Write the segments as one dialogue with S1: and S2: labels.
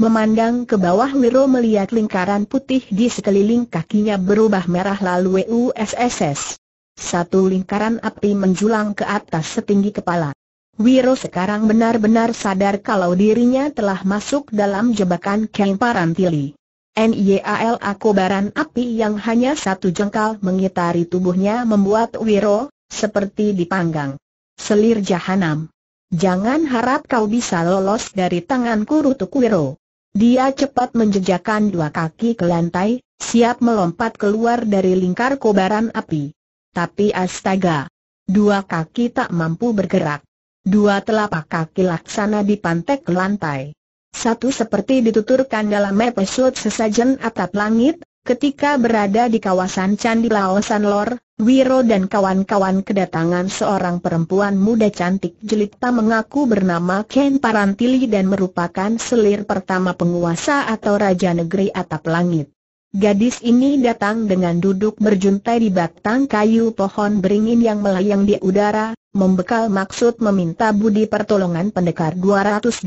S1: Memandang ke bawah Wiro melihat lingkaran putih di sekeliling kakinya berubah merah lalu WUSSS. Satu lingkaran api menjulang ke atas setinggi kepala. Wiro sekarang benar-benar sadar kalau dirinya telah masuk dalam jebakan Kang Parantili. NIAL kobaran api yang hanya satu jengkal mengitari tubuhnya membuat Wiro, seperti dipanggang. Selir jahanam. Jangan harap kau bisa lolos dari tanganku Rutuk Wiro. Dia cepat menjejakkan dua kaki ke lantai, siap melompat keluar dari lingkar kobaran api. Tapi astaga! Dua kaki tak mampu bergerak. Dua telapak kaki laksana dipantek ke lantai. Satu seperti dituturkan dalam episode sesajen atap langit, ketika berada di kawasan Candi Laosan Lor, Wiro dan kawan-kawan kedatangan seorang perempuan muda cantik jelita mengaku bernama Ken Parantili dan merupakan selir pertama penguasa atau Raja Negeri Atap Langit. Gadis ini datang dengan duduk berjuntai di batang kayu pohon beringin yang melayang di udara, membekal maksud meminta budi pertolongan pendekar 212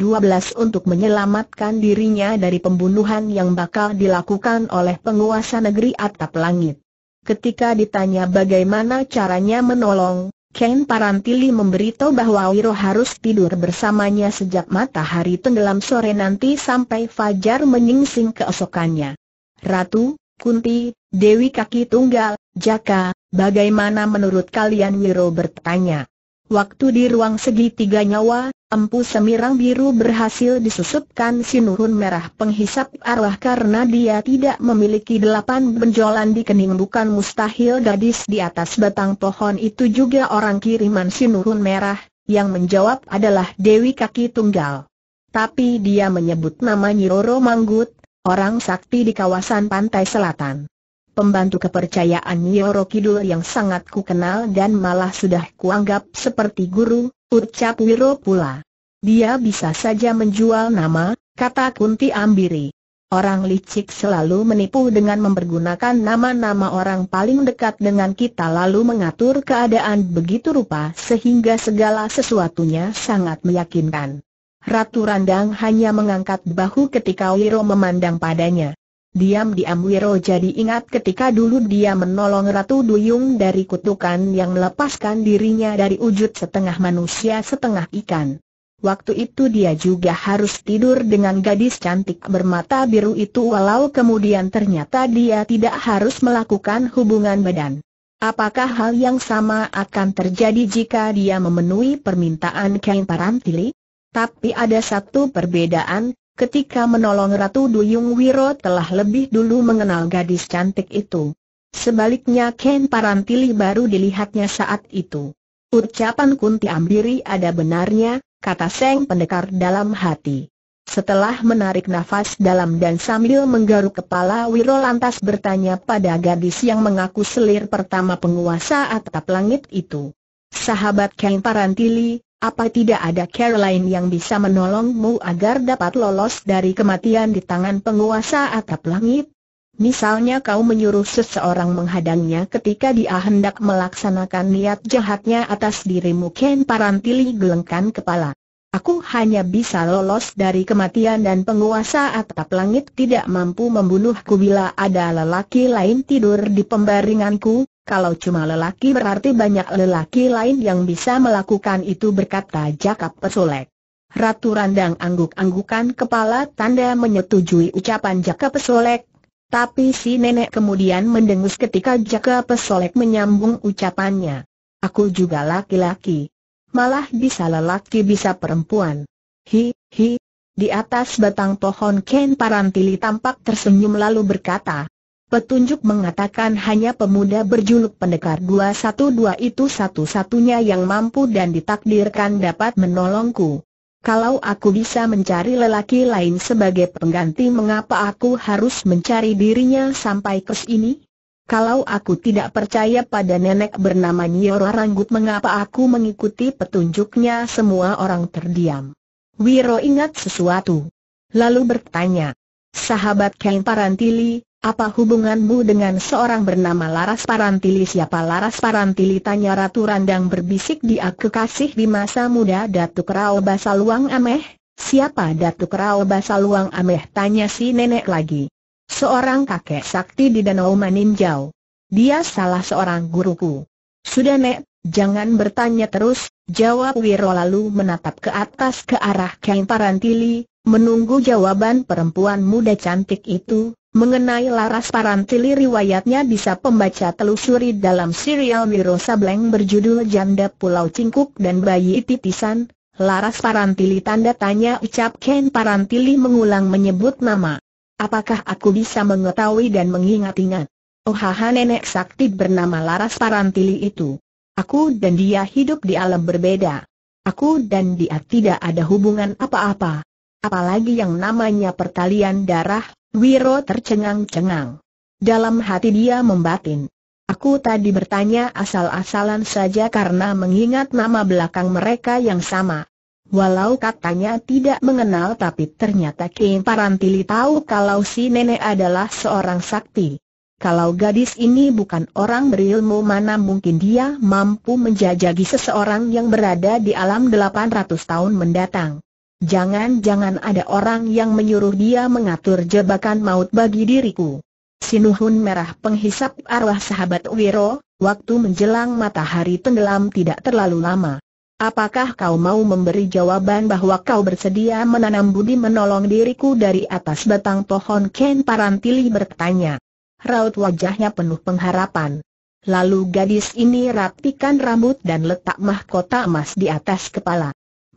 S1: untuk menyelamatkan dirinya dari pembunuhan yang bakal dilakukan oleh penguasa negeri Atap Langit. Ketika ditanya bagaimana caranya menolong, Ken Parantili memberitahu bahwa Wiro harus tidur bersamanya sejak matahari tenggelam sore nanti sampai fajar menyingsing keesokannya. Ratu, Kunti, Dewi Kaki Tunggal, Jaka, bagaimana menurut kalian Wiro bertanya? Waktu di ruang segitiga nyawa, Empu Semirang Biru berhasil disusupkan sinurun merah penghisap arwah karena dia tidak memiliki delapan benjolan di kening bukan mustahil gadis di atas batang pohon itu juga orang kiriman sinurun merah, yang menjawab adalah Dewi Kaki Tunggal. Tapi dia menyebut nama Nyiroro Manggut, orang sakti di kawasan pantai selatan. Pembantu kepercayaan Nyiroro Kidul yang sangat ku kenal dan malah sudah kuanggap seperti guru, ucap Wiro pula. Dia bisa saja menjual nama, kata Kunti Ambiri. Orang licik selalu menipu dengan mempergunakan nama-nama orang paling dekat dengan kita lalu mengatur keadaan begitu rupa sehingga segala sesuatunya sangat meyakinkan. Ratu Randang hanya mengangkat bahu ketika Wiro memandang padanya. Diam-diam Wiro jadi ingat ketika dulu dia menolong Ratu Duyung dari kutukan yang melepaskan dirinya dari wujud setengah manusia setengah ikan. Waktu itu dia juga harus tidur dengan gadis cantik bermata biru itu walau kemudian ternyata dia tidak harus melakukan hubungan badan. Apakah hal yang sama akan terjadi jika dia memenuhi permintaan Kain Parantili? Tapi ada satu perbedaan, ketika menolong Ratu Duyung Wiro telah lebih dulu mengenal gadis cantik itu. Sebaliknya Ken Parantili baru dilihatnya saat itu. Ucapan Kunti Ambiri ada benarnya, kata Seng Pendekar dalam hati. Setelah menarik nafas dalam dan sambil menggaruk kepala Wiro lantas bertanya pada gadis yang mengaku selir pertama penguasa atap langit itu. Sahabat Ken Parantili, apa tidak ada Caroline yang bisa menolongmu agar dapat lolos dari kematian di tangan penguasa atap langit? Misalnya kau menyuruh seseorang menghadangnya ketika dia hendak melaksanakan niat jahatnya atas dirimu Ken Parantili gelengkan kepala. Aku hanya bisa lolos dari kematian dan penguasa atap langit tidak mampu membunuhku bila ada lelaki lain tidur di pembaringanku, kalau cuma lelaki berarti banyak lelaki lain yang bisa melakukan itu berkata Jakap Pesolek. Ratu Randang angguk-anggukan kepala tanda menyetujui ucapan Jakap Pesolek. Tapi si nenek kemudian mendengus ketika Jakap Pesolek menyambung ucapannya. Aku juga laki-laki. Malah bisa lelaki bisa perempuan. Hi, hi. Di atas batang pohon Ken Parantili tampak tersenyum lalu berkata, Petunjuk mengatakan hanya pemuda berjuluk pendekar 212 itu satu-satunya yang mampu dan ditakdirkan dapat menolongku. Kalau aku bisa mencari lelaki lain sebagai pengganti mengapa aku harus mencari dirinya sampai ke sini? Kalau aku tidak percaya pada nenek bernama Nyora Ranggut mengapa aku mengikuti petunjuknya semua orang terdiam. Wiro ingat sesuatu. Lalu bertanya. Sahabat Ken Parantili, apa hubunganmu dengan seorang bernama Laras Parantili? Siapa Laras Parantili? Tanya Ratu Randang berbisik dia kekasih di masa muda Datuk Rao Basaluang Ameh. Siapa Datuk Rao Basaluang Ameh? Tanya si nenek lagi. Seorang kakek sakti di Danau Maninjau. Dia salah seorang guruku. Sudah nek, jangan bertanya terus, jawab Wiro lalu menatap ke atas ke arah Kain Parantili, menunggu jawaban perempuan muda cantik itu, Mengenai Laras Parantili riwayatnya bisa pembaca telusuri dalam serial Wiro Sableng berjudul Janda Pulau Cingkuk dan Bayi Titisan, Laras Parantili tanda tanya ucap Ken Parantili mengulang menyebut nama. Apakah aku bisa mengetahui dan mengingat-ingat? Oh Ohaha nenek sakti bernama Laras Parantili itu. Aku dan dia hidup di alam berbeda. Aku dan dia tidak ada hubungan apa-apa. Apalagi yang namanya pertalian darah, Wiro tercengang-cengang. Dalam hati dia membatin. Aku tadi bertanya asal-asalan saja karena mengingat nama belakang mereka yang sama. Walau katanya tidak mengenal tapi ternyata Kim Parantili tahu kalau si nenek adalah seorang sakti. Kalau gadis ini bukan orang berilmu mana mungkin dia mampu menjajagi seseorang yang berada di alam 800 tahun mendatang. Jangan-jangan ada orang yang menyuruh dia mengatur jebakan maut bagi diriku. Sinuhun merah penghisap arwah sahabat Wiro, waktu menjelang matahari tenggelam tidak terlalu lama. Apakah kau mau memberi jawaban bahwa kau bersedia menanam budi menolong diriku dari atas batang pohon Ken Parantili bertanya. Raut wajahnya penuh pengharapan. Lalu gadis ini rapikan rambut dan letak mahkota emas di atas kepala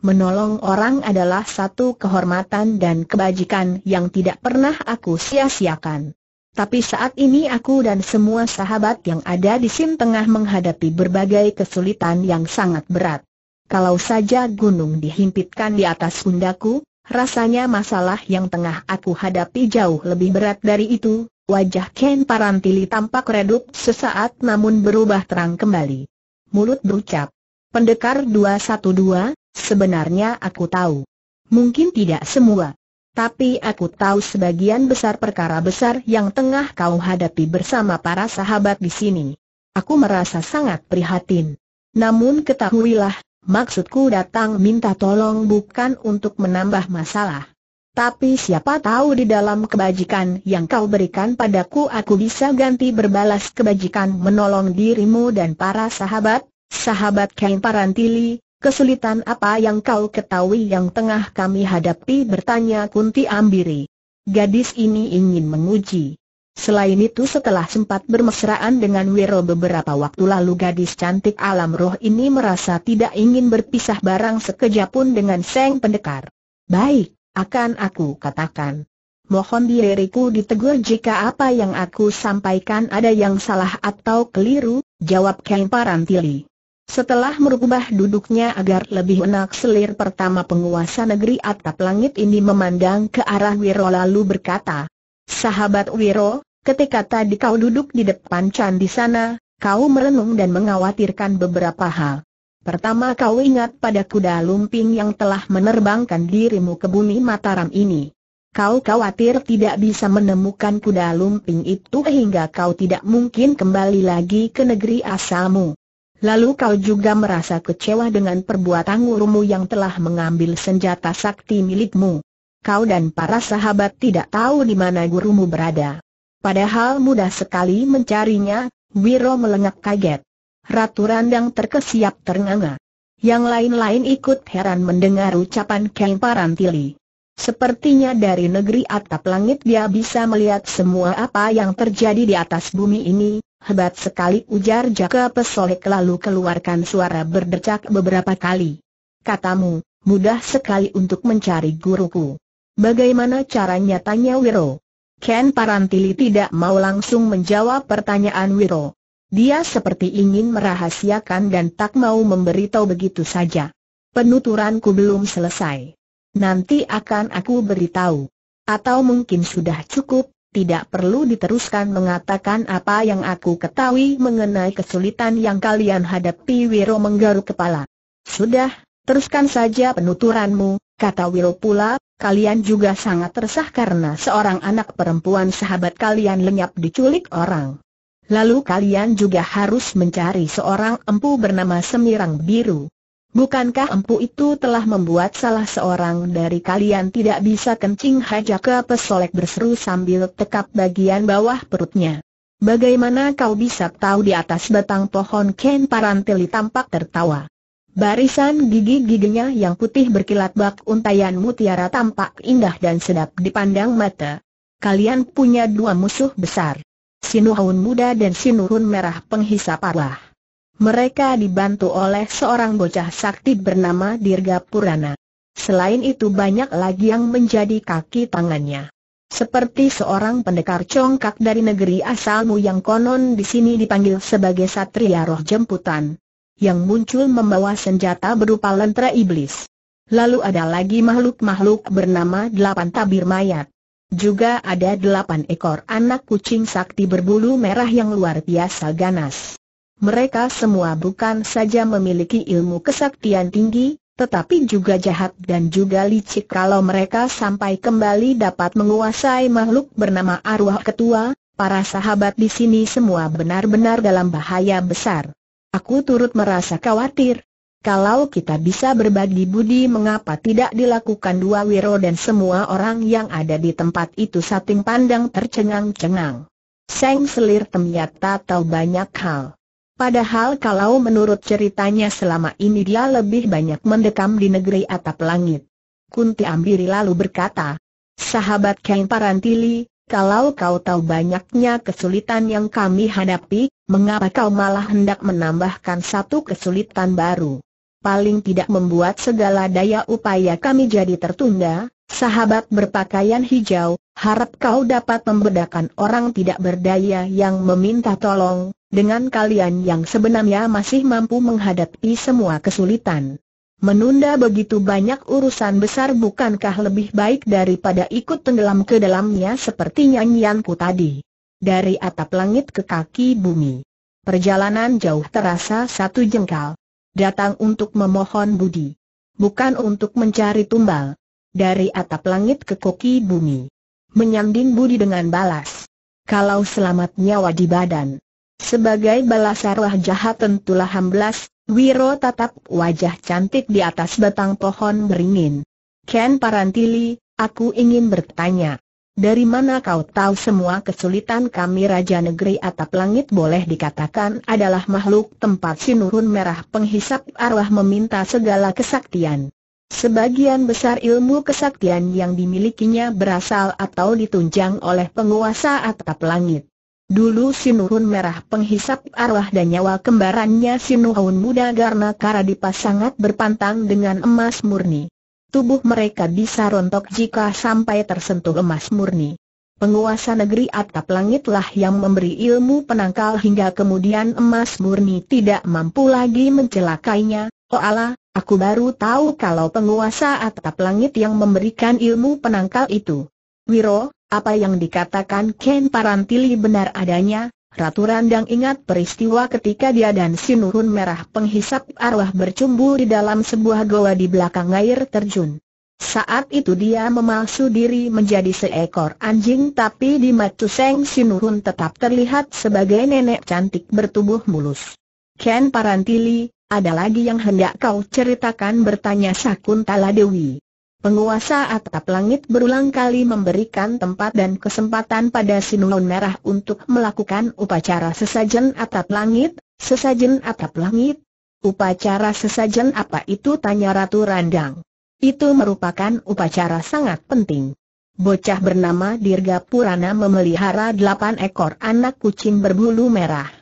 S1: menolong orang adalah satu kehormatan dan kebajikan yang tidak pernah aku sia-siakan. Tapi saat ini aku dan semua sahabat yang ada di sini Tengah menghadapi berbagai kesulitan yang sangat berat. Kalau saja gunung dihimpitkan di atas pundaku, rasanya masalah yang tengah aku hadapi jauh lebih berat dari itu. Wajah Ken Parantili tampak redup sesaat namun berubah terang kembali. Mulut berucap, Pendekar 212, Sebenarnya aku tahu. Mungkin tidak semua. Tapi aku tahu sebagian besar perkara besar yang tengah kau hadapi bersama para sahabat di sini. Aku merasa sangat prihatin. Namun ketahuilah, maksudku datang minta tolong bukan untuk menambah masalah. Tapi siapa tahu di dalam kebajikan yang kau berikan padaku aku bisa ganti berbalas kebajikan menolong dirimu dan para sahabat, sahabat Kain Parantili, Kesulitan apa yang kau ketahui yang tengah kami hadapi bertanya Kunti Ambiri. Gadis ini ingin menguji. Selain itu setelah sempat bermesraan dengan Wiro beberapa waktu lalu gadis cantik alam roh ini merasa tidak ingin berpisah barang sekejap pun dengan Seng Pendekar. Baik, akan aku katakan. Mohon diriku ditegur jika apa yang aku sampaikan ada yang salah atau keliru, jawab Kang Parantili. Setelah merubah duduknya agar lebih enak selir pertama penguasa negeri atap langit ini memandang ke arah Wiro lalu berkata, Sahabat Wiro, ketika tadi kau duduk di depan candi sana, kau merenung dan mengkhawatirkan beberapa hal. Pertama kau ingat pada kuda lumping yang telah menerbangkan dirimu ke bumi Mataram ini. Kau khawatir tidak bisa menemukan kuda lumping itu hingga kau tidak mungkin kembali lagi ke negeri asalmu. Lalu kau juga merasa kecewa dengan perbuatan gurumu yang telah mengambil senjata sakti milikmu. Kau dan para sahabat tidak tahu di mana gurumu berada. Padahal mudah sekali mencarinya, Wiro melengak kaget. Ratu Randang terkesiap ternganga. Yang lain-lain ikut heran mendengar ucapan Ken Parantili. Sepertinya dari negeri atap langit dia bisa melihat semua apa yang terjadi di atas bumi ini, Hebat sekali ujar Jaka Pesolek lalu keluarkan suara berdecak beberapa kali. Katamu, mudah sekali untuk mencari guruku. Bagaimana caranya tanya Wiro? Ken Parantili tidak mau langsung menjawab pertanyaan Wiro. Dia seperti ingin merahasiakan dan tak mau memberitahu begitu saja. Penuturanku belum selesai. Nanti akan aku beritahu. Atau mungkin sudah cukup, tidak perlu diteruskan mengatakan apa yang aku ketahui mengenai kesulitan yang kalian hadapi Wiro menggaruk kepala. Sudah, teruskan saja penuturanmu, kata Wiro pula, kalian juga sangat resah karena seorang anak perempuan sahabat kalian lenyap diculik orang. Lalu kalian juga harus mencari seorang empu bernama Semirang Biru. Bukankah empu itu telah membuat salah seorang dari kalian tidak bisa kencing haja ke pesolek berseru sambil tekap bagian bawah perutnya? Bagaimana kau bisa tahu di atas batang pohon Ken Parantili tampak tertawa? Barisan gigi-giginya yang putih berkilat bak untayan mutiara tampak indah dan sedap dipandang mata. Kalian punya dua musuh besar. Sinuhun muda dan sinuhun merah penghisap arwah. Mereka dibantu oleh seorang bocah sakti bernama Dirga Purana. Selain itu banyak lagi yang menjadi kaki tangannya. Seperti seorang pendekar congkak dari negeri asalmu yang konon di sini dipanggil sebagai Satria Roh Jemputan. Yang muncul membawa senjata berupa lentera iblis. Lalu ada lagi makhluk-makhluk bernama Delapan Tabir Mayat. Juga ada delapan ekor anak kucing sakti berbulu merah yang luar biasa ganas. Mereka semua bukan saja memiliki ilmu kesaktian tinggi, tetapi juga jahat dan juga licik kalau mereka sampai kembali dapat menguasai makhluk bernama arwah ketua, para sahabat di sini semua benar-benar dalam bahaya besar. Aku turut merasa khawatir. Kalau kita bisa berbagi budi mengapa tidak dilakukan dua wiro dan semua orang yang ada di tempat itu sating pandang tercengang-cengang. Seng selir ternyata tahu banyak hal. Padahal kalau menurut ceritanya selama ini dia lebih banyak mendekam di negeri atap langit. Kunti Ambiri lalu berkata, Sahabat Kang Parantili, kalau kau tahu banyaknya kesulitan yang kami hadapi, mengapa kau malah hendak menambahkan satu kesulitan baru? Paling tidak membuat segala daya upaya kami jadi tertunda, sahabat berpakaian hijau, harap kau dapat membedakan orang tidak berdaya yang meminta tolong, dengan kalian yang sebenarnya masih mampu menghadapi semua kesulitan. Menunda begitu banyak urusan besar bukankah lebih baik daripada ikut tenggelam ke dalamnya seperti nyanyianku tadi. Dari atap langit ke kaki bumi. Perjalanan jauh terasa satu jengkal. Datang untuk memohon budi. Bukan untuk mencari tumbal. Dari atap langit ke koki bumi. Menyanding budi dengan balas. Kalau selamat nyawa di badan sebagai balas arwah jahat tentulah hamblas, Wiro tatap wajah cantik di atas batang pohon beringin. Ken Parantili, aku ingin bertanya. Dari mana kau tahu semua kesulitan kami Raja Negeri Atap Langit boleh dikatakan adalah makhluk tempat sinurun merah penghisap arwah meminta segala kesaktian. Sebagian besar ilmu kesaktian yang dimilikinya berasal atau ditunjang oleh penguasa Atap Langit. Dulu Sinuhun Merah penghisap arwah dan nyawa kembarannya Sinuhun Muda karena kara dipasangat berpantang dengan emas murni. Tubuh mereka bisa rontok jika sampai tersentuh emas murni. Penguasa negeri atap langitlah yang memberi ilmu penangkal hingga kemudian emas murni tidak mampu lagi mencelakainya. Oh Allah, aku baru tahu kalau penguasa atap langit yang memberikan ilmu penangkal itu. Wiro, apa yang dikatakan Ken Parantili benar adanya, Ratu Randang ingat peristiwa ketika dia dan Sinurun Merah penghisap arwah bercumbu di dalam sebuah goa di belakang air terjun. Saat itu dia memalsu diri menjadi seekor anjing tapi di mata Seng Sinurun tetap terlihat sebagai nenek cantik bertubuh mulus. Ken Parantili, ada lagi yang hendak kau ceritakan bertanya Sakuntala Dewi. Penguasa atap langit berulang kali memberikan tempat dan kesempatan pada Sinuhun Merah untuk melakukan upacara sesajen atap langit, sesajen atap langit. Upacara sesajen apa itu tanya Ratu Randang. Itu merupakan upacara sangat penting. Bocah bernama Dirga Purana memelihara delapan ekor anak kucing berbulu merah.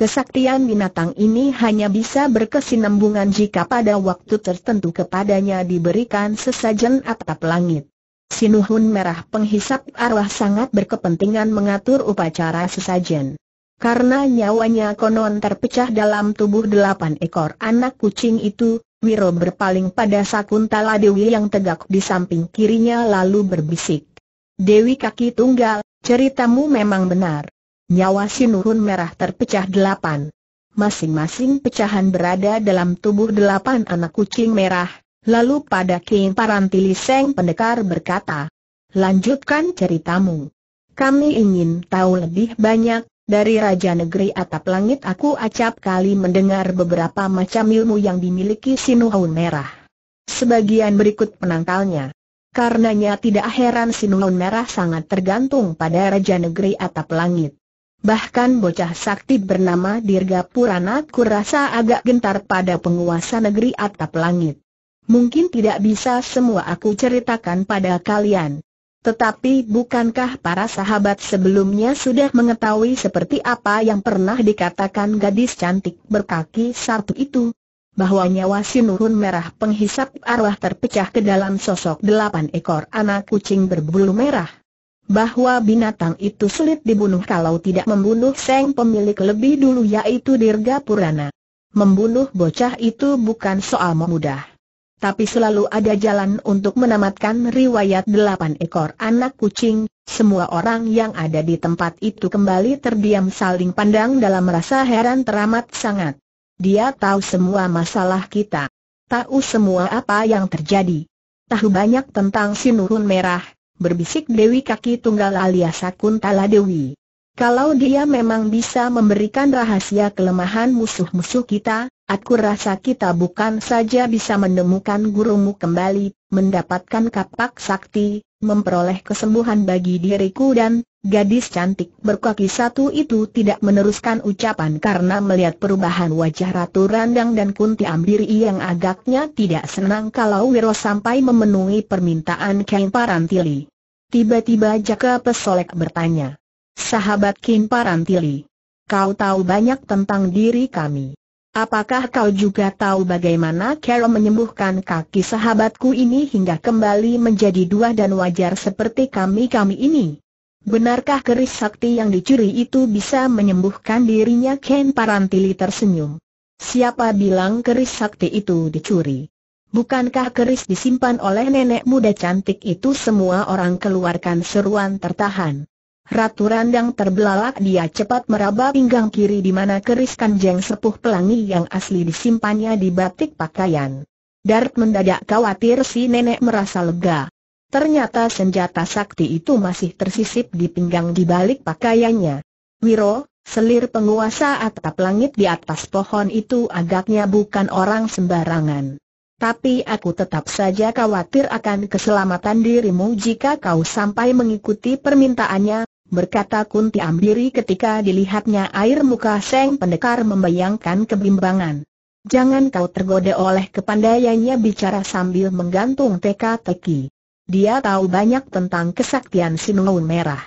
S1: Kesaktian binatang ini hanya bisa berkesinambungan jika pada waktu tertentu kepadanya diberikan sesajen atap langit. Sinuhun merah penghisap arwah sangat berkepentingan mengatur upacara sesajen. Karena nyawanya konon terpecah dalam tubuh delapan ekor anak kucing itu, Wiro berpaling pada Sakuntala Dewi yang tegak di samping kirinya lalu berbisik. Dewi kaki tunggal, ceritamu memang benar. Nyawa si Nurun Merah terpecah delapan. Masing-masing pecahan berada dalam tubuh delapan anak kucing merah, lalu pada King Parantili Seng Pendekar berkata, Lanjutkan ceritamu. Kami ingin tahu lebih banyak, dari Raja Negeri Atap Langit aku acap kali mendengar beberapa macam ilmu yang dimiliki Sinuhun Merah. Sebagian berikut penangkalnya. Karenanya tidak heran Sinuhun Merah sangat tergantung pada Raja Negeri Atap Langit. Bahkan bocah sakti bernama Dirga Purana kurasa agak gentar pada penguasa negeri atap langit. Mungkin tidak bisa semua aku ceritakan pada kalian. Tetapi bukankah para sahabat sebelumnya sudah mengetahui seperti apa yang pernah dikatakan gadis cantik berkaki satu itu? Bahwa nyawa sinuhun merah penghisap arwah terpecah ke dalam sosok delapan ekor anak kucing berbulu merah bahwa binatang itu sulit dibunuh kalau tidak membunuh Seng pemilik lebih dulu yaitu Dirga Purana. Membunuh bocah itu bukan soal mudah. Tapi selalu ada jalan untuk menamatkan riwayat delapan ekor anak kucing, semua orang yang ada di tempat itu kembali terdiam saling pandang dalam rasa heran teramat sangat. Dia tahu semua masalah kita. Tahu semua apa yang terjadi. Tahu banyak tentang sinurun Merah, berbisik Dewi Kaki Tunggal alias Sakuntala Dewi. Kalau dia memang bisa memberikan rahasia kelemahan musuh-musuh kita, aku rasa kita bukan saja bisa menemukan gurumu kembali, mendapatkan kapak sakti, memperoleh kesembuhan bagi diriku dan Gadis cantik berkaki satu itu tidak meneruskan ucapan karena melihat perubahan wajah Ratu Randang dan Kunti Ambiri yang agaknya tidak senang kalau Wiro sampai memenuhi permintaan Kain Parantili. Tiba-tiba Jaka Pesolek bertanya, Sahabat Kain Parantili, kau tahu banyak tentang diri kami. Apakah kau juga tahu bagaimana Kero menyembuhkan kaki sahabatku ini hingga kembali menjadi dua dan wajar seperti kami-kami ini? Benarkah keris sakti yang dicuri itu bisa menyembuhkan dirinya Ken Parantili tersenyum. Siapa bilang keris sakti itu dicuri? Bukankah keris disimpan oleh nenek muda cantik itu semua orang keluarkan seruan tertahan? Ratu Randang terbelalak dia cepat meraba pinggang kiri di mana keris kanjeng sepuh pelangi yang asli disimpannya di batik pakaian. Dart mendadak khawatir si nenek merasa lega. Ternyata senjata sakti itu masih tersisip di pinggang di balik pakaiannya. Wiro, selir penguasa atap langit di atas pohon itu agaknya bukan orang sembarangan. Tapi aku tetap saja khawatir akan keselamatan dirimu jika kau sampai mengikuti permintaannya, berkata Kunti Ambiri ketika dilihatnya air muka Seng Pendekar membayangkan kebimbangan. Jangan kau tergoda oleh kepandaiannya bicara sambil menggantung teka-teki. Dia tahu banyak tentang kesaktian Sinungun Merah.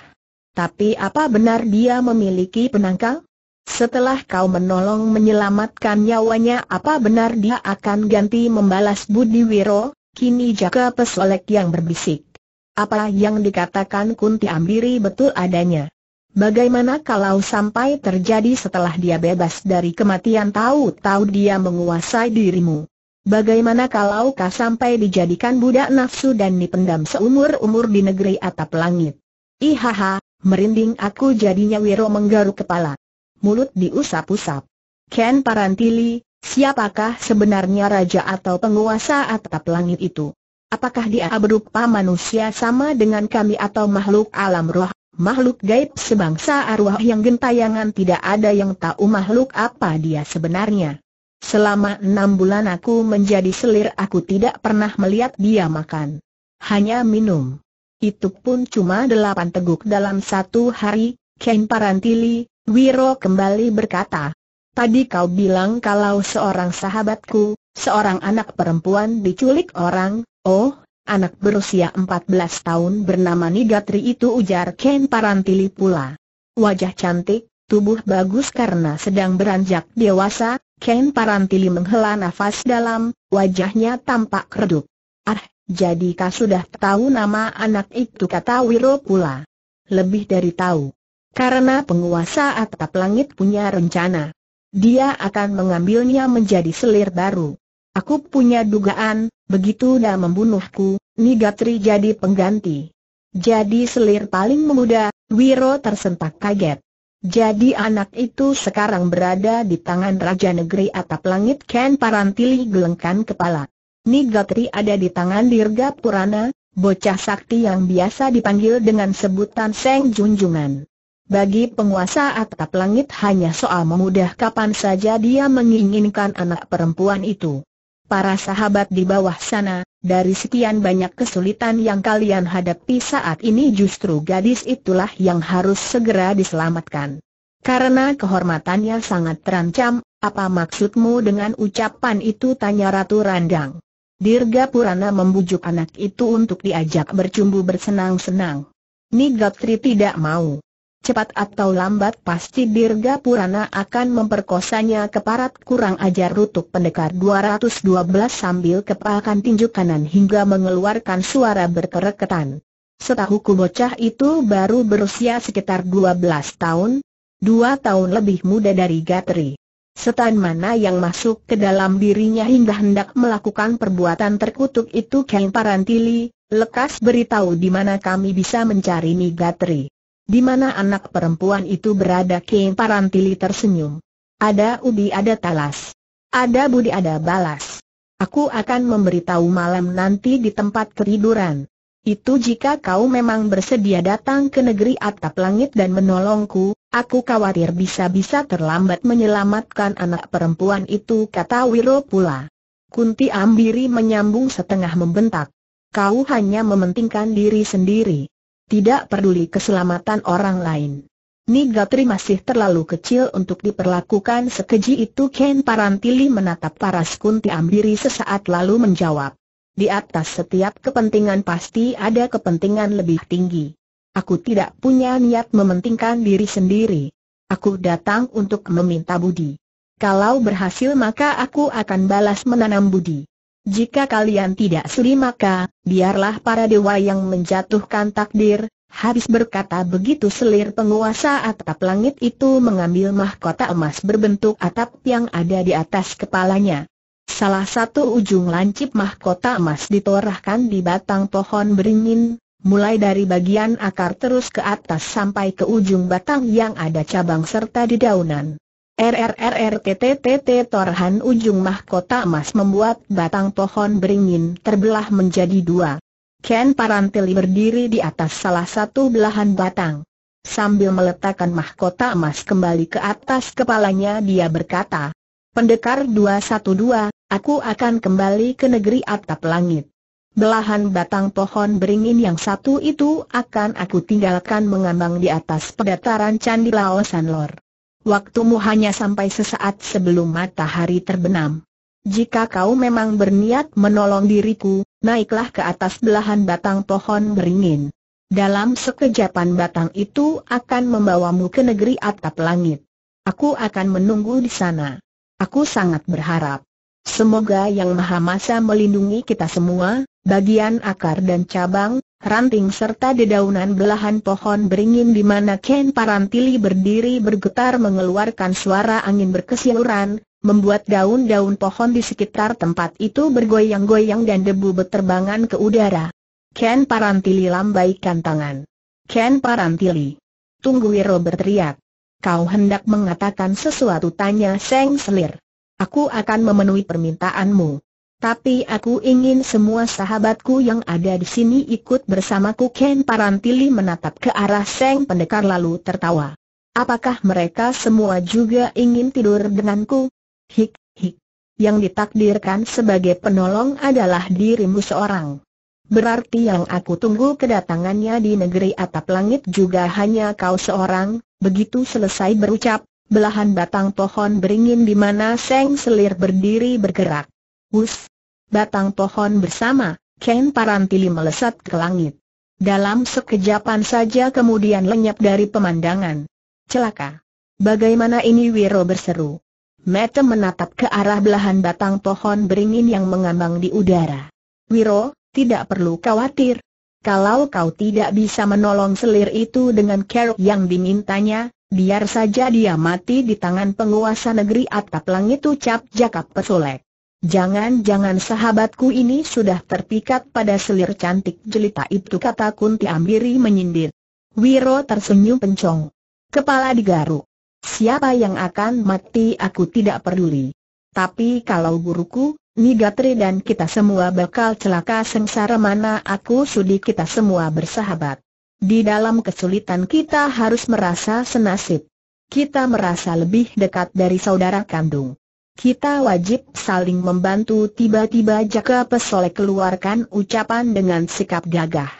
S1: Tapi apa benar dia memiliki penangkal? Setelah kau menolong menyelamatkan nyawanya apa benar dia akan ganti membalas Budi Wiro? Kini Jaka Pesolek yang berbisik. Apa yang dikatakan Kunti Ambiri betul adanya. Bagaimana kalau sampai terjadi setelah dia bebas dari kematian tahu-tahu dia menguasai dirimu? Bagaimana kalau kau sampai dijadikan budak nafsu dan dipendam seumur-umur di negeri atap langit? Ihaha, merinding aku jadinya Wiro menggaruk kepala. Mulut diusap-usap. Ken Parantili, siapakah sebenarnya raja atau penguasa atap langit itu? Apakah dia berupa manusia sama dengan kami atau makhluk alam roh, makhluk gaib sebangsa arwah yang gentayangan tidak ada yang tahu makhluk apa dia sebenarnya? Selama enam bulan aku menjadi selir aku tidak pernah melihat dia makan. Hanya minum. Itu pun cuma delapan teguk dalam satu hari, Ken Parantili, Wiro kembali berkata. Tadi kau bilang kalau seorang sahabatku, seorang anak perempuan diculik orang, oh, anak berusia 14 tahun bernama Nigatri itu ujar Ken Parantili pula. Wajah cantik, tubuh bagus karena sedang beranjak dewasa, Ken Parantili menghela nafas dalam, wajahnya tampak redup. Ah, jadi kau sudah tahu nama anak itu kata Wiro pula. Lebih dari tahu. Karena penguasa atap langit punya rencana. Dia akan mengambilnya menjadi selir baru. Aku punya dugaan, begitu dia membunuhku, Nigatri jadi pengganti. Jadi selir paling memuda, Wiro tersentak kaget. Jadi anak itu sekarang berada di tangan Raja Negeri Atap Langit Ken Parantili gelengkan kepala. Nigatri ada di tangan Dirga Purana, bocah sakti yang biasa dipanggil dengan sebutan Seng Junjungan. Bagi penguasa atap langit hanya soal memudah kapan saja dia menginginkan anak perempuan itu para sahabat di bawah sana, dari sekian banyak kesulitan yang kalian hadapi saat ini justru gadis itulah yang harus segera diselamatkan. Karena kehormatannya sangat terancam, apa maksudmu dengan ucapan itu tanya Ratu Randang. Dirga Purana membujuk anak itu untuk diajak bercumbu bersenang-senang. Nigatri tidak mau cepat atau lambat pasti Dirga Purana akan memperkosanya keparat kurang ajar rutuk pendekar 212 sambil kepalkan tinju kanan hingga mengeluarkan suara berkereketan. Setahu bocah itu baru berusia sekitar 12 tahun, 2 tahun lebih muda dari Gatri. Setan mana yang masuk ke dalam dirinya hingga hendak melakukan perbuatan terkutuk itu Kang Parantili, lekas beritahu di mana kami bisa mencari Nigatri. Di mana anak perempuan itu berada King Parantili tersenyum. Ada ubi ada talas. Ada budi ada balas. Aku akan memberitahu malam nanti di tempat keriduran. Itu jika kau memang bersedia datang ke negeri atap langit dan menolongku, aku khawatir bisa-bisa terlambat menyelamatkan anak perempuan itu kata Wiro pula. Kunti Ambiri menyambung setengah membentak. Kau hanya mementingkan diri sendiri. Tidak peduli keselamatan orang lain. Nigatri masih terlalu kecil untuk diperlakukan sekeji itu Ken Parantili menatap paras kunti ambiri sesaat lalu menjawab. Di atas setiap kepentingan pasti ada kepentingan lebih tinggi. Aku tidak punya niat mementingkan diri sendiri. Aku datang untuk meminta budi. Kalau berhasil maka aku akan balas menanam budi. Jika kalian tidak seli maka, biarlah para dewa yang menjatuhkan takdir, Habis berkata begitu selir penguasa atap langit itu mengambil mahkota emas berbentuk atap yang ada di atas kepalanya. Salah satu ujung lancip mahkota emas ditorahkan di batang pohon beringin, mulai dari bagian akar terus ke atas sampai ke ujung batang yang ada cabang serta di daunan. RRRRTTTT Torhan ujung mahkota emas membuat batang pohon beringin terbelah menjadi dua. Ken Parantili berdiri di atas salah satu belahan batang. Sambil meletakkan mahkota emas kembali ke atas kepalanya dia berkata, Pendekar 212, aku akan kembali ke negeri atap langit. Belahan batang pohon beringin yang satu itu akan aku tinggalkan mengambang di atas pedataran Candi Laosan Lor. Waktumu hanya sampai sesaat sebelum matahari terbenam. Jika kau memang berniat menolong diriku, naiklah ke atas belahan batang pohon beringin. Dalam sekejapan batang itu akan membawamu ke negeri atap langit. Aku akan menunggu di sana. Aku sangat berharap. Semoga Yang Maha Masa melindungi kita semua, bagian akar dan cabang, ranting serta dedaunan belahan pohon beringin di mana Ken Parantili berdiri bergetar mengeluarkan suara angin berkesiluran, membuat daun-daun pohon di sekitar tempat itu bergoyang-goyang dan debu berterbangan ke udara. Ken Parantili lambaikan tangan. Ken Parantili. Tunggu Wiro berteriak. Kau hendak mengatakan sesuatu tanya Seng Selir. Aku akan memenuhi permintaanmu. Tapi aku ingin semua sahabatku yang ada di sini ikut bersamaku Ken Parantili menatap ke arah Seng Pendekar lalu tertawa. Apakah mereka semua juga ingin tidur denganku? Hik, hik. Yang ditakdirkan sebagai penolong adalah dirimu seorang. Berarti yang aku tunggu kedatangannya di negeri atap langit juga hanya kau seorang, begitu selesai berucap, belahan batang pohon beringin di mana Seng Selir berdiri bergerak. Wuss, batang pohon bersama, Ken Parantili melesat ke langit. Dalam sekejapan saja kemudian lenyap dari pemandangan. Celaka! Bagaimana ini Wiro berseru? Mete menatap ke arah belahan batang pohon beringin yang mengambang di udara. Wiro, tidak perlu khawatir. Kalau kau tidak bisa menolong selir itu dengan keruk yang dimintanya, biar saja dia mati di tangan penguasa negeri atap langit ucap Jakap Pesolek. Jangan-jangan sahabatku ini sudah terpikat pada selir cantik jelita itu kata Kunti Ambiri menyindir. Wiro tersenyum pencong. Kepala digaruk. Siapa yang akan mati aku tidak peduli. Tapi kalau guruku, Nigatri dan kita semua bakal celaka sengsara mana aku sudi kita semua bersahabat. Di dalam kesulitan kita harus merasa senasib. Kita merasa lebih dekat dari saudara kandung. Kita wajib saling membantu tiba-tiba Jaka Pesole keluarkan ucapan dengan sikap gagah.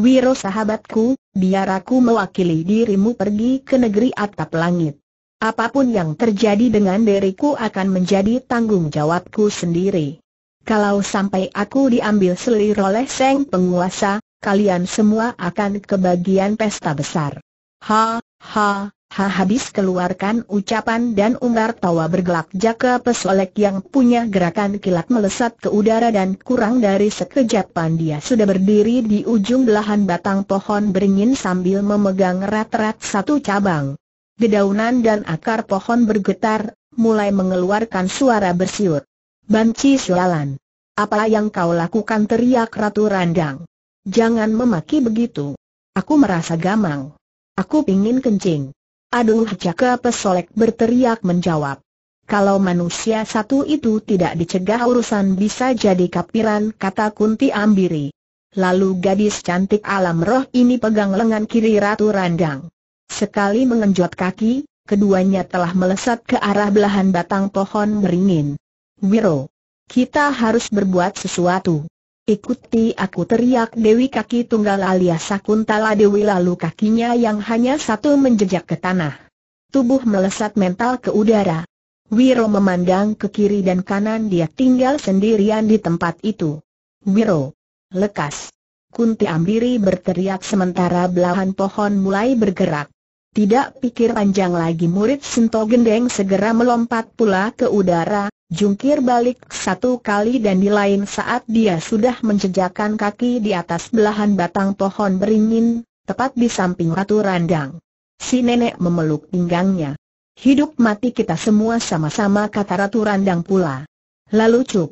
S1: Wiro sahabatku, biar aku mewakili dirimu pergi ke negeri atap langit. Apapun yang terjadi dengan diriku akan menjadi tanggung jawabku sendiri. Kalau sampai aku diambil selir oleh Seng penguasa, kalian semua akan kebagian pesta besar. Ha, ha, Ha habis keluarkan ucapan dan umbar tawa bergelak jaka pesolek yang punya gerakan kilat melesat ke udara dan kurang dari sekejapan dia sudah berdiri di ujung belahan batang pohon beringin sambil memegang rat-rat satu cabang. Dedaunan dan akar pohon bergetar, mulai mengeluarkan suara bersiut. Banci sualan. Apa yang kau lakukan teriak Ratu Randang. Jangan memaki begitu. Aku merasa gamang. Aku pingin kencing. Aduh Jaka Pesolek berteriak menjawab. Kalau manusia satu itu tidak dicegah urusan bisa jadi kapiran kata Kunti Ambiri. Lalu gadis cantik alam roh ini pegang lengan kiri Ratu Randang. Sekali mengenjot kaki, keduanya telah melesat ke arah belahan batang pohon beringin. Wiro, kita harus berbuat sesuatu. Ikuti aku teriak Dewi kaki tunggal alias Sakuntala Dewi lalu kakinya yang hanya satu menjejak ke tanah. Tubuh melesat mental ke udara. Wiro memandang ke kiri dan kanan dia tinggal sendirian di tempat itu. Wiro. Lekas. Kunti Ambiri berteriak sementara belahan pohon mulai bergerak. Tidak pikir panjang lagi murid Sinto Gendeng segera melompat pula ke udara, jungkir balik satu kali dan di lain saat dia sudah menjejakkan kaki di atas belahan batang pohon beringin, tepat di samping Ratu Randang. Si nenek memeluk pinggangnya. Hidup mati kita semua sama-sama kata Ratu Randang pula. Lalu cup.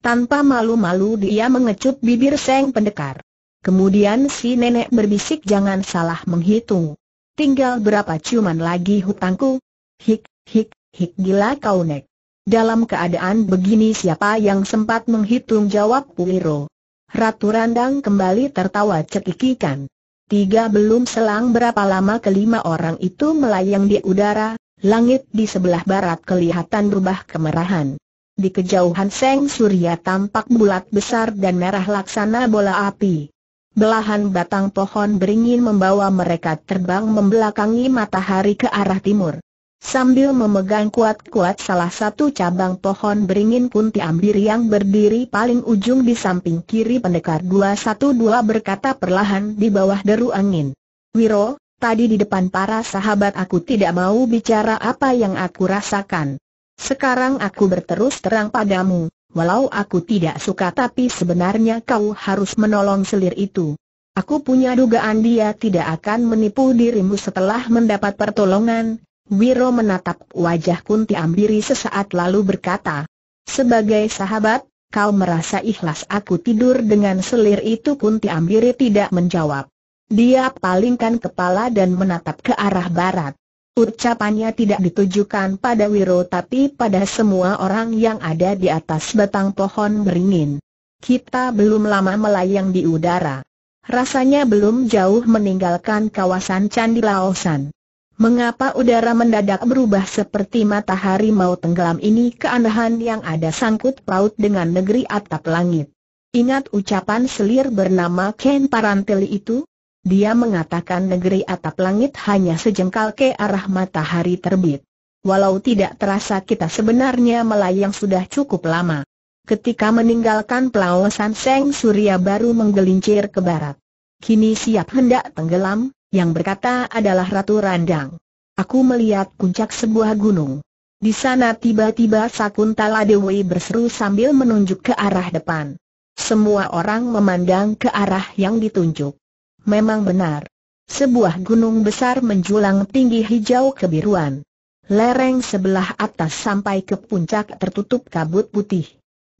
S1: Tanpa malu-malu dia mengecup bibir seng pendekar. Kemudian si nenek berbisik jangan salah menghitung. Tinggal berapa ciuman lagi hutangku? Hik, hik, hik gila kau nek. Dalam keadaan begini siapa yang sempat menghitung jawab Puiro. Ratu Randang kembali tertawa cekikikan. Tiga belum selang berapa lama kelima orang itu melayang di udara, langit di sebelah barat kelihatan berubah kemerahan. Di kejauhan Seng Surya tampak bulat besar dan merah laksana bola api. Belahan batang pohon beringin membawa mereka terbang membelakangi matahari ke arah timur sambil memegang kuat-kuat salah satu cabang pohon beringin kunti ambir yang berdiri paling ujung di samping kiri pendekar 212 berkata perlahan di bawah deru angin. Wiro, tadi di depan para sahabat aku tidak mau bicara apa yang aku rasakan. Sekarang aku berterus terang padamu, walau aku tidak suka tapi sebenarnya kau harus menolong selir itu. Aku punya dugaan dia tidak akan menipu dirimu setelah mendapat pertolongan, Wiro menatap wajah Kunti Ambiri sesaat lalu berkata, Sebagai sahabat, kau merasa ikhlas aku tidur dengan selir itu Kunti Ambiri tidak menjawab. Dia palingkan kepala dan menatap ke arah barat. Ucapannya tidak ditujukan pada Wiro tapi pada semua orang yang ada di atas batang pohon beringin. Kita belum lama melayang di udara. Rasanya belum jauh meninggalkan kawasan Candi Laosan. Mengapa udara mendadak berubah seperti matahari mau tenggelam ini keanehan yang ada sangkut paut dengan negeri atap langit? Ingat ucapan selir bernama Ken Paranteli itu? Dia mengatakan negeri atap langit hanya sejengkal ke arah matahari terbit. Walau tidak terasa kita sebenarnya melayang sudah cukup lama. Ketika meninggalkan pelawasan Seng Surya baru menggelincir ke barat. Kini siap hendak tenggelam, yang berkata adalah Ratu Randang. Aku melihat puncak sebuah gunung. Di sana tiba-tiba Sakuntala Dewi berseru sambil menunjuk ke arah depan. Semua orang memandang ke arah yang ditunjuk. Memang benar. Sebuah gunung besar menjulang tinggi hijau kebiruan. Lereng sebelah atas sampai ke puncak tertutup kabut putih.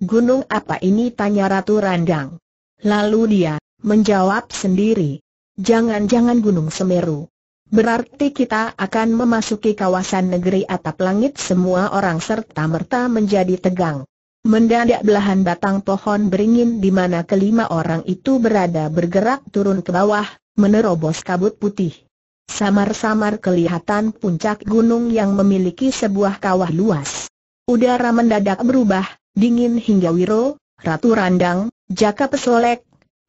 S1: Gunung apa ini tanya Ratu Randang. Lalu dia, menjawab sendiri. Jangan-jangan Gunung Semeru. Berarti kita akan memasuki kawasan negeri atap langit semua orang serta-merta menjadi tegang. Mendadak belahan batang pohon beringin di mana kelima orang itu berada bergerak turun ke bawah, menerobos kabut putih. Samar-samar kelihatan puncak gunung yang memiliki sebuah kawah luas. Udara mendadak berubah, dingin hingga wiro, Ratu Randang, Jaka Pesolek,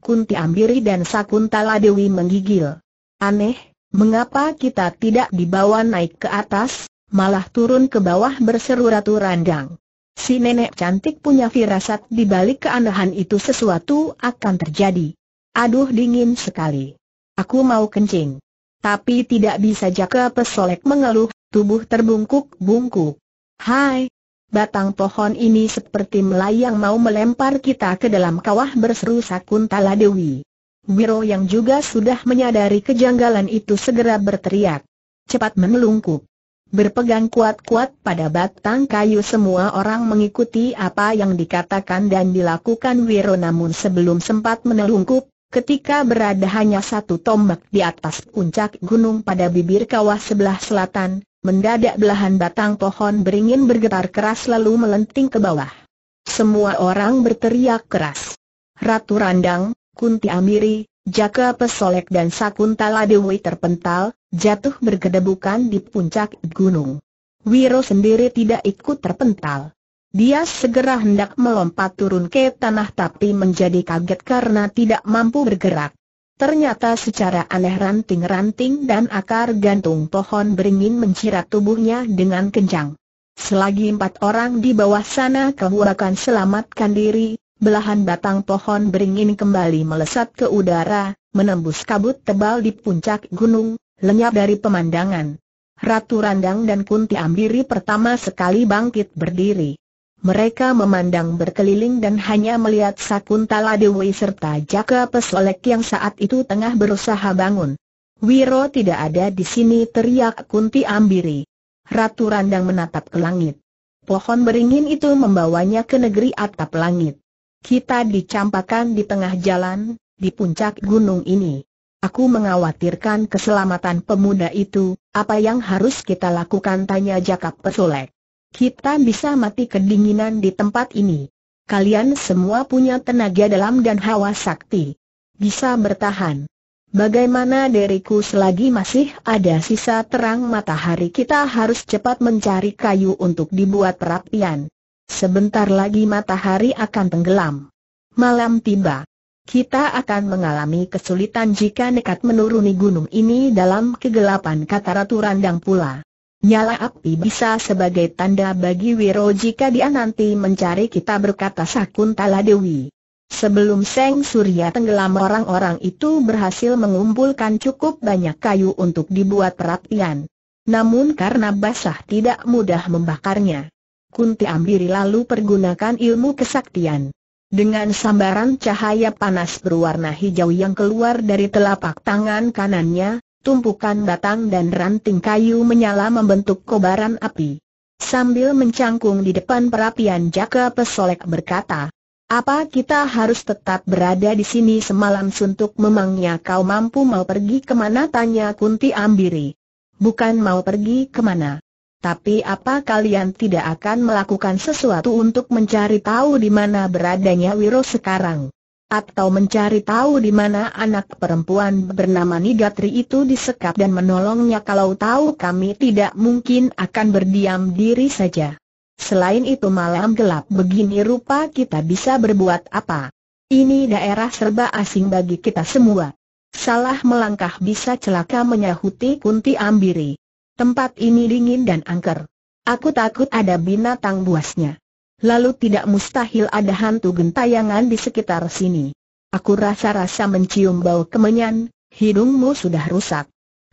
S1: Kunti Ambiri dan Sakuntala Dewi menggigil. Aneh, mengapa kita tidak dibawa naik ke atas, malah turun ke bawah berseru Ratu Randang. Si nenek cantik punya firasat di balik keanehan itu sesuatu akan terjadi. Aduh dingin sekali. Aku mau kencing. Tapi tidak bisa jaga pesolek mengeluh, tubuh terbungkuk-bungkuk. Hai, Batang pohon ini seperti melayang mau melempar kita ke dalam kawah berseru Sakuntala Dewi. Wiro yang juga sudah menyadari kejanggalan itu segera berteriak. Cepat menelungkup. Berpegang kuat-kuat pada batang kayu semua orang mengikuti apa yang dikatakan dan dilakukan Wiro namun sebelum sempat menelungkup, ketika berada hanya satu tombak di atas puncak gunung pada bibir kawah sebelah selatan, mendadak belahan batang pohon beringin bergetar keras lalu melenting ke bawah. Semua orang berteriak keras. Ratu Randang, Kunti Amiri, Jaka Pesolek dan Sakuntala Dewi terpental, jatuh bergedebukan di puncak gunung. Wiro sendiri tidak ikut terpental. Dia segera hendak melompat turun ke tanah tapi menjadi kaget karena tidak mampu bergerak. Ternyata secara aneh ranting-ranting dan akar gantung pohon beringin mencirat tubuhnya dengan kencang. Selagi empat orang di bawah sana kebuakan selamatkan diri, belahan batang pohon beringin kembali melesat ke udara, menembus kabut tebal di puncak gunung, lenyap dari pemandangan. Ratu Randang dan Kunti Ambiri pertama sekali bangkit berdiri. Mereka memandang berkeliling dan hanya melihat Sakuntala Dewi serta Jaka Pesolek yang saat itu tengah berusaha bangun. Wiro tidak ada di sini teriak Kunti Ambiri. Ratu Randang menatap ke langit. Pohon beringin itu membawanya ke negeri atap langit. Kita dicampakan di tengah jalan, di puncak gunung ini. Aku mengkhawatirkan keselamatan pemuda itu, apa yang harus kita lakukan tanya Jaka Pesolek. Kita bisa mati kedinginan di tempat ini. Kalian semua punya tenaga dalam dan hawa sakti. Bisa bertahan. Bagaimana deriku selagi masih ada sisa terang matahari kita harus cepat mencari kayu untuk dibuat perapian. Sebentar lagi matahari akan tenggelam. Malam tiba. Kita akan mengalami kesulitan jika nekat menuruni gunung ini dalam kegelapan kata Ratu Randang pula. Nyala api bisa sebagai tanda bagi Wiro jika dia nanti mencari kita berkata Sakuntala Dewi. Sebelum Seng Surya tenggelam orang-orang itu berhasil mengumpulkan cukup banyak kayu untuk dibuat perapian. Namun karena basah tidak mudah membakarnya. Kunti Ambiri lalu pergunakan ilmu kesaktian. Dengan sambaran cahaya panas berwarna hijau yang keluar dari telapak tangan kanannya, tumpukan batang dan ranting kayu menyala membentuk kobaran api. Sambil mencangkung di depan perapian Jaka Pesolek berkata, apa kita harus tetap berada di sini semalam suntuk memangnya kau mampu mau pergi kemana tanya Kunti Ambiri. Bukan mau pergi kemana. Tapi apa kalian tidak akan melakukan sesuatu untuk mencari tahu di mana beradanya Wiro sekarang? atau mencari tahu di mana anak perempuan bernama Nigatri itu disekap dan menolongnya kalau tahu kami tidak mungkin akan berdiam diri saja. Selain itu malam gelap begini rupa kita bisa berbuat apa. Ini daerah serba asing bagi kita semua. Salah melangkah bisa celaka menyahuti kunti ambiri. Tempat ini dingin dan angker. Aku takut ada binatang buasnya lalu tidak mustahil ada hantu gentayangan di sekitar sini. Aku rasa-rasa mencium bau kemenyan, hidungmu sudah rusak.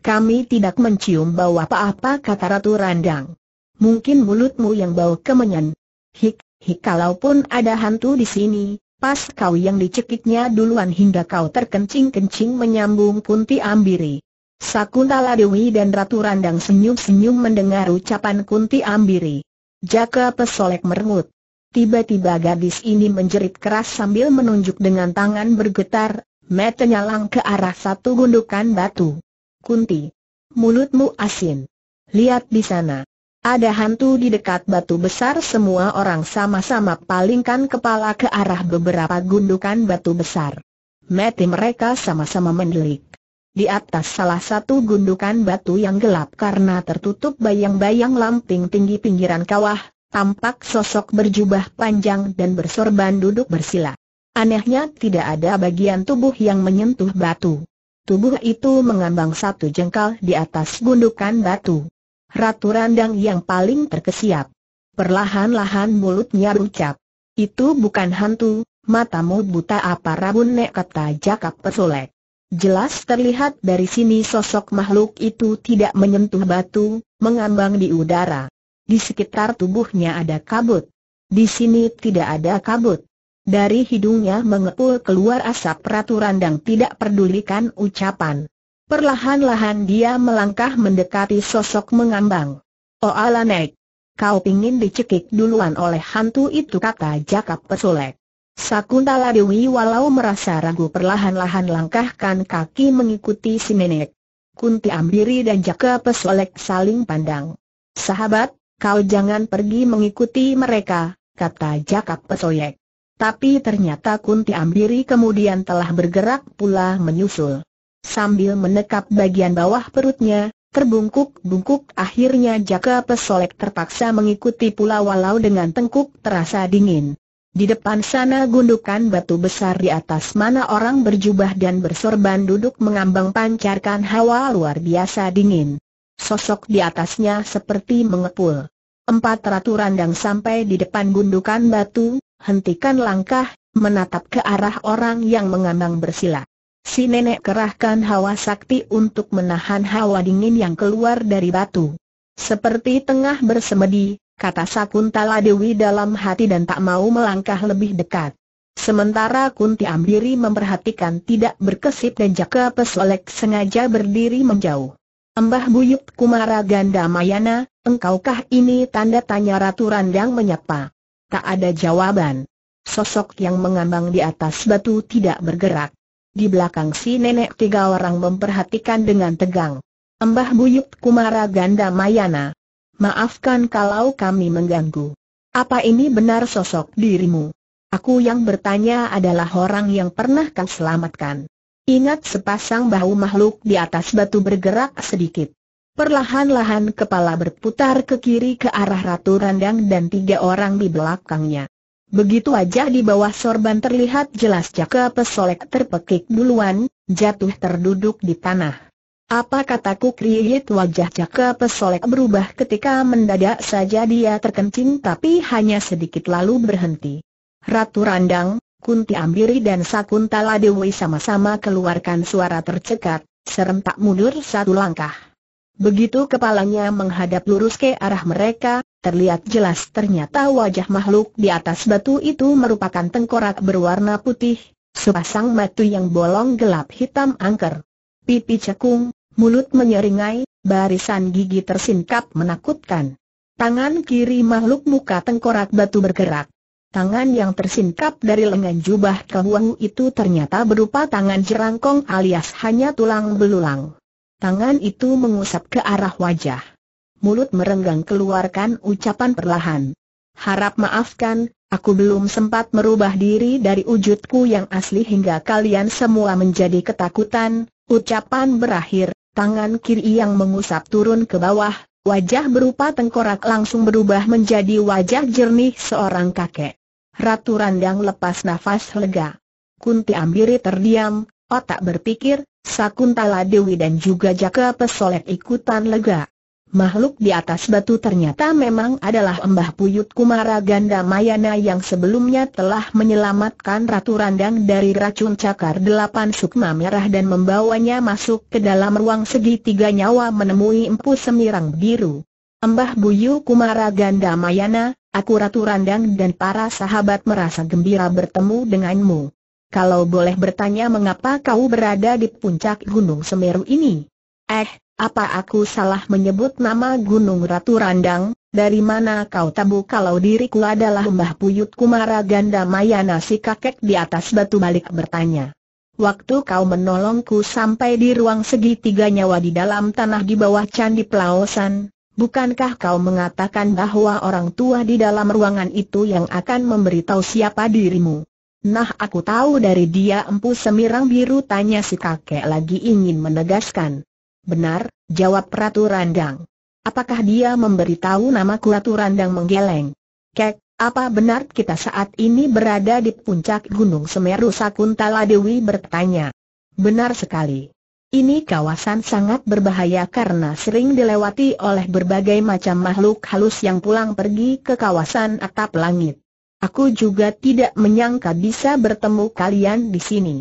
S1: Kami tidak mencium bau apa-apa kata Ratu Randang. Mungkin mulutmu yang bau kemenyan. Hik, hik kalaupun ada hantu di sini, pas kau yang dicekiknya duluan hingga kau terkencing-kencing menyambung kunti ambiri. Sakuntala Dewi dan Ratu Randang senyum-senyum mendengar ucapan Kunti Ambiri. Jaka Pesolek merengut. Tiba-tiba gadis ini menjerit keras sambil menunjuk dengan tangan bergetar, matanya lang ke arah satu gundukan batu. Kunti. Mulutmu asin. Lihat di sana. Ada hantu di dekat batu besar semua orang sama-sama palingkan kepala ke arah beberapa gundukan batu besar. Mati mereka sama-sama mendelik. Di atas salah satu gundukan batu yang gelap karena tertutup bayang-bayang lamping tinggi pinggiran kawah, tampak sosok berjubah panjang dan bersorban duduk bersila. Anehnya tidak ada bagian tubuh yang menyentuh batu. Tubuh itu mengambang satu jengkal di atas gundukan batu. Ratu Randang yang paling terkesiap. Perlahan-lahan mulutnya berucap. Itu bukan hantu, matamu buta apa rabun nek kata jakap pesolek. Jelas terlihat dari sini sosok makhluk itu tidak menyentuh batu, mengambang di udara. Di sekitar tubuhnya ada kabut. Di sini tidak ada kabut. Dari hidungnya mengepul keluar asap Peraturan randang tidak pedulikan ucapan. Perlahan-lahan dia melangkah mendekati sosok mengambang. Oh, nek, kau ingin dicekik duluan oleh hantu itu kata Jakap Pesulek. Sakuntala Dewi walau merasa ragu perlahan-lahan langkahkan kaki mengikuti si nenek. Kunti Ambiri dan Jaka Pesolek saling pandang. Sahabat, Kau jangan pergi mengikuti mereka, kata Jakap Pesoyek. Tapi ternyata Kunti Ambiri kemudian telah bergerak pula menyusul. Sambil menekap bagian bawah perutnya, terbungkuk-bungkuk akhirnya Jaka Pesolek terpaksa mengikuti pula walau dengan tengkuk terasa dingin. Di depan sana gundukan batu besar di atas mana orang berjubah dan bersorban duduk mengambang pancarkan hawa luar biasa dingin. Sosok di atasnya seperti mengepul. Empat ratu randang sampai di depan gundukan batu, hentikan langkah, menatap ke arah orang yang mengambang bersila. Si nenek kerahkan hawa sakti untuk menahan hawa dingin yang keluar dari batu. Seperti tengah bersemedi, kata Sakuntala Dewi dalam hati dan tak mau melangkah lebih dekat. Sementara Kunti Ambiri memperhatikan tidak berkesip dan Jaka Pesolek sengaja berdiri menjauh. Ambah buyuk Kumara Ganda Mayana, engkaukah ini tanda tanya Ratu Randang menyapa? Tak ada jawaban. Sosok yang mengambang di atas batu tidak bergerak. Di belakang si nenek tiga orang memperhatikan dengan tegang. Ambah buyuk Kumara Ganda Mayana, Maafkan kalau kami mengganggu. Apa ini benar sosok dirimu? Aku yang bertanya adalah orang yang pernah kau selamatkan. Ingat sepasang bahu makhluk di atas batu bergerak sedikit. Perlahan-lahan kepala berputar ke kiri ke arah Ratu Randang dan tiga orang di belakangnya. Begitu wajah di bawah sorban terlihat jelas jaka pesolek terpekik duluan, jatuh terduduk di tanah. Apa kataku kriyit wajah jaka pesolek berubah ketika mendadak saja dia terkencing tapi hanya sedikit lalu berhenti. Ratu Randang, Kunti Ambiri dan Sakuntala Dewi sama-sama keluarkan suara tercekat, serentak mundur satu langkah. Begitu kepalanya menghadap lurus ke arah mereka, terlihat jelas ternyata wajah makhluk di atas batu itu merupakan tengkorak berwarna putih, sepasang batu yang bolong gelap hitam angker. Pipi cekung, mulut menyeringai, barisan gigi tersingkap menakutkan. Tangan kiri makhluk muka tengkorak batu bergerak, Tangan yang tersingkap dari lengan jubah Kelhuang itu ternyata berupa tangan jerangkong alias hanya tulang belulang. Tangan itu mengusap ke arah wajah. Mulut merenggang keluarkan ucapan perlahan. Harap maafkan, aku belum sempat merubah diri dari wujudku yang asli hingga kalian semua menjadi ketakutan. Ucapan berakhir, tangan kiri yang mengusap turun ke bawah, wajah berupa tengkorak langsung berubah menjadi wajah jernih seorang kakek. Ratu Randang lepas nafas lega. Kunti Ambiri terdiam, otak berpikir, Sakuntala Dewi dan juga Jaka Pesolek ikutan lega. Makhluk di atas batu ternyata memang adalah Embah Puyut Kumara Ganda Mayana yang sebelumnya telah menyelamatkan Ratu Randang dari racun cakar delapan sukma merah dan membawanya masuk ke dalam ruang segitiga nyawa menemui Empu Semirang Biru. Embah Buyu Kumara Ganda Mayana, Aku Ratu Randang dan para sahabat merasa gembira bertemu denganmu. Kalau boleh bertanya mengapa kau berada di puncak Gunung Semeru ini? Eh, apa aku salah menyebut nama Gunung Ratu Randang? Dari mana kau tahu kalau diriku adalah Mbah Puyut Kumara Ganda Mayana si kakek di atas batu balik bertanya. Waktu kau menolongku sampai di ruang segitiga nyawa di dalam tanah di bawah Candi pelawasan, Bukankah kau mengatakan bahwa orang tua di dalam ruangan itu yang akan memberitahu siapa dirimu? Nah aku tahu dari dia empu semirang biru tanya si kakek lagi ingin menegaskan. Benar, jawab Ratu Randang. Apakah dia memberitahu nama Ratu Randang menggeleng? Kek, apa benar kita saat ini berada di puncak Gunung Semeru Sakuntala Dewi bertanya. Benar sekali. Ini kawasan sangat berbahaya karena sering dilewati oleh berbagai macam makhluk halus yang pulang pergi ke kawasan atap langit. Aku juga tidak menyangka bisa bertemu kalian di sini.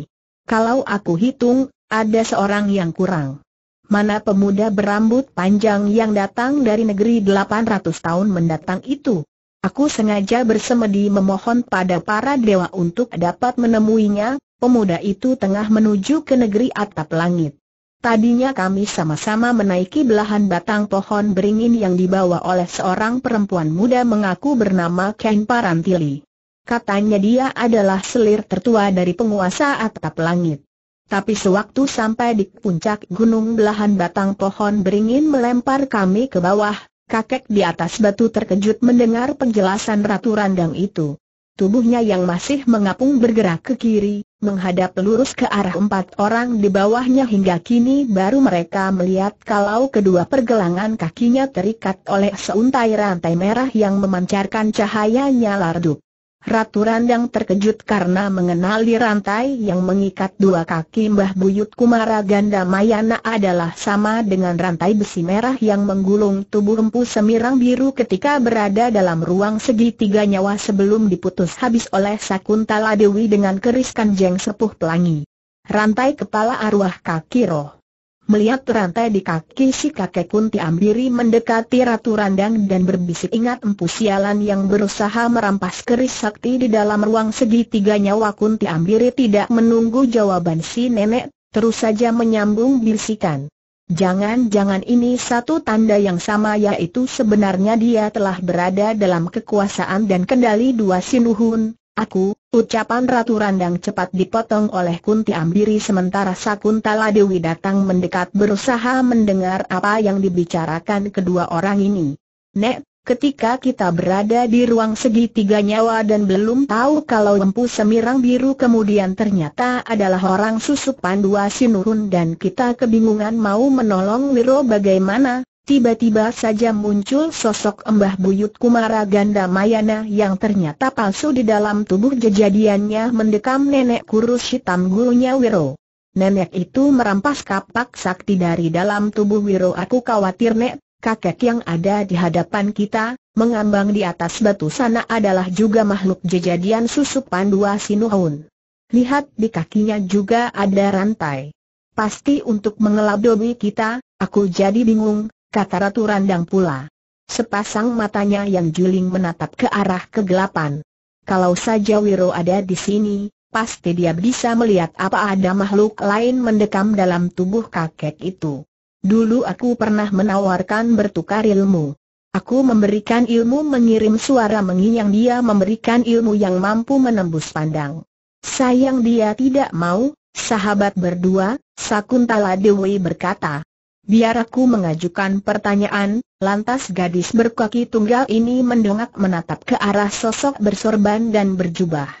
S1: Kalau aku hitung, ada seorang yang kurang. Mana pemuda berambut panjang yang datang dari negeri 800 tahun mendatang itu? Aku sengaja bersemedi memohon pada para dewa untuk dapat menemuinya, pemuda itu tengah menuju ke negeri atap langit. Tadinya kami sama-sama menaiki belahan batang pohon beringin yang dibawa oleh seorang perempuan muda mengaku bernama Ken Parantili. Katanya dia adalah selir tertua dari penguasa atap langit. Tapi sewaktu sampai di puncak gunung belahan batang pohon beringin melempar kami ke bawah, kakek di atas batu terkejut mendengar penjelasan Ratu Randang itu. Tubuhnya yang masih mengapung bergerak ke kiri, menghadap lurus ke arah empat orang di bawahnya hingga kini baru mereka melihat kalau kedua pergelangan kakinya terikat oleh seuntai rantai merah yang memancarkan cahaya nyalar redup. Ratu Randang terkejut karena mengenali rantai yang mengikat dua kaki Mbah Buyut Kumara Ganda Mayana adalah sama dengan rantai besi merah yang menggulung tubuh empu semirang biru ketika berada dalam ruang segitiga nyawa sebelum diputus habis oleh Sakuntala Dewi dengan keris kanjeng sepuh pelangi. Rantai kepala arwah kaki roh. Melihat rantai di kaki si kakek kunti ambiri mendekati Ratu Randang dan berbisik ingat empu sialan yang berusaha merampas keris sakti di dalam ruang segitiga nyawa kunti ambiri tidak menunggu jawaban si nenek, terus saja menyambung bisikan. Jangan-jangan ini satu tanda yang sama yaitu sebenarnya dia telah berada dalam kekuasaan dan kendali dua sinuhun, Aku, ucapan Ratu Randang cepat dipotong oleh Kunti Ambiri sementara Sakuntala Dewi datang mendekat berusaha mendengar apa yang dibicarakan kedua orang ini. Nek, ketika kita berada di ruang segitiga nyawa dan belum tahu kalau empu semirang biru kemudian ternyata adalah orang susupan dua sinurun dan kita kebingungan mau menolong Wiro bagaimana? Tiba-tiba saja muncul sosok Embah Buyut Kumara Ganda Mayana yang ternyata palsu di dalam tubuh jejadiannya mendekam nenek kurus hitam gurunya Wiro. Nenek itu merampas kapak sakti dari dalam tubuh Wiro aku khawatir nek, kakek yang ada di hadapan kita, mengambang di atas batu sana adalah juga makhluk jejadian susupan dua sinuhun. Lihat di kakinya juga ada rantai. Pasti untuk mengeladobi kita, aku jadi bingung, kata Ratu Randang pula. Sepasang matanya yang juling menatap ke arah kegelapan. Kalau saja Wiro ada di sini, pasti dia bisa melihat apa ada makhluk lain mendekam dalam tubuh kakek itu. Dulu aku pernah menawarkan bertukar ilmu. Aku memberikan ilmu mengirim suara menginyang dia memberikan ilmu yang mampu menembus pandang. Sayang dia tidak mau, sahabat berdua, Sakuntala Dewi berkata. Biar aku mengajukan pertanyaan, lantas gadis berkaki tunggal ini mendongak menatap ke arah sosok bersorban dan berjubah.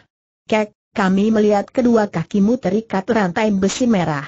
S1: Kek, kami melihat kedua kakimu terikat rantai besi merah.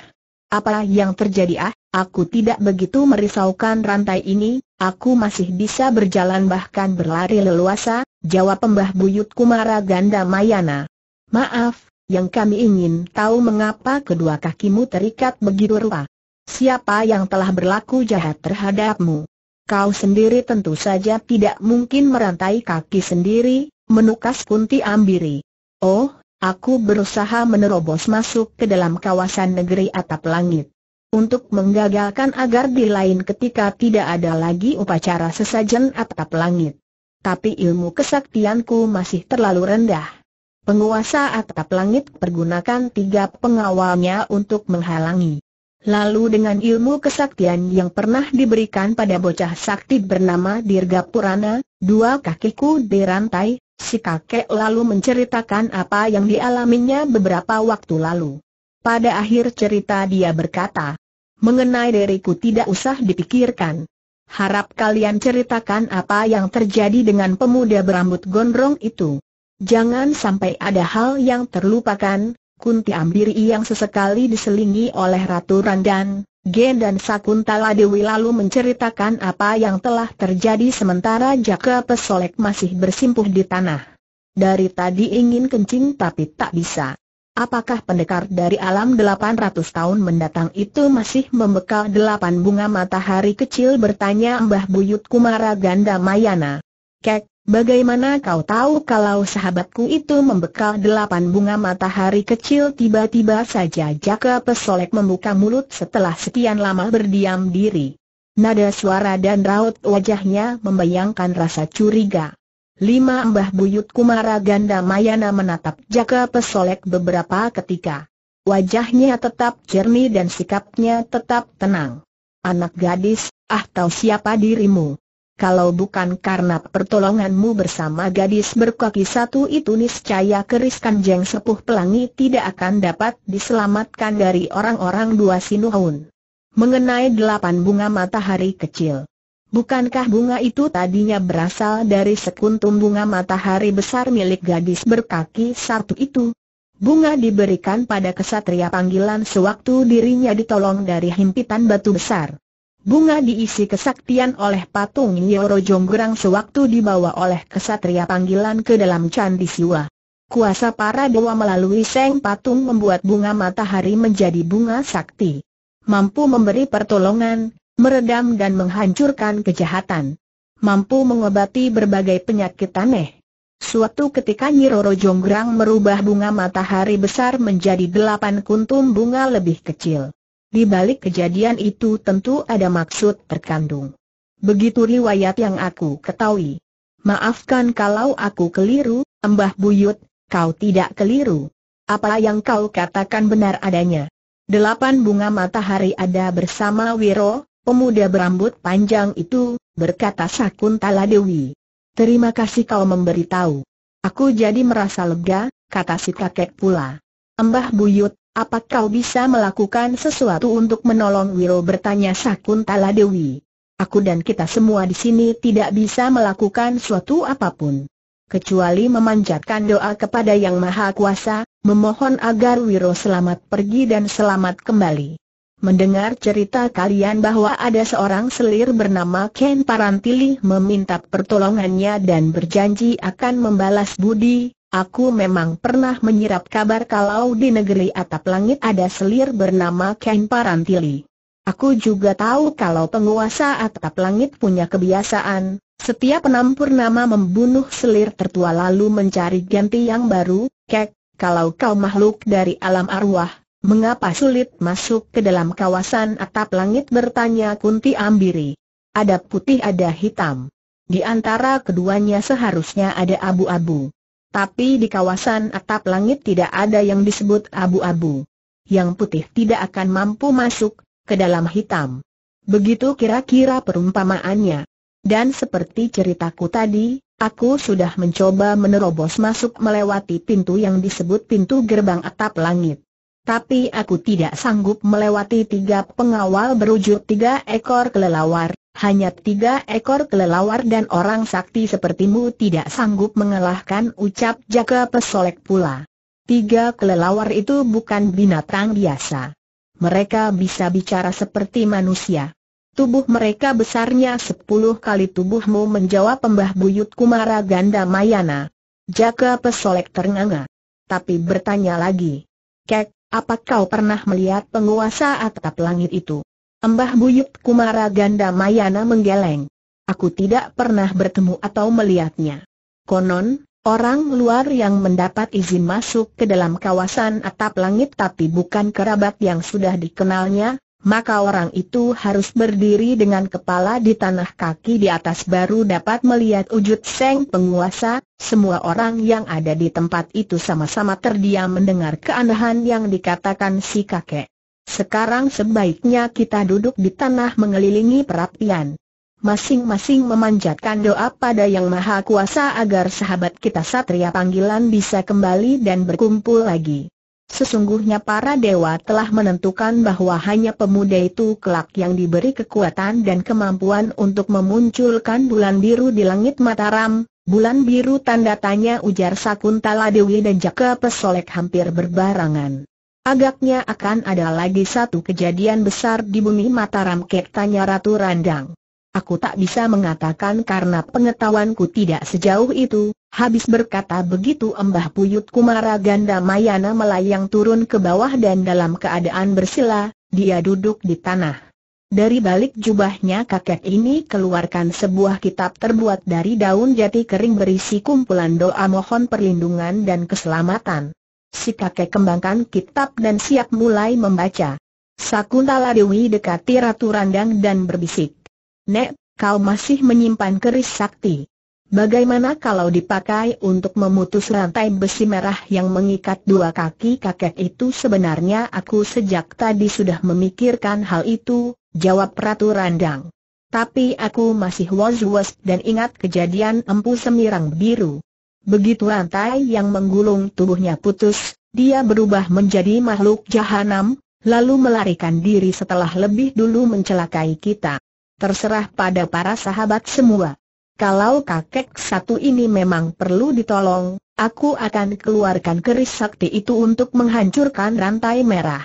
S1: Apa yang terjadi ah, aku tidak begitu merisaukan rantai ini, aku masih bisa berjalan bahkan berlari leluasa, jawab pembah buyut Kumara Ganda Mayana. Maaf, yang kami ingin tahu mengapa kedua kakimu terikat begitu rupa. Siapa yang telah berlaku jahat terhadapmu? Kau sendiri tentu saja tidak mungkin merantai kaki sendiri, menukas kunti ambiri. Oh, aku berusaha menerobos masuk ke dalam kawasan negeri atap langit. Untuk menggagalkan agar di lain ketika tidak ada lagi upacara sesajen atap langit. Tapi ilmu kesaktianku masih terlalu rendah. Penguasa atap langit pergunakan tiga pengawalnya untuk menghalangi. Lalu dengan ilmu kesaktian yang pernah diberikan pada bocah sakti bernama Dirga Purana, dua kakiku dirantai, si kakek lalu menceritakan apa yang dialaminya beberapa waktu lalu. Pada akhir cerita dia berkata, mengenai diriku tidak usah dipikirkan. Harap kalian ceritakan apa yang terjadi dengan pemuda berambut gondrong itu. Jangan sampai ada hal yang terlupakan, Kunti Ambiri yang sesekali diselingi oleh Ratu Randan, Gen dan Sakuntala Dewi lalu menceritakan apa yang telah terjadi sementara Jaka Pesolek masih bersimpuh di tanah. Dari tadi ingin kencing tapi tak bisa. Apakah pendekar dari alam 800 tahun mendatang itu masih membekal delapan bunga matahari kecil bertanya Mbah Buyut Kumara Ganda Mayana. Kek, Bagaimana kau tahu kalau sahabatku itu membekal delapan bunga matahari kecil tiba-tiba saja Jaka Pesolek membuka mulut setelah sekian lama berdiam diri. Nada suara dan raut wajahnya membayangkan rasa curiga. Lima mbah buyut Kumara Ganda Mayana menatap Jaka Pesolek beberapa ketika. Wajahnya tetap jernih dan sikapnya tetap tenang. Anak gadis, ah tahu siapa dirimu? kalau bukan karena pertolonganmu bersama gadis berkaki satu itu niscaya keris kanjeng sepuh pelangi tidak akan dapat diselamatkan dari orang-orang dua sinuhun. Mengenai delapan bunga matahari kecil. Bukankah bunga itu tadinya berasal dari sekuntum bunga matahari besar milik gadis berkaki satu itu? Bunga diberikan pada kesatria panggilan sewaktu dirinya ditolong dari himpitan batu besar bunga diisi kesaktian oleh patung Nyoro Jonggrang sewaktu dibawa oleh kesatria panggilan ke dalam candi siwa. Kuasa para dewa melalui seng patung membuat bunga matahari menjadi bunga sakti. Mampu memberi pertolongan, meredam dan menghancurkan kejahatan. Mampu mengobati berbagai penyakit aneh. Suatu ketika Nyiroro Jonggrang merubah bunga matahari besar menjadi delapan kuntum bunga lebih kecil. Di balik kejadian itu tentu ada maksud terkandung. Begitu riwayat yang aku ketahui. Maafkan kalau aku keliru, Mbah Buyut, kau tidak keliru. Apa yang kau katakan benar adanya. Delapan bunga matahari ada bersama Wiro, pemuda berambut panjang itu, berkata Sakuntala Dewi. Terima kasih kau memberitahu. Aku jadi merasa lega, kata si kakek pula. Mbah Buyut, apa kau bisa melakukan sesuatu untuk menolong Wiro bertanya Sakuntala Dewi. Aku dan kita semua di sini tidak bisa melakukan suatu apapun. Kecuali memanjatkan doa kepada Yang Maha Kuasa, memohon agar Wiro selamat pergi dan selamat kembali. Mendengar cerita kalian bahwa ada seorang selir bernama Ken Parantili meminta pertolongannya dan berjanji akan membalas budi, Aku memang pernah menyerap kabar kalau di negeri atap langit ada selir bernama Ken Parantili. Aku juga tahu kalau penguasa atap langit punya kebiasaan, setiap enam purnama membunuh selir tertua lalu mencari ganti yang baru, kek, kalau kau makhluk dari alam arwah, mengapa sulit masuk ke dalam kawasan atap langit bertanya Kunti Ambiri. Ada putih ada hitam. Di antara keduanya seharusnya ada abu-abu tapi di kawasan atap langit tidak ada yang disebut abu-abu. Yang putih tidak akan mampu masuk ke dalam hitam. Begitu kira-kira perumpamaannya. Dan seperti ceritaku tadi, aku sudah mencoba menerobos masuk melewati pintu yang disebut pintu gerbang atap langit tapi aku tidak sanggup melewati tiga pengawal berujut tiga ekor kelelawar, hanya tiga ekor kelelawar dan orang sakti sepertimu tidak sanggup mengalahkan ucap Jaka Pesolek pula. Tiga kelelawar itu bukan binatang biasa. Mereka bisa bicara seperti manusia. Tubuh mereka besarnya sepuluh kali tubuhmu menjawab pembah buyut Kumara Ganda Mayana. Jaka Pesolek ternganga. Tapi bertanya lagi. Kek, apa kau pernah melihat penguasa atap langit itu? Embah Buyut Kumara Ganda Mayana menggeleng. Aku tidak pernah bertemu atau melihatnya. Konon, orang luar yang mendapat izin masuk ke dalam kawasan atap langit tapi bukan kerabat yang sudah dikenalnya, maka orang itu harus berdiri dengan kepala di tanah kaki di atas baru dapat melihat wujud Seng penguasa, semua orang yang ada di tempat itu sama-sama terdiam mendengar keanehan yang dikatakan si kakek. Sekarang sebaiknya kita duduk di tanah mengelilingi perapian masing-masing memanjatkan doa pada Yang Maha Kuasa agar sahabat kita Satria Panggilan bisa kembali dan berkumpul lagi. Sesungguhnya para dewa telah menentukan bahwa hanya pemuda itu kelak yang diberi kekuatan dan kemampuan untuk memunculkan bulan biru di langit Mataram. Bulan biru tanda tanya ujar Sakuntala Dewi dan Jaka Pesolek hampir berbarangan. Agaknya akan ada lagi satu kejadian besar di bumi Mataram tanya Ratu Randang. Aku tak bisa mengatakan karena pengetahuanku tidak sejauh itu. Habis berkata begitu Embah Puyut Kumara Ganda Mayana melayang turun ke bawah dan dalam keadaan bersila, dia duduk di tanah. Dari balik jubahnya kakek ini keluarkan sebuah kitab terbuat dari daun jati kering berisi kumpulan doa mohon perlindungan dan keselamatan. Si kakek kembangkan kitab dan siap mulai membaca. Sakuntala Dewi dekati Ratu Randang dan berbisik. Nek, kau masih menyimpan keris sakti. Bagaimana kalau dipakai untuk memutus rantai besi merah yang mengikat dua kaki kakek itu sebenarnya aku sejak tadi sudah memikirkan hal itu, jawab Ratu Randang. Tapi aku masih was-was dan ingat kejadian empu semirang biru. Begitu rantai yang menggulung tubuhnya putus, dia berubah menjadi makhluk jahanam, lalu melarikan diri setelah lebih dulu mencelakai kita terserah pada para sahabat semua. Kalau kakek satu ini memang perlu ditolong, aku akan keluarkan keris sakti itu untuk menghancurkan rantai merah.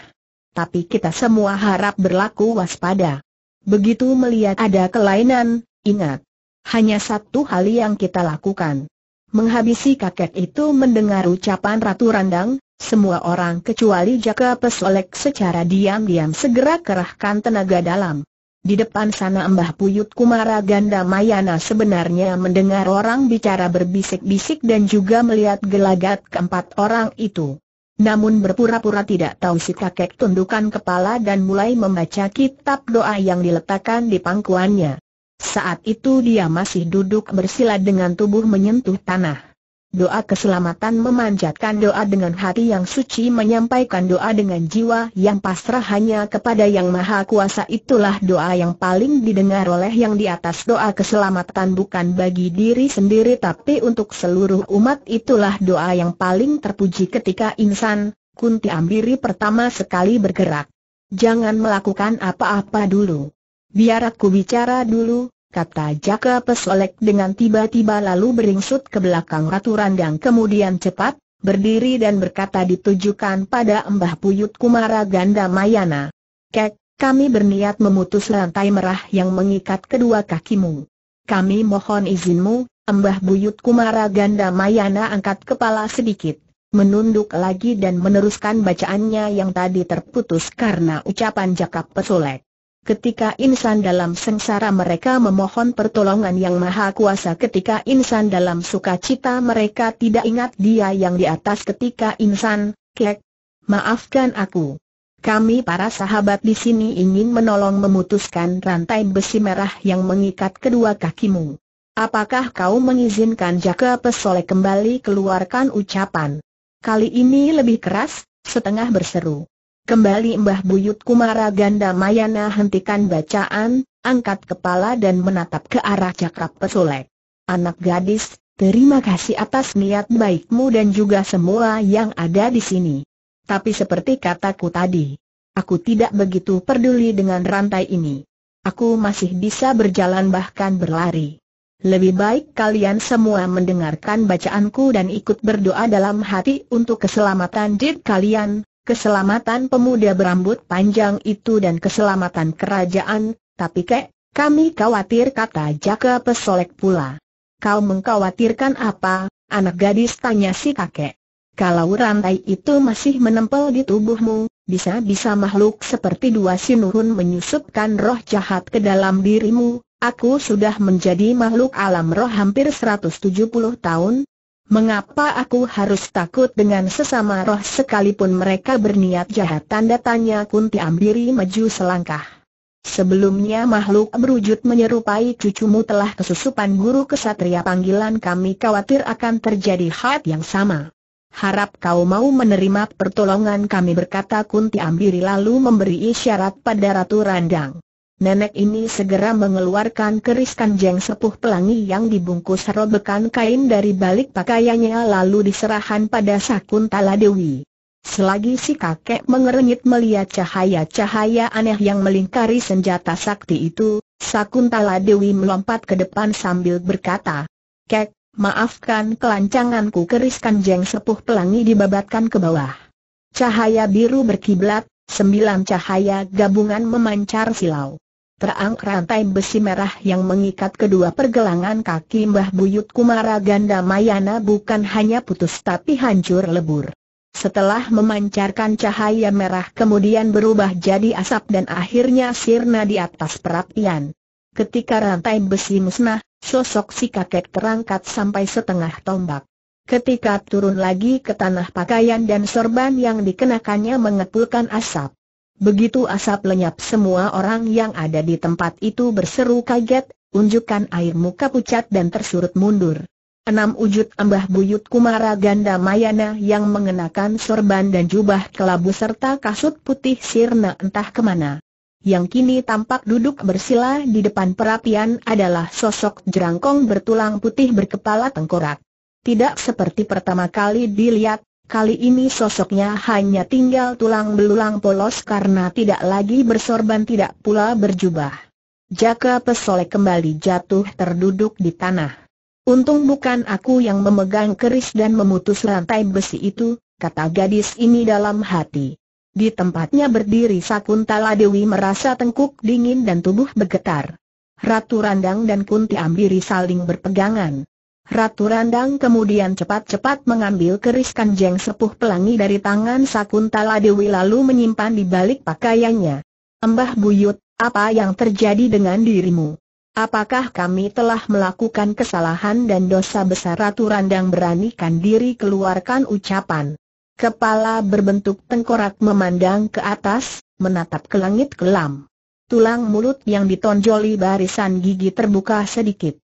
S1: Tapi kita semua harap berlaku waspada. Begitu melihat ada kelainan, ingat. Hanya satu hal yang kita lakukan. Menghabisi kakek itu mendengar ucapan Ratu Randang, semua orang kecuali Jaka Pesolek secara diam-diam segera kerahkan tenaga dalam. Di depan sana Mbah Puyut Kumara Ganda Mayana sebenarnya mendengar orang bicara berbisik-bisik dan juga melihat gelagat keempat orang itu. Namun berpura-pura tidak tahu si kakek tundukan kepala dan mulai membaca kitab doa yang diletakkan di pangkuannya. Saat itu dia masih duduk bersila dengan tubuh menyentuh tanah. Doa keselamatan memanjatkan doa dengan hati yang suci menyampaikan doa dengan jiwa yang pasrah hanya kepada yang maha kuasa itulah doa yang paling didengar oleh yang di atas doa keselamatan bukan bagi diri sendiri tapi untuk seluruh umat itulah doa yang paling terpuji ketika insan, kunti ambiri pertama sekali bergerak. Jangan melakukan apa-apa dulu. Biar aku bicara dulu, kata Jaka Pesolek dengan tiba-tiba lalu beringsut ke belakang Ratu Randang kemudian cepat, berdiri dan berkata ditujukan pada Mbah Puyut Kumara Ganda Mayana. Kek, kami berniat memutus rantai merah yang mengikat kedua kakimu. Kami mohon izinmu, Mbah Buyut Kumara Ganda Mayana angkat kepala sedikit menunduk lagi dan meneruskan bacaannya yang tadi terputus karena ucapan Jakap Pesolek. Ketika insan dalam sengsara mereka memohon pertolongan yang maha kuasa Ketika insan dalam sukacita mereka tidak ingat dia yang di atas Ketika insan, kek, maafkan aku Kami para sahabat di sini ingin menolong memutuskan rantai besi merah yang mengikat kedua kakimu Apakah kau mengizinkan Jaka Pesole kembali keluarkan ucapan Kali ini lebih keras, setengah berseru Kembali Mbah Buyut Kumara Ganda Mayana hentikan bacaan, angkat kepala dan menatap ke arah cakra pesulek. Anak gadis, terima kasih atas niat baikmu dan juga semua yang ada di sini. Tapi seperti kataku tadi, aku tidak begitu peduli dengan rantai ini. Aku masih bisa berjalan bahkan berlari. Lebih baik kalian semua mendengarkan bacaanku dan ikut berdoa dalam hati untuk keselamatan diri kalian, keselamatan pemuda berambut panjang itu dan keselamatan kerajaan, tapi kek, kami khawatir kata Jaka Pesolek pula. Kau mengkhawatirkan apa, anak gadis tanya si kakek. Kalau rantai itu masih menempel di tubuhmu, bisa-bisa makhluk seperti dua sinurun menyusupkan roh jahat ke dalam dirimu, Aku sudah menjadi makhluk alam roh hampir 170 tahun, Mengapa aku harus takut dengan sesama roh sekalipun mereka berniat jahat? Tanda tanya Kunti Ambiri maju selangkah. Sebelumnya makhluk berwujud menyerupai cucumu telah kesusupan guru kesatria panggilan kami khawatir akan terjadi hal yang sama. Harap kau mau menerima pertolongan kami berkata Kunti Ambiri lalu memberi isyarat pada Ratu Randang nenek ini segera mengeluarkan keris kanjeng sepuh pelangi yang dibungkus robekan kain dari balik pakaiannya lalu diserahkan pada Sakuntala Dewi. Selagi si kakek mengernyit melihat cahaya-cahaya aneh yang melingkari senjata sakti itu, Sakuntala Dewi melompat ke depan sambil berkata, Kek, maafkan kelancanganku keris kanjeng sepuh pelangi dibabatkan ke bawah. Cahaya biru berkiblat, sembilan cahaya gabungan memancar silau. Terang rantai besi merah yang mengikat kedua pergelangan kaki Mbah Buyut Kumara Ganda Mayana bukan hanya putus tapi hancur lebur. Setelah memancarkan cahaya merah kemudian berubah jadi asap dan akhirnya sirna di atas perapian. Ketika rantai besi musnah, sosok si kakek terangkat sampai setengah tombak. Ketika turun lagi ke tanah pakaian dan sorban yang dikenakannya mengepulkan asap. Begitu asap lenyap semua orang yang ada di tempat itu berseru kaget, unjukkan air muka pucat dan tersurut mundur. Enam wujud ambah buyut kumara ganda mayana yang mengenakan sorban dan jubah kelabu serta kasut putih sirna entah kemana. Yang kini tampak duduk bersila di depan perapian adalah sosok jerangkong bertulang putih berkepala tengkorak. Tidak seperti pertama kali dilihat, Kali ini sosoknya hanya tinggal tulang belulang polos karena tidak lagi bersorban tidak pula berjubah. Jaka pesolek kembali jatuh terduduk di tanah. Untung bukan aku yang memegang keris dan memutus lantai besi itu, kata gadis ini dalam hati. Di tempatnya berdiri Sakuntala Dewi merasa tengkuk dingin dan tubuh bergetar. Ratu Randang dan Kunti Ambiri saling berpegangan. Ratu Randang kemudian cepat-cepat mengambil keris kanjeng sepuh pelangi dari tangan Sakuntala Dewi lalu menyimpan di balik pakaiannya. Embah Buyut, apa yang terjadi dengan dirimu? Apakah kami telah melakukan kesalahan dan dosa besar Ratu Randang beranikan diri keluarkan ucapan? Kepala berbentuk tengkorak memandang ke atas, menatap ke langit kelam. Tulang mulut yang ditonjoli barisan gigi terbuka sedikit.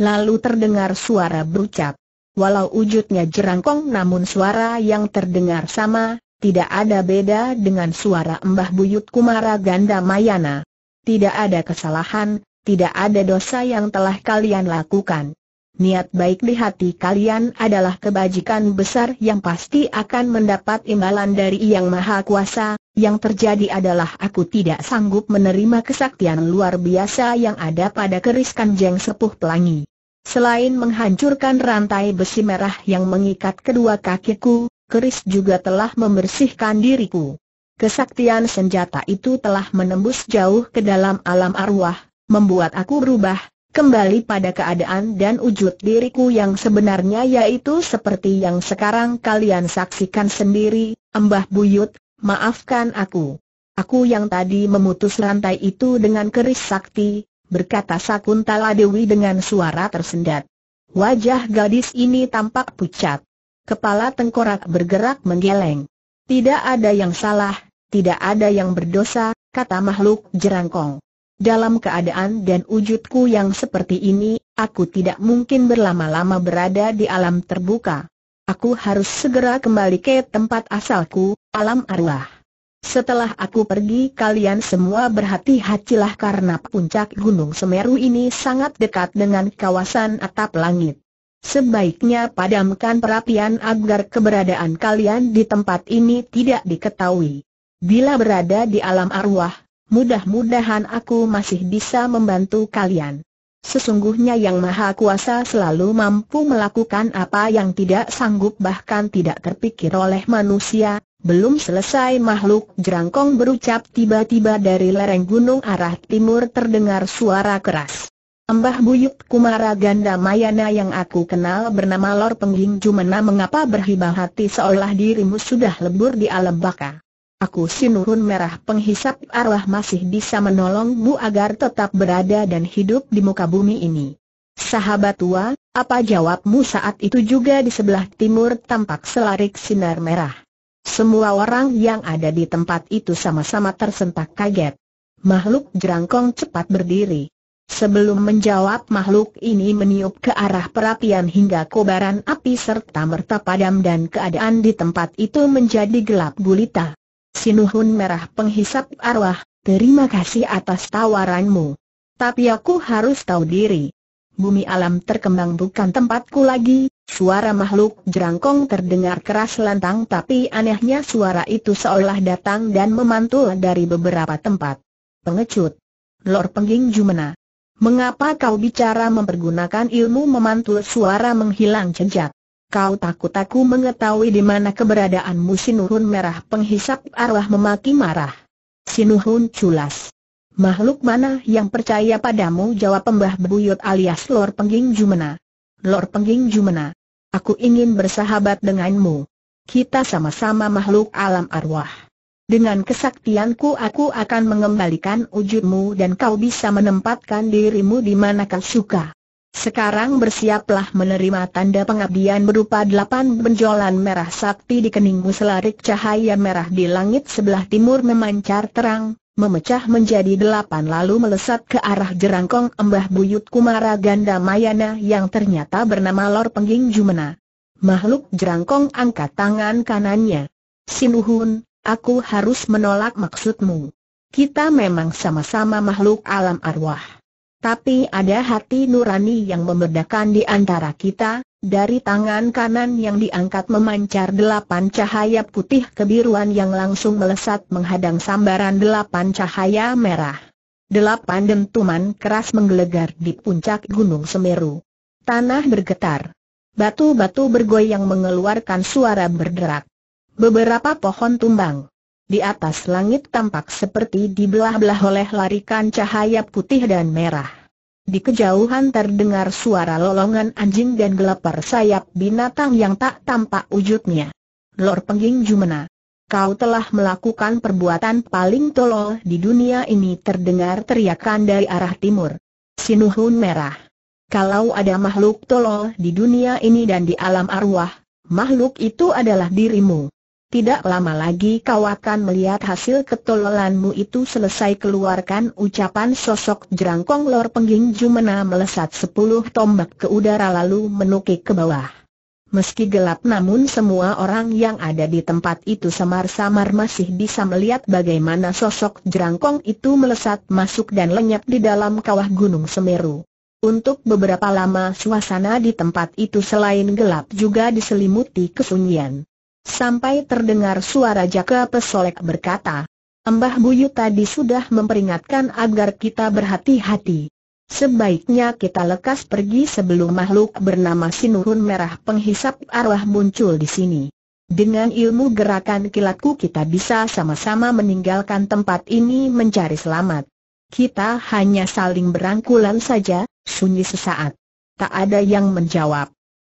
S1: Lalu terdengar suara berucap. Walau wujudnya jerangkong namun suara yang terdengar sama, tidak ada beda dengan suara Mbah Buyut Kumara Ganda Mayana. Tidak ada kesalahan, tidak ada dosa yang telah kalian lakukan. Niat baik di hati kalian adalah kebajikan besar yang pasti akan mendapat imbalan dari Yang Maha Kuasa, yang terjadi adalah aku tidak sanggup menerima kesaktian luar biasa yang ada pada keris kanjeng sepuh pelangi. Selain menghancurkan rantai besi merah yang mengikat kedua kakiku, keris juga telah membersihkan diriku. Kesaktian senjata itu telah menembus jauh ke dalam alam arwah, membuat aku berubah, kembali pada keadaan dan wujud diriku yang sebenarnya yaitu seperti yang sekarang kalian saksikan sendiri, Embah Buyut, Maafkan aku. Aku yang tadi memutus rantai itu dengan keris sakti, berkata Sakuntala Dewi dengan suara tersendat. Wajah gadis ini tampak pucat. Kepala tengkorak bergerak menggeleng. Tidak ada yang salah, tidak ada yang berdosa, kata makhluk jerangkong. Dalam keadaan dan wujudku yang seperti ini, aku tidak mungkin berlama-lama berada di alam terbuka. Aku harus segera kembali ke tempat asalku, alam arwah. Setelah aku pergi kalian semua berhati-hatilah karena puncak Gunung Semeru ini sangat dekat dengan kawasan atap langit. Sebaiknya padamkan perapian agar keberadaan kalian di tempat ini tidak diketahui. Bila berada di alam arwah, mudah-mudahan aku masih bisa membantu kalian. Sesungguhnya yang maha kuasa selalu mampu melakukan apa yang tidak sanggup bahkan tidak terpikir oleh manusia, belum selesai makhluk jerangkong berucap tiba-tiba dari lereng gunung arah timur terdengar suara keras. Mbah Buyut Kumara Ganda Mayana yang aku kenal bernama Lor Pengging Jumena mengapa berhibah hati seolah dirimu sudah lebur di alam baka. Aku sinurun merah penghisap arwah masih bisa menolongmu agar tetap berada dan hidup di muka bumi ini. Sahabat tua, apa jawabmu saat itu juga di sebelah timur tampak selarik sinar merah. Semua orang yang ada di tempat itu sama-sama tersentak kaget. Makhluk jerangkong cepat berdiri. Sebelum menjawab makhluk ini meniup ke arah perapian hingga kobaran api serta merta padam dan keadaan di tempat itu menjadi gelap gulita. Sinuhun merah penghisap arwah, terima kasih atas tawaranmu. Tapi aku harus tahu diri. Bumi alam terkembang bukan tempatku lagi, suara makhluk jerangkong terdengar keras lantang tapi anehnya suara itu seolah datang dan memantul dari beberapa tempat. Pengecut. Lor Pengging Jumena. Mengapa kau bicara mempergunakan ilmu memantul suara menghilang jejak? Kau takut aku mengetahui di mana keberadaanmu Sinuhun merah penghisap arwah memaki marah. Sinuhun culas. Makhluk mana yang percaya padamu jawab pembah buyut alias Lor Pengging Jumena. Lor Pengging Jumena. Aku ingin bersahabat denganmu. Kita sama-sama makhluk alam arwah. Dengan kesaktianku aku akan mengembalikan wujudmu dan kau bisa menempatkan dirimu di mana kau suka. Sekarang bersiaplah menerima tanda pengabdian berupa delapan benjolan merah sakti di keningmu selarik cahaya merah di langit sebelah timur memancar terang, memecah menjadi delapan lalu melesat ke arah jerangkong embah buyut Kumara Ganda Mayana yang ternyata bernama Lor Pengging Jumena. Makhluk jerangkong angkat tangan kanannya. Sinuhun, aku harus menolak maksudmu. Kita memang sama-sama makhluk alam arwah. Tapi ada hati nurani yang membedakan di antara kita, dari tangan kanan yang diangkat memancar delapan cahaya putih kebiruan yang langsung melesat menghadang sambaran delapan cahaya merah. Delapan dentuman keras menggelegar di puncak Gunung Semeru. Tanah bergetar. Batu-batu bergoyang mengeluarkan suara berderak. Beberapa pohon tumbang. Di atas langit tampak seperti dibelah-belah oleh larikan cahaya putih dan merah. Di kejauhan terdengar suara lolongan anjing dan gelepar sayap binatang yang tak tampak wujudnya. Lor Pengging Jumena, kau telah melakukan perbuatan paling tolol di dunia ini terdengar teriakan dari arah timur. Sinuhun merah. Kalau ada makhluk tolol di dunia ini dan di alam arwah, makhluk itu adalah dirimu. Tidak lama lagi kau akan melihat hasil ketololanmu itu selesai keluarkan ucapan sosok jerangkong lor pengging Jumena melesat sepuluh tombak ke udara lalu menukik ke bawah. Meski gelap namun semua orang yang ada di tempat itu samar-samar masih bisa melihat bagaimana sosok jerangkong itu melesat masuk dan lenyap di dalam kawah Gunung Semeru. Untuk beberapa lama suasana di tempat itu selain gelap juga diselimuti kesunyian sampai terdengar suara Jaka Pesolek berkata, Embah Buyut tadi sudah memperingatkan agar kita berhati-hati. Sebaiknya kita lekas pergi sebelum makhluk bernama Sinurun Merah penghisap arwah muncul di sini. Dengan ilmu gerakan kilatku kita bisa sama-sama meninggalkan tempat ini mencari selamat. Kita hanya saling berangkulan saja, sunyi sesaat. Tak ada yang menjawab.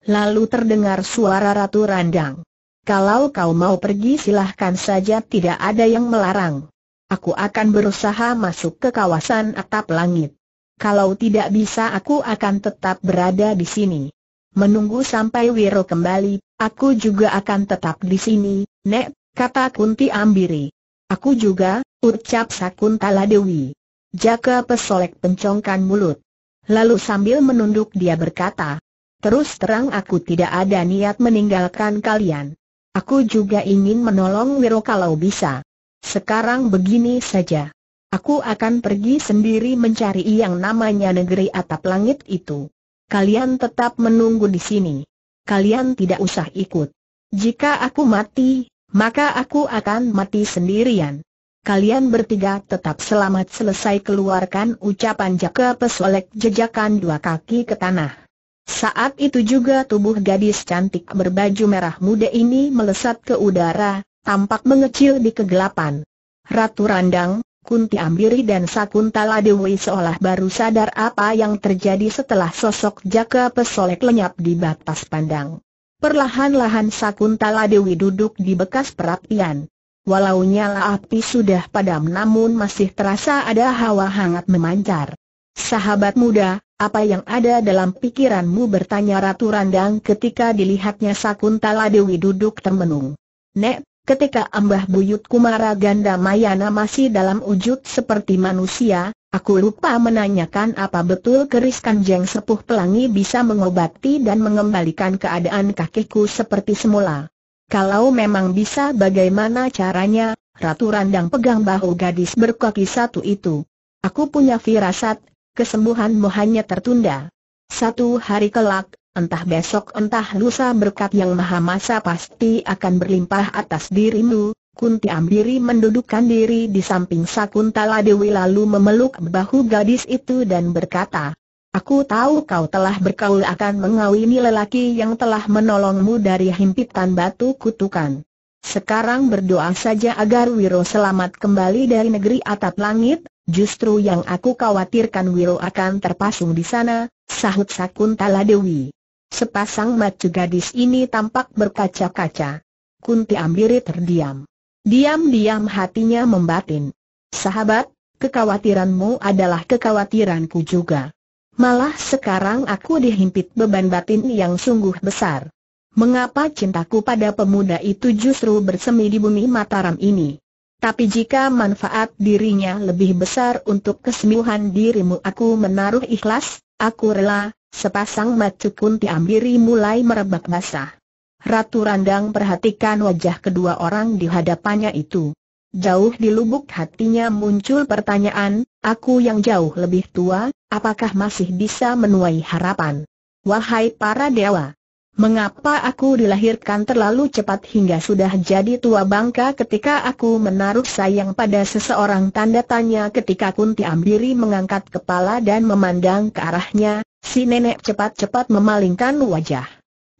S1: Lalu terdengar suara Ratu Randang. Kalau kau mau pergi silahkan saja tidak ada yang melarang. Aku akan berusaha masuk ke kawasan atap langit. Kalau tidak bisa aku akan tetap berada di sini. Menunggu sampai Wiro kembali, aku juga akan tetap di sini, Nek, kata Kunti Ambiri. Aku juga, ucap Sakuntala Dewi. Jaka pesolek pencongkan mulut. Lalu sambil menunduk dia berkata, Terus terang aku tidak ada niat meninggalkan kalian. Aku juga ingin menolong Wiro kalau bisa. Sekarang begini saja. Aku akan pergi sendiri mencari yang namanya negeri atap langit itu. Kalian tetap menunggu di sini. Kalian tidak usah ikut. Jika aku mati, maka aku akan mati sendirian. Kalian bertiga tetap selamat selesai keluarkan ucapan Jaka Pesolek jejakan dua kaki ke tanah. Saat itu juga tubuh gadis cantik berbaju merah muda ini melesat ke udara, tampak mengecil di kegelapan. Ratu Randang, Kunti Ambiri dan Sakuntala Dewi seolah baru sadar apa yang terjadi setelah sosok Jaka Pesolek lenyap di batas pandang. Perlahan-lahan Sakuntala Dewi duduk di bekas perapian. Walau nyala api sudah padam namun masih terasa ada hawa hangat memancar. Sahabat muda, apa yang ada dalam pikiranmu bertanya Ratu Randang ketika dilihatnya Sakuntala Dewi duduk termenung. Nek, ketika ambah buyut Kumara Ganda Mayana masih dalam wujud seperti manusia, aku lupa menanyakan apa betul keris kanjeng sepuh pelangi bisa mengobati dan mengembalikan keadaan kakiku seperti semula. Kalau memang bisa bagaimana caranya, Ratu Randang pegang bahu gadis berkaki satu itu. Aku punya firasat, kesembuhanmu hanya tertunda. Satu hari kelak, entah besok entah lusa berkat yang maha masa pasti akan berlimpah atas dirimu, Kunti Ambiri mendudukkan diri di samping Sakuntala Dewi lalu memeluk bahu gadis itu dan berkata, Aku tahu kau telah berkaul akan mengawini lelaki yang telah menolongmu dari himpitan batu kutukan. Sekarang berdoa saja agar Wiro selamat kembali dari negeri atap langit, Justru yang aku khawatirkan Wiro akan terpasung di sana, sahut Sakuntala Dewi. Sepasang mata gadis ini tampak berkaca-kaca. Kunti Ambiri terdiam. Diam-diam hatinya membatin. Sahabat, kekhawatiranmu adalah kekhawatiranku juga. Malah sekarang aku dihimpit beban batin yang sungguh besar. Mengapa cintaku pada pemuda itu justru bersemi di bumi Mataram ini? Tapi jika manfaat dirinya lebih besar untuk kesembuhan dirimu aku menaruh ikhlas, aku rela, sepasang macu kunti ambiri mulai merebak basah. Ratu Randang perhatikan wajah kedua orang di hadapannya itu. Jauh di lubuk hatinya muncul pertanyaan, aku yang jauh lebih tua, apakah masih bisa menuai harapan? Wahai para dewa, Mengapa aku dilahirkan terlalu cepat hingga sudah jadi tua bangka ketika aku menaruh sayang pada seseorang tanda tanya ketika Kunti Ambiri mengangkat kepala dan memandang ke arahnya, si nenek cepat-cepat memalingkan wajah.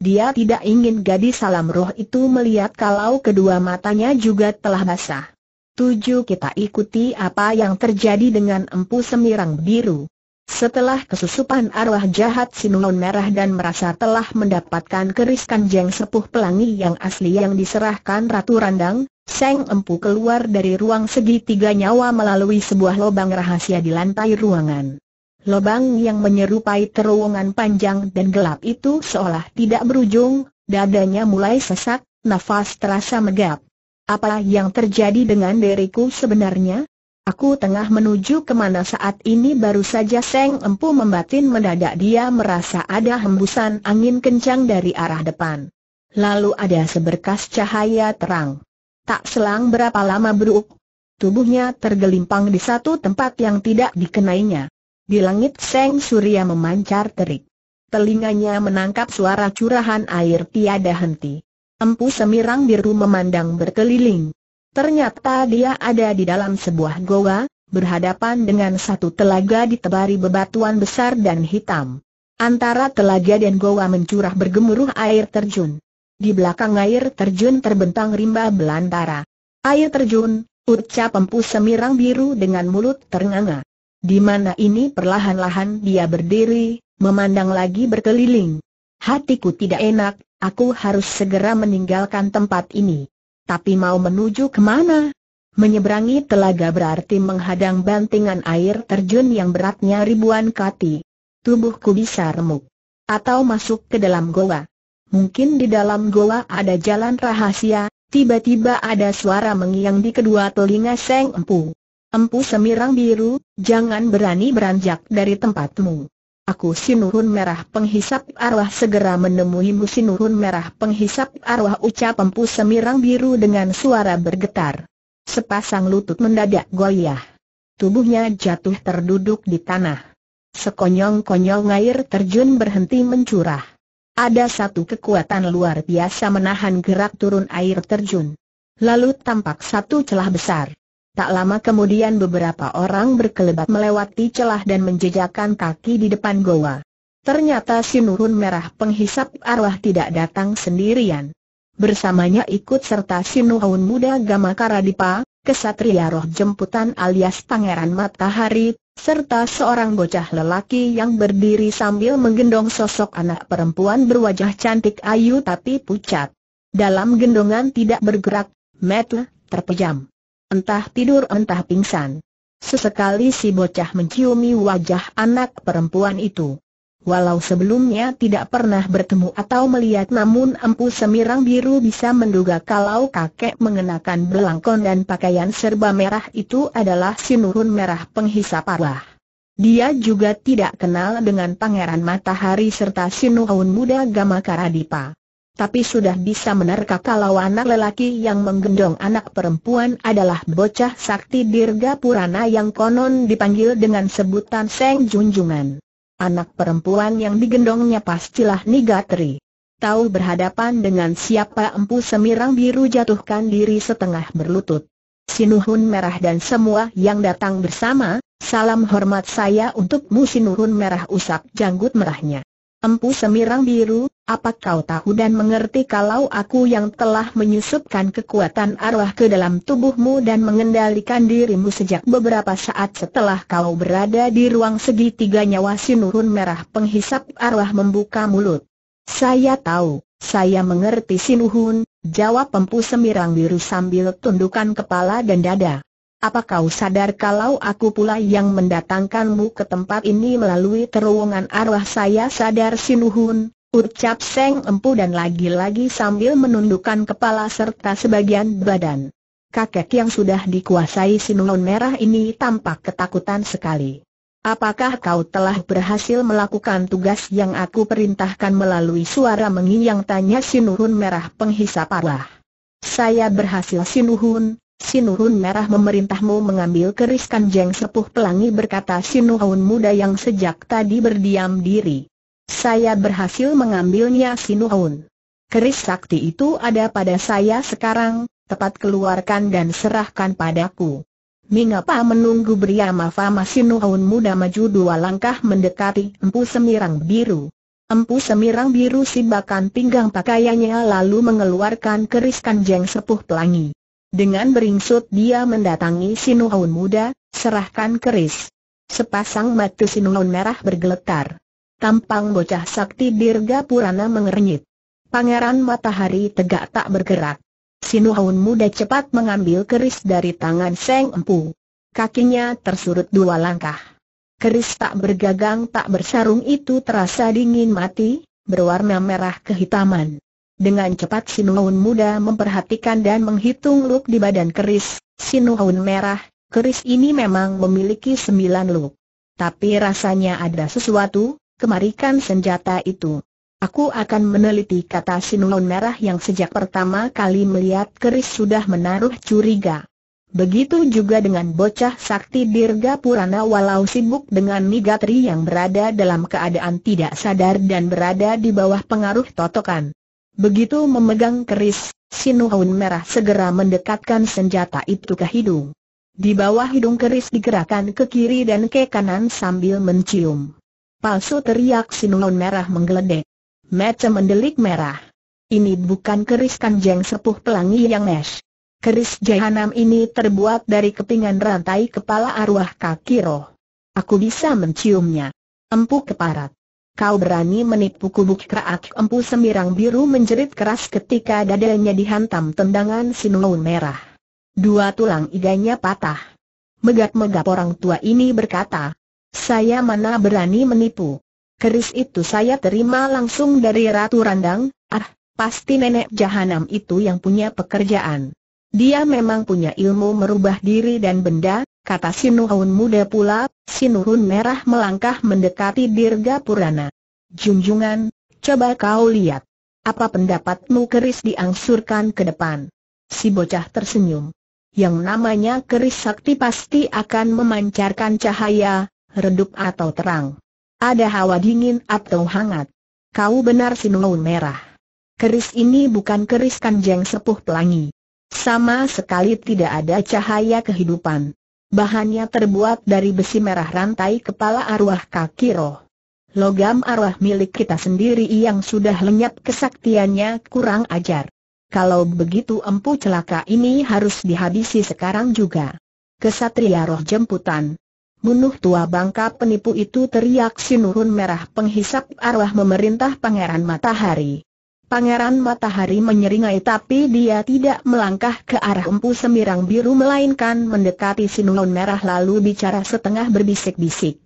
S1: Dia tidak ingin gadis salam roh itu melihat kalau kedua matanya juga telah basah. Tujuh kita ikuti apa yang terjadi dengan empu semirang biru. Setelah kesusupan arwah jahat sinulon Merah dan merasa telah mendapatkan keris kanjeng sepuh pelangi yang asli yang diserahkan Ratu Randang, Seng Empu keluar dari ruang segitiga nyawa melalui sebuah lubang rahasia di lantai ruangan. Lubang yang menyerupai terowongan panjang dan gelap itu seolah tidak berujung, dadanya mulai sesak, nafas terasa megap. Apa yang terjadi dengan diriku sebenarnya? Aku tengah menuju kemana saat ini baru saja Seng Empu membatin mendadak dia merasa ada hembusan angin kencang dari arah depan. Lalu ada seberkas cahaya terang. Tak selang berapa lama beruk, tubuhnya tergelimpang di satu tempat yang tidak dikenainya. Di langit Seng Surya memancar terik. Telinganya menangkap suara curahan air tiada henti. Empu Semirang Biru memandang berkeliling. Ternyata dia ada di dalam sebuah goa, berhadapan dengan satu telaga ditebari bebatuan besar dan hitam. Antara telaga dan goa mencurah bergemuruh air terjun. Di belakang air terjun terbentang rimba belantara. Air terjun, ucap empu semirang biru dengan mulut ternganga. Di mana ini perlahan-lahan dia berdiri, memandang lagi berkeliling. Hatiku tidak enak, aku harus segera meninggalkan tempat ini. Tapi mau menuju kemana? Menyeberangi telaga berarti menghadang bantingan air terjun yang beratnya ribuan kati. Tubuhku bisa remuk. Atau masuk ke dalam goa. Mungkin di dalam goa ada jalan rahasia, tiba-tiba ada suara mengiang di kedua telinga Seng Empu. Empu semirang biru, jangan berani beranjak dari tempatmu. Aku sinurun merah penghisap arwah segera menemuimu sinurun merah penghisap arwah ucap empu semirang biru dengan suara bergetar. Sepasang lutut mendadak goyah. Tubuhnya jatuh terduduk di tanah. Sekonyong-konyong air terjun berhenti mencurah. Ada satu kekuatan luar biasa menahan gerak turun air terjun. Lalu tampak satu celah besar. Tak lama kemudian beberapa orang berkelebat melewati celah dan menjejakkan kaki di depan goa. Ternyata si Nurun Merah penghisap arwah tidak datang sendirian. Bersamanya ikut serta si Nuhun Muda Gamakaradipa, kesatria roh jemputan alias Pangeran Matahari, serta seorang bocah lelaki yang berdiri sambil menggendong sosok anak perempuan berwajah cantik ayu tapi pucat. Dalam gendongan tidak bergerak, metle, terpejam entah tidur entah pingsan. Sesekali si bocah menciumi wajah anak perempuan itu. Walau sebelumnya tidak pernah bertemu atau melihat namun empu semirang biru bisa menduga kalau kakek mengenakan belangkon dan pakaian serba merah itu adalah sinurun merah penghisap arwah. Dia juga tidak kenal dengan pangeran matahari serta sinurun muda Gamakaradipa tapi sudah bisa menerka kalau anak lelaki yang menggendong anak perempuan adalah bocah sakti Dirga Purana yang konon dipanggil dengan sebutan Seng Junjungan. Anak perempuan yang digendongnya pastilah Nigatri. Tahu berhadapan dengan siapa empu semirang biru jatuhkan diri setengah berlutut. Sinuhun Merah dan semua yang datang bersama, salam hormat saya untukmu Sinuhun Merah usap janggut merahnya. Empu Semirang Biru, apa kau tahu dan mengerti kalau aku yang telah menyusupkan kekuatan arwah ke dalam tubuhmu dan mengendalikan dirimu sejak beberapa saat setelah kau berada di ruang segitiga nyawa sinurun merah penghisap arwah membuka mulut. Saya tahu, saya mengerti sinuhun, jawab empu semirang biru sambil tundukkan kepala dan dada. Apa kau sadar kalau aku pula yang mendatangkanmu ke tempat ini melalui terowongan arwah saya sadar Sinuhun, ucap Seng Empu dan lagi-lagi sambil menundukkan kepala serta sebagian badan. Kakek yang sudah dikuasai Sinuhun merah ini tampak ketakutan sekali. Apakah kau telah berhasil melakukan tugas yang aku perintahkan melalui suara menginyang tanya Sinuhun merah penghisap arwah? Saya berhasil Sinuhun, Sinuhun Merah memerintahmu mengambil keris kanjeng sepuh pelangi berkata Sinuhun muda yang sejak tadi berdiam diri. Saya berhasil mengambilnya Sinuhun. Keris sakti itu ada pada saya sekarang, tepat keluarkan dan serahkan padaku. Mengapa menunggu Briama Fama Sinuhun muda maju dua langkah mendekati Empu Semirang Biru. Empu Semirang Biru sibakan pinggang pakaiannya lalu mengeluarkan keris kanjeng sepuh pelangi. Dengan beringsut dia mendatangi Sinuhun muda, serahkan keris. Sepasang mata Sinuhun merah bergeletar. Tampang bocah sakti Dirga Purana mengernyit. Pangeran Matahari tegak tak bergerak. Sinuhun muda cepat mengambil keris dari tangan Seng Empu. Kakinya tersurut dua langkah. Keris tak bergagang tak bersarung itu terasa dingin mati, berwarna merah kehitaman. Dengan cepat Sinuhun muda memperhatikan dan menghitung luk di badan keris, Sinuhun merah, keris ini memang memiliki sembilan luk. Tapi rasanya ada sesuatu, kemarikan senjata itu. Aku akan meneliti kata Sinuhun merah yang sejak pertama kali melihat keris sudah menaruh curiga. Begitu juga dengan bocah sakti Dirga Purana walau sibuk dengan Nigatri yang berada dalam keadaan tidak sadar dan berada di bawah pengaruh totokan. Begitu memegang keris, Sinuhun Merah segera mendekatkan senjata itu ke hidung. Di bawah hidung keris digerakkan ke kiri dan ke kanan sambil mencium. Palsu teriak Sinuhun Merah menggeledek. Mata mendelik merah. Ini bukan keris kanjeng sepuh pelangi yang mesh. Keris jahanam ini terbuat dari kepingan rantai kepala arwah kaki roh. Aku bisa menciumnya. Empuk keparat. Kau berani menipu kubuk keraak empu semirang biru menjerit keras ketika dadanya dihantam tendangan sinuun merah. Dua tulang iganya patah. Megap-megap orang tua ini berkata, saya mana berani menipu. Keris itu saya terima langsung dari Ratu Randang, ah, pasti nenek jahanam itu yang punya pekerjaan. Dia memang punya ilmu merubah diri dan benda, kata Sinuhun muda pula, Sinuhun merah melangkah mendekati Dirga Purana. Junjungan, coba kau lihat. Apa pendapatmu keris diangsurkan ke depan? Si bocah tersenyum. Yang namanya keris sakti pasti akan memancarkan cahaya, redup atau terang. Ada hawa dingin atau hangat. Kau benar Sinuhun merah. Keris ini bukan keris kanjeng sepuh pelangi. Sama sekali tidak ada cahaya kehidupan. Bahannya terbuat dari besi merah rantai kepala arwah Kakiro. Logam arwah milik kita sendiri yang sudah lenyap kesaktiannya kurang ajar. Kalau begitu empu celaka ini harus dihabisi sekarang juga. Kesatria roh jemputan. Bunuh tua bangka penipu itu teriak sinurun merah penghisap arwah memerintah pangeran matahari. Pangeran Matahari menyeringai tapi dia tidak melangkah ke arah empu semirang biru melainkan mendekati Sinuhun Merah lalu bicara setengah berbisik-bisik.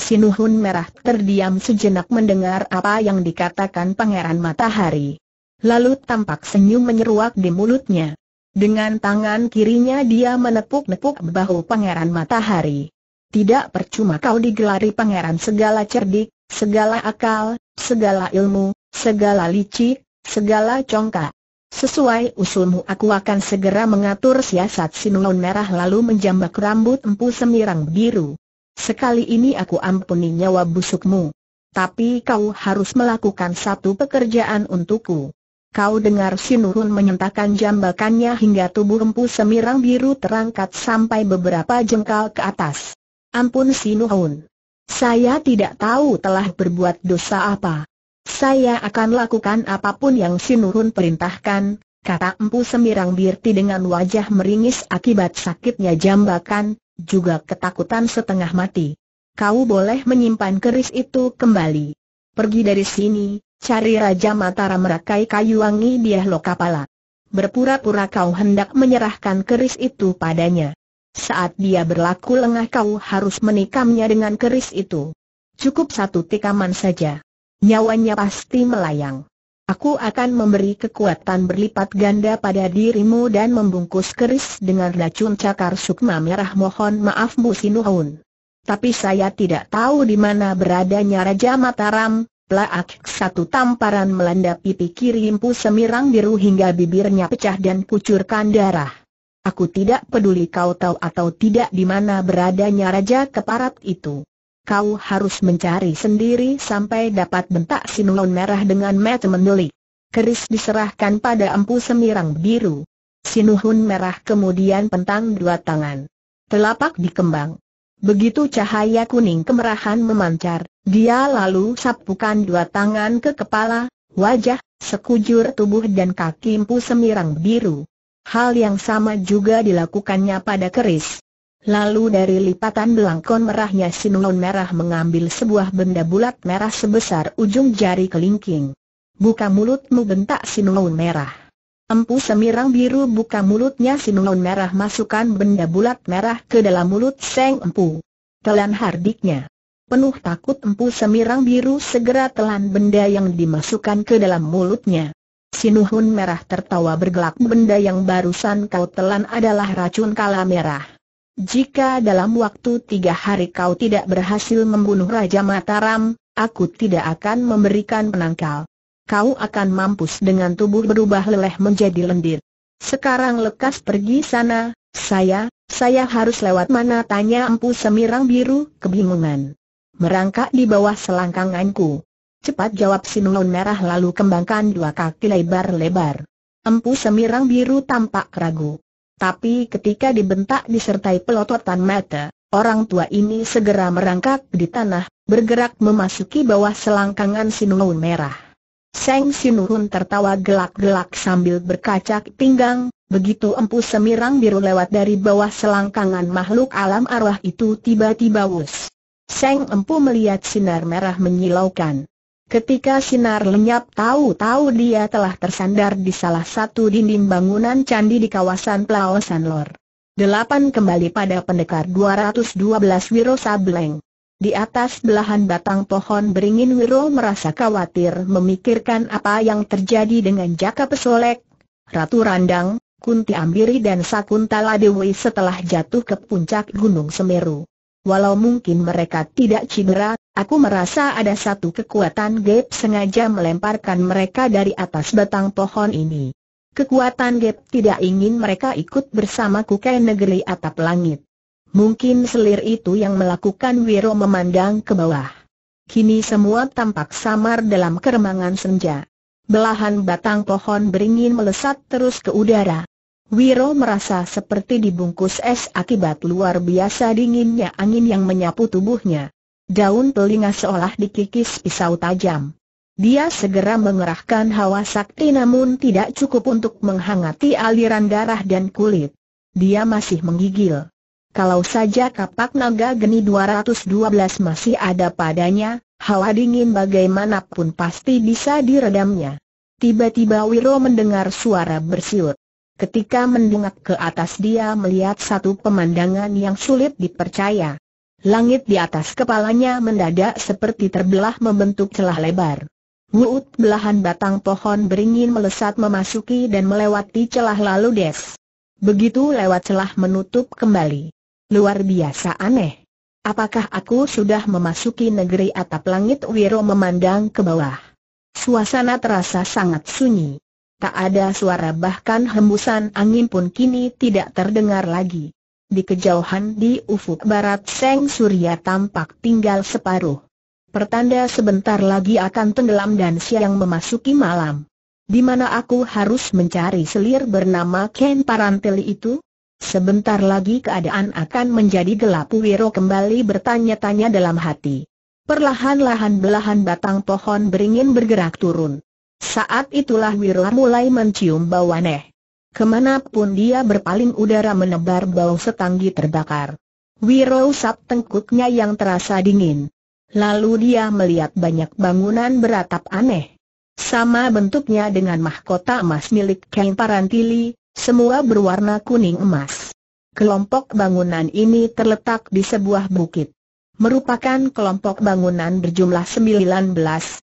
S1: Sinuhun Merah terdiam sejenak mendengar apa yang dikatakan Pangeran Matahari. Lalu tampak senyum menyeruak di mulutnya. Dengan tangan kirinya dia menepuk-nepuk bahu Pangeran Matahari. Tidak percuma kau digelari pangeran segala cerdik, segala akal, segala ilmu, segala licik, Segala congkak. Sesuai usulmu aku akan segera mengatur siasat sinulon merah lalu menjambak rambut empu semirang biru. Sekali ini aku ampuni nyawa busukmu. Tapi kau harus melakukan satu pekerjaan untukku. Kau dengar Sinurun menyentakkan jambakannya hingga tubuh empu semirang biru terangkat sampai beberapa jengkal ke atas. Ampun sinuhun, Saya tidak tahu telah berbuat dosa apa. Saya akan lakukan apapun yang Sinurun perintahkan, kata Empu Semirang Birti dengan wajah meringis akibat sakitnya jambakan, juga ketakutan setengah mati. Kau boleh menyimpan keris itu kembali. Pergi dari sini, cari Raja Mataram merakai kayu wangi dia lo Berpura-pura kau hendak menyerahkan keris itu padanya. Saat dia berlaku lengah kau harus menikamnya dengan keris itu. Cukup satu tikaman saja. Nyawanya pasti melayang. Aku akan memberi kekuatan berlipat ganda pada dirimu dan membungkus keris dengan racun cakar sukma merah mohon maafmu Sinuhun. Tapi saya tidak tahu di mana beradanya Raja Mataram, Pelak. satu tamparan melanda pipi kiri Impu Semirang biru hingga bibirnya pecah dan kucurkan darah. Aku tidak peduli kau tahu atau tidak di mana beradanya Raja Keparat itu kau harus mencari sendiri sampai dapat bentak sinulon merah dengan mata mendelik. Keris diserahkan pada empu semirang biru. Sinuhun merah kemudian pentang dua tangan. Telapak dikembang. Begitu cahaya kuning kemerahan memancar, dia lalu sapukan dua tangan ke kepala, wajah, sekujur tubuh dan kaki empu semirang biru. Hal yang sama juga dilakukannya pada keris. Lalu dari lipatan belangkon merahnya Sinuon merah mengambil sebuah benda bulat merah sebesar ujung jari kelingking. Buka mulutmu bentak Sinuon merah. Empu semirang biru buka mulutnya Sinuon merah masukkan benda bulat merah ke dalam mulut Seng Empu. Telan hardiknya. Penuh takut Empu semirang biru segera telan benda yang dimasukkan ke dalam mulutnya. Sinuhun merah tertawa bergelak benda yang barusan kau telan adalah racun kala merah. Jika dalam waktu tiga hari kau tidak berhasil membunuh Raja Mataram, aku tidak akan memberikan penangkal. Kau akan mampus dengan tubuh berubah leleh menjadi lendir. Sekarang lekas pergi sana, saya, saya harus lewat mana tanya empu semirang biru, kebingungan. Merangkak di bawah selangkanganku. Cepat jawab sinulon merah lalu kembangkan dua kaki lebar-lebar. Empu semirang biru tampak ragu. Tapi ketika dibentak disertai pelototan mata, orang tua ini segera merangkak di tanah, bergerak memasuki bawah selangkangan Sinuhun merah. Seng Sinuhun tertawa gelak-gelak sambil berkacak pinggang, begitu empu semirang biru lewat dari bawah selangkangan makhluk alam arwah itu tiba-tiba wus. Seng empu melihat sinar merah menyilaukan. Ketika sinar lenyap tahu-tahu dia telah tersandar di salah satu dinding bangunan candi di kawasan Plao Sanlor. Delapan kembali pada pendekar 212 Wiro Sableng. Di atas belahan batang pohon beringin Wiro merasa khawatir memikirkan apa yang terjadi dengan Jaka Pesolek, Ratu Randang, Kunti Ambiri dan Sakuntala Dewi setelah jatuh ke puncak Gunung Semeru. Walau mungkin mereka tidak cedera, Aku merasa ada satu kekuatan Gap sengaja melemparkan mereka dari atas batang pohon ini. Kekuatan Gap tidak ingin mereka ikut bersama ke negeri atap langit. Mungkin selir itu yang melakukan Wiro memandang ke bawah. Kini semua tampak samar dalam keremangan senja. Belahan batang pohon beringin melesat terus ke udara. Wiro merasa seperti dibungkus es akibat luar biasa dinginnya angin yang menyapu tubuhnya. Daun telinga seolah dikikis pisau tajam. Dia segera mengerahkan hawa sakti namun tidak cukup untuk menghangati aliran darah dan kulit. Dia masih menggigil. Kalau saja kapak naga geni 212 masih ada padanya, hawa dingin bagaimanapun pasti bisa diredamnya. Tiba-tiba Wiro mendengar suara bersiut. Ketika mendengar ke atas dia melihat satu pemandangan yang sulit dipercaya langit di atas kepalanya mendadak seperti terbelah membentuk celah lebar. Wuut belahan batang pohon beringin melesat memasuki dan melewati celah lalu des. Begitu lewat celah menutup kembali. Luar biasa aneh. Apakah aku sudah memasuki negeri atap langit Wiro memandang ke bawah. Suasana terasa sangat sunyi. Tak ada suara bahkan hembusan angin pun kini tidak terdengar lagi. Di kejauhan di ufuk barat Seng Surya tampak tinggal separuh. Pertanda sebentar lagi akan tenggelam dan siang memasuki malam. Di mana aku harus mencari selir bernama Ken Paranteli itu? Sebentar lagi keadaan akan menjadi gelap Wiro kembali bertanya-tanya dalam hati. Perlahan-lahan belahan batang pohon beringin bergerak turun. Saat itulah Wiro mulai mencium bau aneh. Kemanapun dia berpaling udara menebar bau setanggi terbakar. Wiro usap tengkuknya yang terasa dingin. Lalu dia melihat banyak bangunan beratap aneh. Sama bentuknya dengan mahkota emas milik Kain Parantili, semua berwarna kuning emas. Kelompok bangunan ini terletak di sebuah bukit. Merupakan kelompok bangunan berjumlah 19,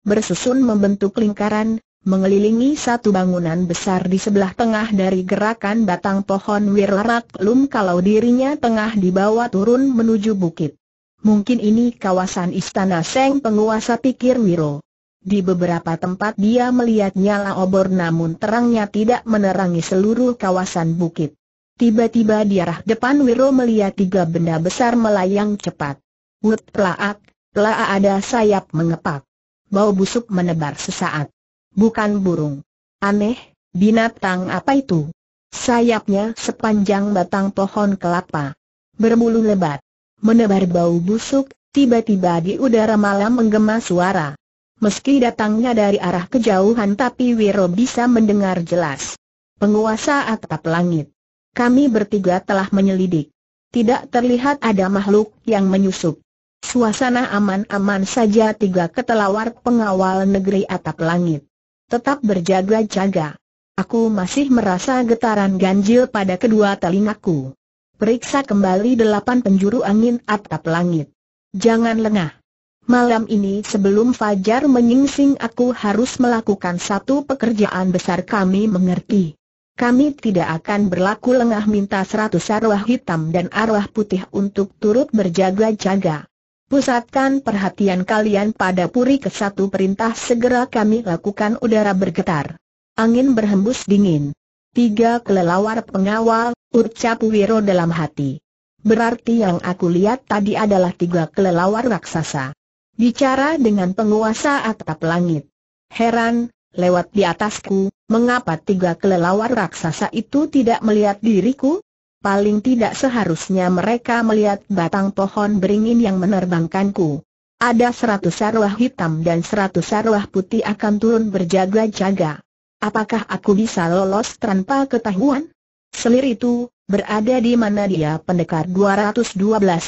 S1: bersusun membentuk lingkaran, mengelilingi satu bangunan besar di sebelah tengah dari gerakan batang pohon wirlarat lum kalau dirinya tengah dibawa turun menuju bukit. Mungkin ini kawasan istana Seng penguasa pikir Wiro. Di beberapa tempat dia melihat nyala obor namun terangnya tidak menerangi seluruh kawasan bukit. Tiba-tiba di arah depan Wiro melihat tiga benda besar melayang cepat. Wut pelaak, pelaak ada sayap mengepak. Bau busuk menebar sesaat. Bukan burung. Aneh, binatang apa itu? Sayapnya sepanjang batang pohon kelapa. Berbulu lebat. Menebar bau busuk, tiba-tiba di udara malam menggema suara. Meski datangnya dari arah kejauhan tapi Wiro bisa mendengar jelas. Penguasa atap langit. Kami bertiga telah menyelidik. Tidak terlihat ada makhluk yang menyusup. Suasana aman-aman saja tiga ketelawar pengawal negeri atap langit. Tetap berjaga-jaga. Aku masih merasa getaran ganjil pada kedua telingaku. Periksa kembali delapan penjuru angin atap langit. Jangan lengah. Malam ini sebelum fajar menyingsing aku harus melakukan satu pekerjaan besar kami mengerti. Kami tidak akan berlaku lengah minta seratus arwah hitam dan arwah putih untuk turut berjaga-jaga. Pusatkan perhatian kalian pada puri ke satu perintah segera kami lakukan udara bergetar. Angin berhembus dingin. Tiga kelelawar pengawal, ucap Wiro dalam hati. Berarti yang aku lihat tadi adalah tiga kelelawar raksasa. Bicara dengan penguasa atap langit. Heran, lewat di atasku, mengapa tiga kelelawar raksasa itu tidak melihat diriku? paling tidak seharusnya mereka melihat batang pohon beringin yang menerbangkanku. Ada seratus arwah hitam dan seratus arwah putih akan turun berjaga-jaga. Apakah aku bisa lolos tanpa ketahuan? Selir itu, berada di mana dia pendekar 212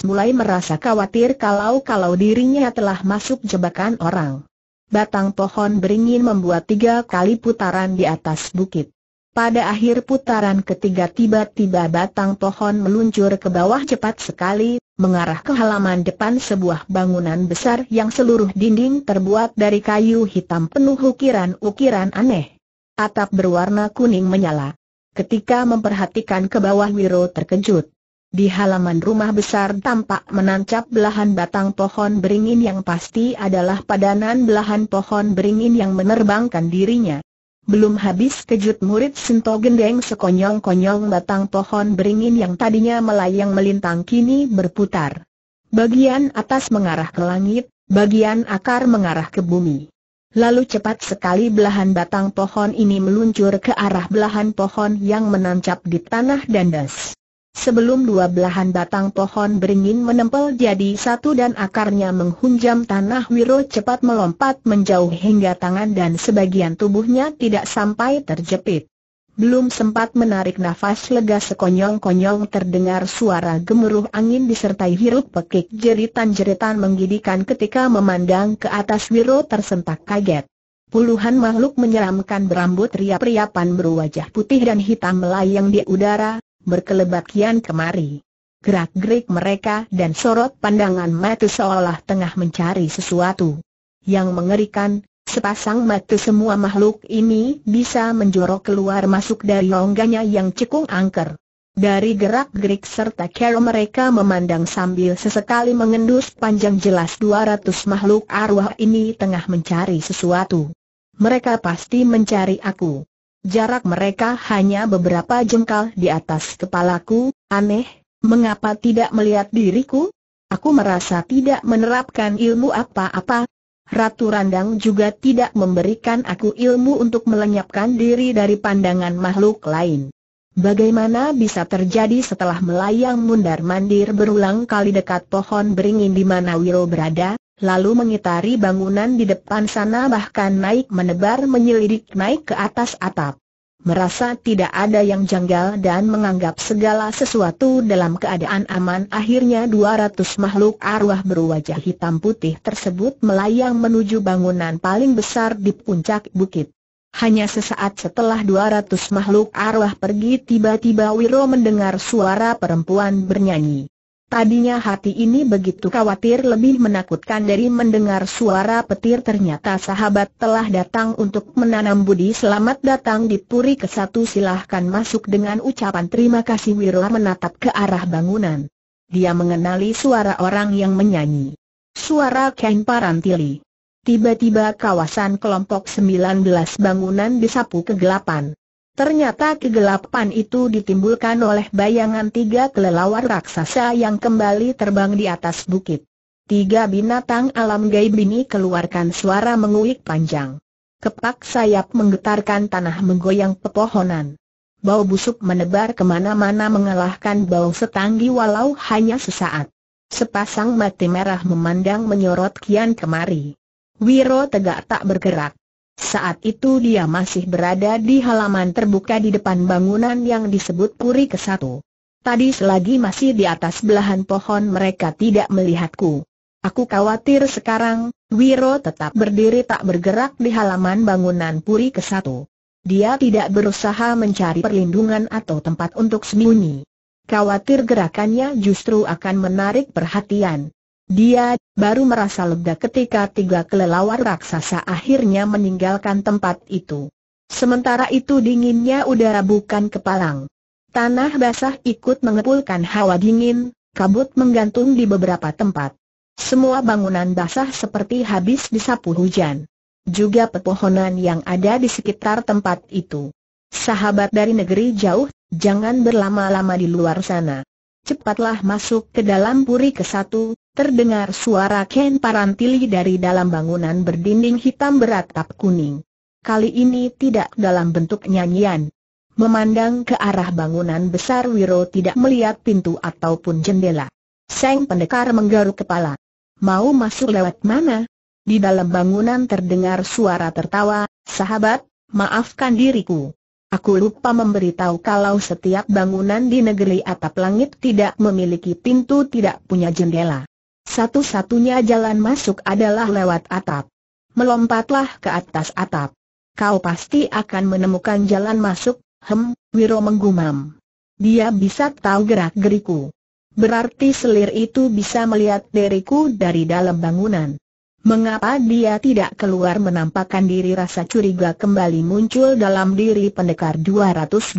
S1: mulai merasa khawatir kalau-kalau dirinya telah masuk jebakan orang. Batang pohon beringin membuat tiga kali putaran di atas bukit. Pada akhir putaran ketiga tiba-tiba batang pohon meluncur ke bawah cepat sekali, mengarah ke halaman depan sebuah bangunan besar yang seluruh dinding terbuat dari kayu hitam penuh ukiran-ukiran aneh. Atap berwarna kuning menyala. Ketika memperhatikan ke bawah Wiro terkejut. Di halaman rumah besar tampak menancap belahan batang pohon beringin yang pasti adalah padanan belahan pohon beringin yang menerbangkan dirinya. Belum habis kejut murid Sinto Gendeng sekonyong-konyong batang pohon beringin yang tadinya melayang melintang kini berputar. Bagian atas mengarah ke langit, bagian akar mengarah ke bumi. Lalu cepat sekali belahan batang pohon ini meluncur ke arah belahan pohon yang menancap di tanah dan das. Sebelum dua belahan batang pohon beringin menempel jadi satu dan akarnya menghunjam tanah Wiro cepat melompat menjauh hingga tangan dan sebagian tubuhnya tidak sampai terjepit. Belum sempat menarik nafas lega sekonyong-konyong terdengar suara gemuruh angin disertai hirup pekik jeritan-jeritan menggidikan ketika memandang ke atas Wiro tersentak kaget. Puluhan makhluk menyeramkan berambut riap-riapan berwajah putih dan hitam melayang di udara, berkelebat kian kemari. Gerak-gerik mereka dan sorot pandangan mata seolah tengah mencari sesuatu. Yang mengerikan, sepasang mata semua makhluk ini bisa menjorok keluar masuk dari rongganya yang cekung angker. Dari gerak-gerik serta cara mereka memandang sambil sesekali mengendus panjang jelas 200 makhluk arwah ini tengah mencari sesuatu. Mereka pasti mencari aku. Jarak mereka hanya beberapa jengkal di atas kepalaku, aneh, mengapa tidak melihat diriku? Aku merasa tidak menerapkan ilmu apa-apa. Ratu Randang juga tidak memberikan aku ilmu untuk melenyapkan diri dari pandangan makhluk lain. Bagaimana bisa terjadi setelah melayang mundar-mandir berulang kali dekat pohon beringin di mana Wiro berada? lalu mengitari bangunan di depan sana bahkan naik menebar menyelidik naik ke atas atap. Merasa tidak ada yang janggal dan menganggap segala sesuatu dalam keadaan aman akhirnya 200 makhluk arwah berwajah hitam putih tersebut melayang menuju bangunan paling besar di puncak bukit. Hanya sesaat setelah 200 makhluk arwah pergi tiba-tiba Wiro mendengar suara perempuan bernyanyi. Tadinya hati ini begitu khawatir lebih menakutkan dari mendengar suara petir ternyata sahabat telah datang untuk menanam budi selamat datang di Puri ke satu silahkan masuk dengan ucapan terima kasih Wirla menatap ke arah bangunan. Dia mengenali suara orang yang menyanyi. Suara Ken Parantili. Tiba-tiba kawasan kelompok 19 bangunan disapu kegelapan. Ternyata kegelapan itu ditimbulkan oleh bayangan tiga kelelawar raksasa yang kembali terbang di atas bukit. Tiga binatang alam gaib ini keluarkan suara menguik panjang. Kepak sayap menggetarkan tanah menggoyang pepohonan. Bau busuk menebar kemana-mana mengalahkan bau setanggi walau hanya sesaat. Sepasang mata merah memandang menyorot kian kemari. Wiro tegak tak bergerak. Saat itu dia masih berada di halaman terbuka di depan bangunan yang disebut Puri Kesatu. Tadi selagi masih di atas belahan pohon mereka tidak melihatku. Aku khawatir sekarang, Wiro tetap berdiri tak bergerak di halaman bangunan Puri Kesatu. Dia tidak berusaha mencari perlindungan atau tempat untuk sembunyi. Khawatir gerakannya justru akan menarik perhatian. Dia baru merasa lega ketika tiga kelelawar raksasa akhirnya meninggalkan tempat itu. Sementara itu dinginnya udara bukan kepalang. Tanah basah ikut mengepulkan hawa dingin, kabut menggantung di beberapa tempat. Semua bangunan basah seperti habis disapu hujan. Juga pepohonan yang ada di sekitar tempat itu. Sahabat dari negeri jauh, jangan berlama-lama di luar sana cepatlah masuk ke dalam puri ke satu, terdengar suara Ken Parantili dari dalam bangunan berdinding hitam beratap kuning. Kali ini tidak dalam bentuk nyanyian. Memandang ke arah bangunan besar Wiro tidak melihat pintu ataupun jendela. Seng pendekar menggaruk kepala. Mau masuk lewat mana? Di dalam bangunan terdengar suara tertawa, sahabat, maafkan diriku. Aku lupa memberitahu kalau setiap bangunan di negeri atap langit tidak memiliki pintu tidak punya jendela. Satu-satunya jalan masuk adalah lewat atap. Melompatlah ke atas atap. Kau pasti akan menemukan jalan masuk, hem, Wiro menggumam. Dia bisa tahu gerak-geriku. Berarti selir itu bisa melihat diriku dari dalam bangunan. Mengapa dia tidak keluar menampakkan diri rasa curiga kembali muncul dalam diri pendekar 212.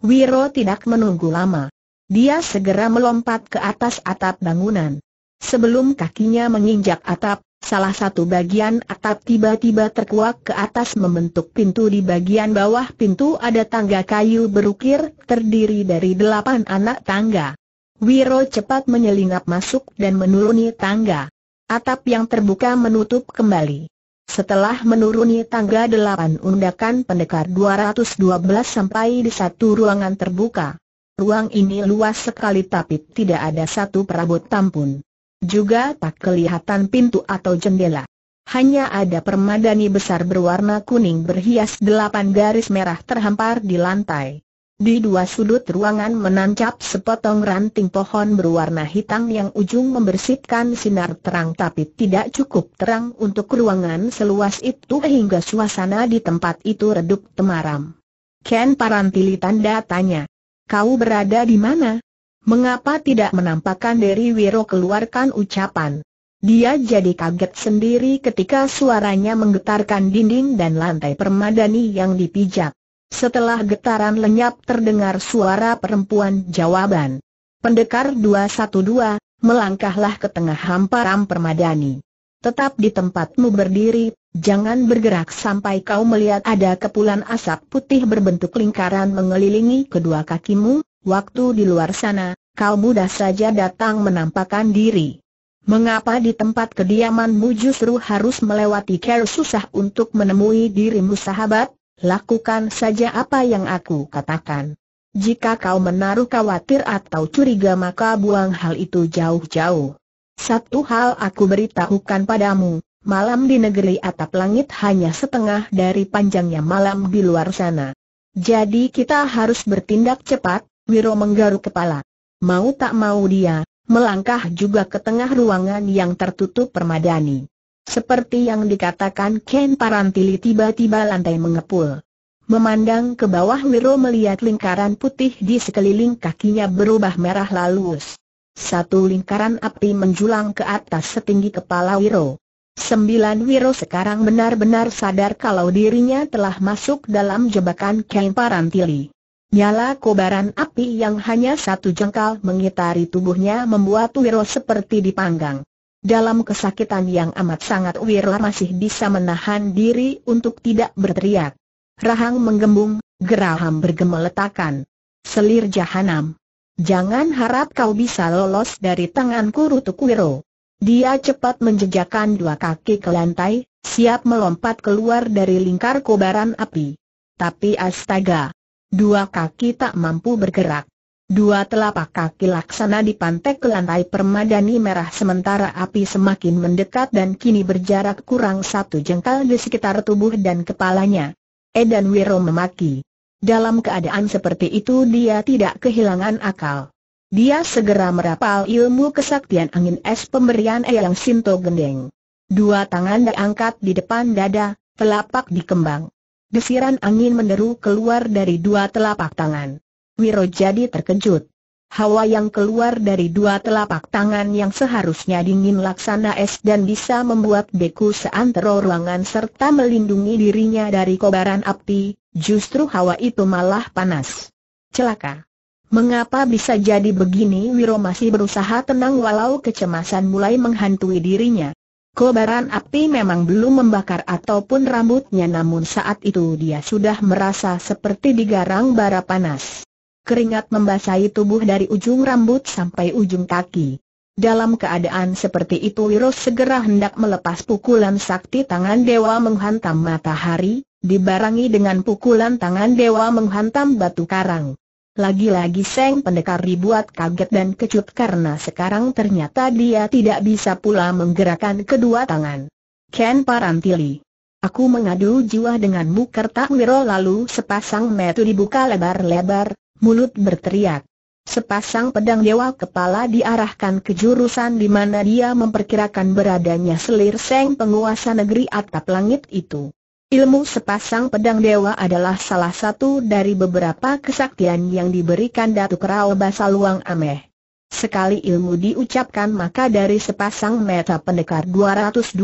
S1: Wiro tidak menunggu lama. Dia segera melompat ke atas atap bangunan. Sebelum kakinya menginjak atap, salah satu bagian atap tiba-tiba terkuak ke atas membentuk pintu di bagian bawah pintu ada tangga kayu berukir, terdiri dari delapan anak tangga. Wiro cepat menyelinap masuk dan menuruni tangga. Atap yang terbuka menutup kembali. Setelah menuruni tangga delapan undakan pendekar 212 sampai di satu ruangan terbuka. Ruang ini luas sekali tapi tidak ada satu perabot tampun. Juga tak kelihatan pintu atau jendela. Hanya ada permadani besar berwarna kuning berhias delapan garis merah terhampar di lantai. Di dua sudut ruangan menancap sepotong ranting pohon berwarna hitam yang ujung membersihkan sinar terang tapi tidak cukup terang untuk ruangan seluas itu hingga suasana di tempat itu redup temaram. Ken Parantili tanda tanya. Kau berada di mana? Mengapa tidak menampakkan dari Wiro keluarkan ucapan? Dia jadi kaget sendiri ketika suaranya menggetarkan dinding dan lantai permadani yang dipijak. Setelah getaran lenyap terdengar suara perempuan jawaban. Pendekar 212, melangkahlah ke tengah hamparan permadani. Tetap di tempatmu berdiri, jangan bergerak sampai kau melihat ada kepulan asap putih berbentuk lingkaran mengelilingi kedua kakimu, waktu di luar sana, kau mudah saja datang menampakkan diri. Mengapa di tempat kediamanmu justru harus melewati care untuk menemui dirimu sahabat? Lakukan saja apa yang aku katakan. Jika kau menaruh khawatir atau curiga maka buang hal itu jauh-jauh. Satu hal aku beritahukan padamu, malam di negeri atap langit hanya setengah dari panjangnya malam di luar sana. Jadi kita harus bertindak cepat, Wiro menggaruk kepala. Mau tak mau dia, melangkah juga ke tengah ruangan yang tertutup permadani. Seperti yang dikatakan Ken Parantili tiba-tiba lantai mengepul. Memandang ke bawah Wiro melihat lingkaran putih di sekeliling kakinya berubah merah lalus. Satu lingkaran api menjulang ke atas setinggi kepala Wiro. Sembilan Wiro sekarang benar-benar sadar kalau dirinya telah masuk dalam jebakan Ken Parantili. Nyala kobaran api yang hanya satu jengkal mengitari tubuhnya membuat Wiro seperti dipanggang. Dalam kesakitan yang amat sangat Wirla masih bisa menahan diri untuk tidak berteriak. Rahang menggembung, geraham bergemeletakan. Selir jahanam. Jangan harap kau bisa lolos dari tanganku Rutuk Wiro. Dia cepat menjejakan dua kaki ke lantai, siap melompat keluar dari lingkar kobaran api. Tapi astaga! Dua kaki tak mampu bergerak. Dua telapak kaki laksana dipantek ke lantai permadani merah sementara api semakin mendekat dan kini berjarak kurang satu jengkal di sekitar tubuh dan kepalanya. Edan Wiro memaki. Dalam keadaan seperti itu dia tidak kehilangan akal. Dia segera merapal ilmu kesaktian angin es pemberian Eyang Sinto Gendeng. Dua tangan diangkat di depan dada, telapak dikembang. Desiran angin menderu keluar dari dua telapak tangan. Wiro jadi terkejut. Hawa yang keluar dari dua telapak tangan yang seharusnya dingin laksana es dan bisa membuat beku seantero ruangan serta melindungi dirinya dari kobaran api, justru hawa itu malah panas. Celaka. Mengapa bisa jadi begini Wiro masih berusaha tenang walau kecemasan mulai menghantui dirinya. Kobaran api memang belum membakar ataupun rambutnya namun saat itu dia sudah merasa seperti digarang bara panas keringat membasahi tubuh dari ujung rambut sampai ujung kaki. Dalam keadaan seperti itu Wiro segera hendak melepas pukulan sakti tangan dewa menghantam matahari, dibarangi dengan pukulan tangan dewa menghantam batu karang. Lagi-lagi Seng Pendekar dibuat kaget dan kecut karena sekarang ternyata dia tidak bisa pula menggerakkan kedua tangan. Ken Parantili. Aku mengadu jiwa denganmu kertak Wiro lalu sepasang metu dibuka lebar-lebar, mulut berteriak. Sepasang pedang dewa kepala diarahkan ke jurusan di mana dia memperkirakan beradanya selir seng penguasa negeri atap langit itu. Ilmu sepasang pedang dewa adalah salah satu dari beberapa kesaktian yang diberikan Datuk Rao Basaluang Ameh. Sekali ilmu diucapkan maka dari sepasang meta pendekar 212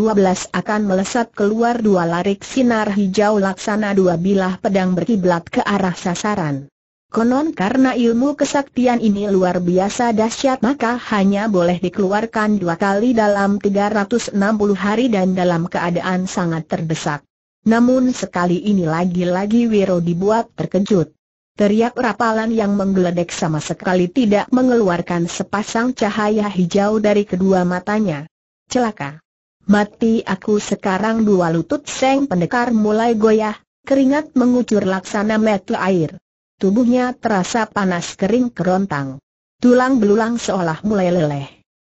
S1: akan melesat keluar dua larik sinar hijau laksana dua bilah pedang berkiblat ke arah sasaran. Konon karena ilmu kesaktian ini luar biasa dahsyat maka hanya boleh dikeluarkan dua kali dalam 360 hari dan dalam keadaan sangat terdesak. Namun sekali ini lagi-lagi Wiro dibuat terkejut. Teriak rapalan yang menggeledek sama sekali tidak mengeluarkan sepasang cahaya hijau dari kedua matanya. Celaka. Mati aku sekarang dua lutut seng pendekar mulai goyah, keringat mengucur laksana metu air. Tubuhnya terasa panas kering kerontang. Tulang belulang seolah mulai leleh.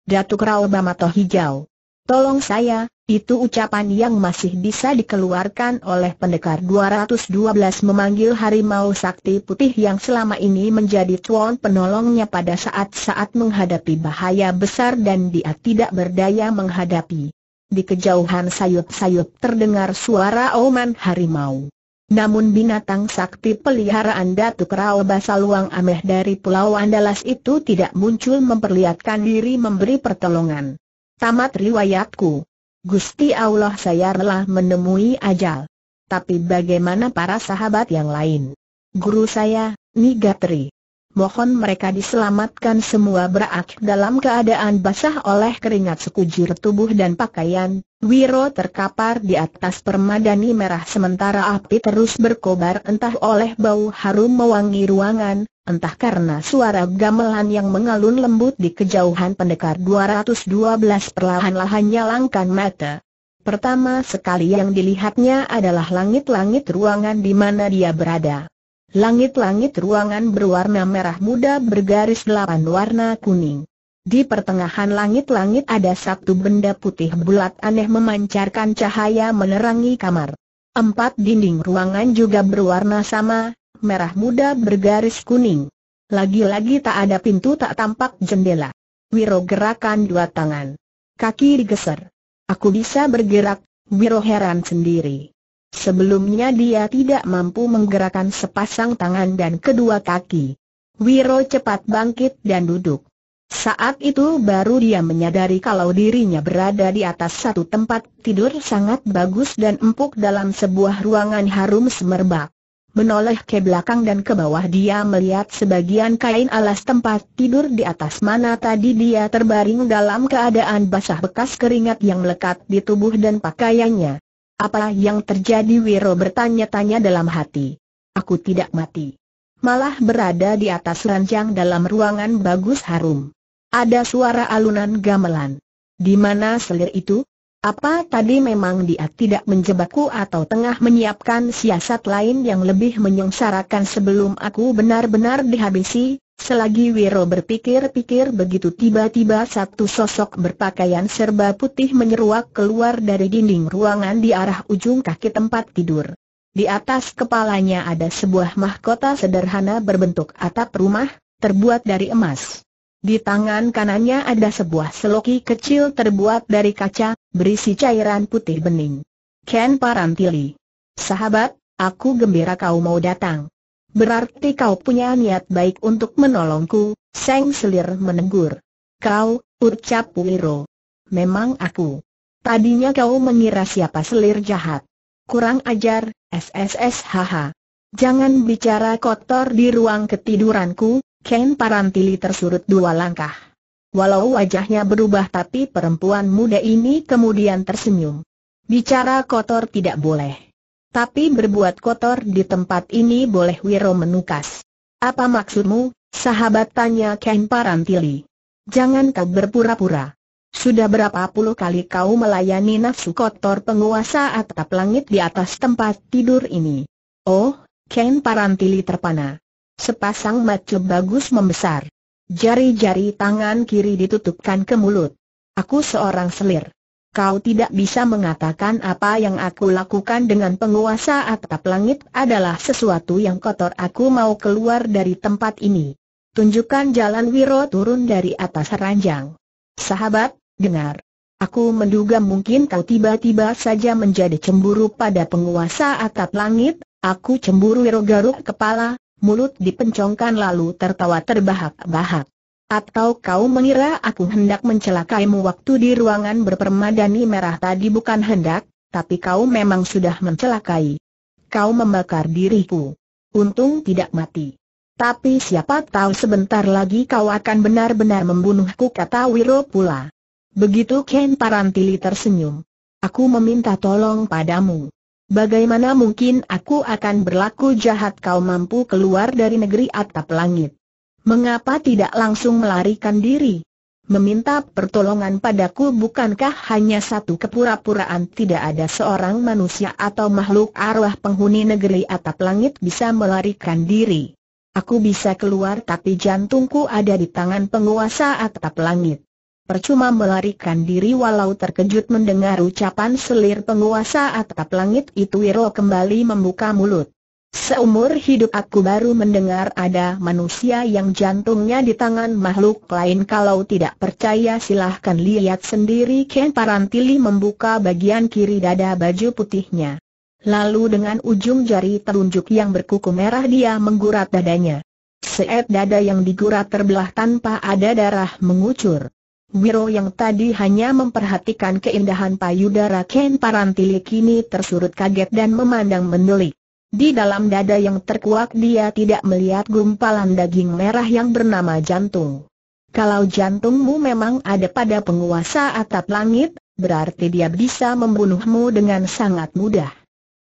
S1: Datuk Rao Bamato hijau. Tolong saya, itu ucapan yang masih bisa dikeluarkan oleh pendekar 212 memanggil harimau sakti putih yang selama ini menjadi tuan penolongnya pada saat-saat menghadapi bahaya besar dan dia tidak berdaya menghadapi. Di kejauhan sayup-sayup terdengar suara oman harimau. Namun binatang sakti peliharaan Datuk Rao Basaluang Ameh dari Pulau Andalas itu tidak muncul memperlihatkan diri memberi pertolongan. Tamat riwayatku. Gusti Allah saya rela menemui ajal. Tapi bagaimana para sahabat yang lain? Guru saya, Nigatri mohon mereka diselamatkan semua berak dalam keadaan basah oleh keringat sekujur tubuh dan pakaian. Wiro terkapar di atas permadani merah sementara api terus berkobar entah oleh bau harum mewangi ruangan, entah karena suara gamelan yang mengalun lembut di kejauhan pendekar 212 perlahan-lahan nyalangkan mata. Pertama sekali yang dilihatnya adalah langit-langit ruangan di mana dia berada. Langit-langit ruangan berwarna merah muda bergaris delapan warna kuning. Di pertengahan langit-langit ada satu benda putih bulat aneh memancarkan cahaya menerangi kamar. Empat dinding ruangan juga berwarna sama, merah muda bergaris kuning. Lagi-lagi tak ada pintu tak tampak jendela. Wiro gerakan dua tangan. Kaki digeser. Aku bisa bergerak, Wiro heran sendiri sebelumnya dia tidak mampu menggerakkan sepasang tangan dan kedua kaki. Wiro cepat bangkit dan duduk. Saat itu baru dia menyadari kalau dirinya berada di atas satu tempat tidur sangat bagus dan empuk dalam sebuah ruangan harum semerbak. Menoleh ke belakang dan ke bawah dia melihat sebagian kain alas tempat tidur di atas mana tadi dia terbaring dalam keadaan basah bekas keringat yang melekat di tubuh dan pakaiannya. Apa yang terjadi Wiro bertanya-tanya dalam hati. Aku tidak mati. Malah berada di atas ranjang dalam ruangan bagus harum. Ada suara alunan gamelan. Di mana selir itu? Apa tadi memang dia tidak menjebakku atau tengah menyiapkan siasat lain yang lebih menyengsarakan sebelum aku benar-benar dihabisi? Selagi Wiro berpikir-pikir begitu tiba-tiba satu sosok berpakaian serba putih menyeruak keluar dari dinding ruangan di arah ujung kaki tempat tidur. Di atas kepalanya ada sebuah mahkota sederhana berbentuk atap rumah, terbuat dari emas. Di tangan kanannya ada sebuah seloki kecil terbuat dari kaca, berisi cairan putih bening. Ken Parantili. Sahabat, aku gembira kau mau datang berarti kau punya niat baik untuk menolongku, Seng Selir menegur. Kau, ucap Wiro. Memang aku. Tadinya kau mengira siapa selir jahat. Kurang ajar, SSS, haha. Jangan bicara kotor di ruang ketiduranku, Ken Parantili tersurut dua langkah. Walau wajahnya berubah tapi perempuan muda ini kemudian tersenyum. Bicara kotor tidak boleh tapi berbuat kotor di tempat ini boleh Wiro menukas. Apa maksudmu, sahabat tanya Ken Parantili. Jangan kau berpura-pura. Sudah berapa puluh kali kau melayani nafsu kotor penguasa atap langit di atas tempat tidur ini. Oh, Ken Parantili terpana. Sepasang mata bagus membesar. Jari-jari tangan kiri ditutupkan ke mulut. Aku seorang selir kau tidak bisa mengatakan apa yang aku lakukan dengan penguasa atap langit adalah sesuatu yang kotor aku mau keluar dari tempat ini. Tunjukkan jalan Wiro turun dari atas ranjang. Sahabat, dengar. Aku menduga mungkin kau tiba-tiba saja menjadi cemburu pada penguasa atap langit, aku cemburu Wiro garuk kepala, mulut dipencongkan lalu tertawa terbahak-bahak. Atau kau mengira aku hendak mencelakaimu waktu di ruangan berpermadani merah tadi bukan hendak, tapi kau memang sudah mencelakai. Kau membakar diriku. Untung tidak mati. Tapi siapa tahu sebentar lagi kau akan benar-benar membunuhku kata Wiro pula. Begitu Ken Parantili tersenyum. Aku meminta tolong padamu. Bagaimana mungkin aku akan berlaku jahat kau mampu keluar dari negeri atap langit? Mengapa tidak langsung melarikan diri? Meminta pertolongan padaku bukankah hanya satu kepura-puraan tidak ada seorang manusia atau makhluk arwah penghuni negeri atap langit bisa melarikan diri. Aku bisa keluar tapi jantungku ada di tangan penguasa atap langit. Percuma melarikan diri walau terkejut mendengar ucapan selir penguasa atap langit itu Wiro kembali membuka mulut. Seumur hidup aku baru mendengar ada manusia yang jantungnya di tangan makhluk lain Kalau tidak percaya silahkan lihat sendiri Ken Parantili membuka bagian kiri dada baju putihnya Lalu dengan ujung jari telunjuk yang berkuku merah dia menggurat dadanya Seet dada yang digurat terbelah tanpa ada darah mengucur Wiro yang tadi hanya memperhatikan keindahan payudara Ken Parantili kini tersurut kaget dan memandang mendelik di dalam dada yang terkuak dia tidak melihat gumpalan daging merah yang bernama jantung. Kalau jantungmu memang ada pada penguasa atap langit, berarti dia bisa membunuhmu dengan sangat mudah.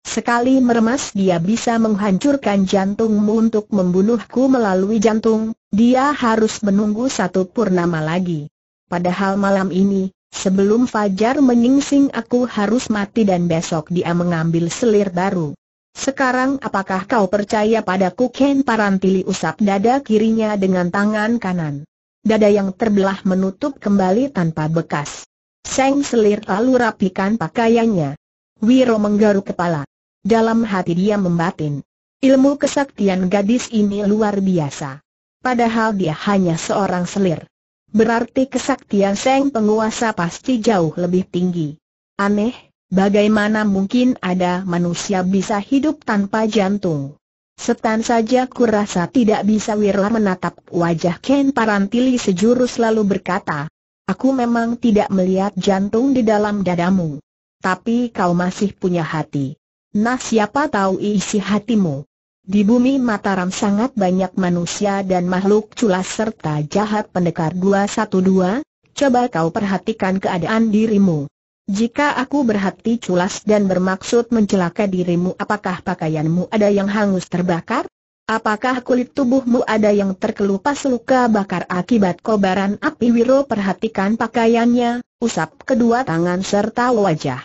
S1: Sekali meremas dia bisa menghancurkan jantungmu untuk membunuhku melalui jantung, dia harus menunggu satu purnama lagi. Padahal malam ini, sebelum Fajar menyingsing aku harus mati dan besok dia mengambil selir baru. Sekarang apakah kau percaya padaku Ken Parantili usap dada kirinya dengan tangan kanan. Dada yang terbelah menutup kembali tanpa bekas. Seng selir lalu rapikan pakaiannya. Wiro menggaruk kepala. Dalam hati dia membatin. Ilmu kesaktian gadis ini luar biasa. Padahal dia hanya seorang selir. Berarti kesaktian Seng penguasa pasti jauh lebih tinggi. Aneh, Bagaimana mungkin ada manusia bisa hidup tanpa jantung? Setan saja kurasa tidak bisa Wirla menatap wajah Ken Parantili sejurus lalu berkata, Aku memang tidak melihat jantung di dalam dadamu. Tapi kau masih punya hati. Nah siapa tahu isi hatimu. Di bumi Mataram sangat banyak manusia dan makhluk culas serta jahat pendekar 212, coba kau perhatikan keadaan dirimu. Jika aku berhati culas dan bermaksud mencelaka dirimu apakah pakaianmu ada yang hangus terbakar? Apakah kulit tubuhmu ada yang terkelupas luka bakar akibat kobaran api Wiro perhatikan pakaiannya, usap kedua tangan serta wajah.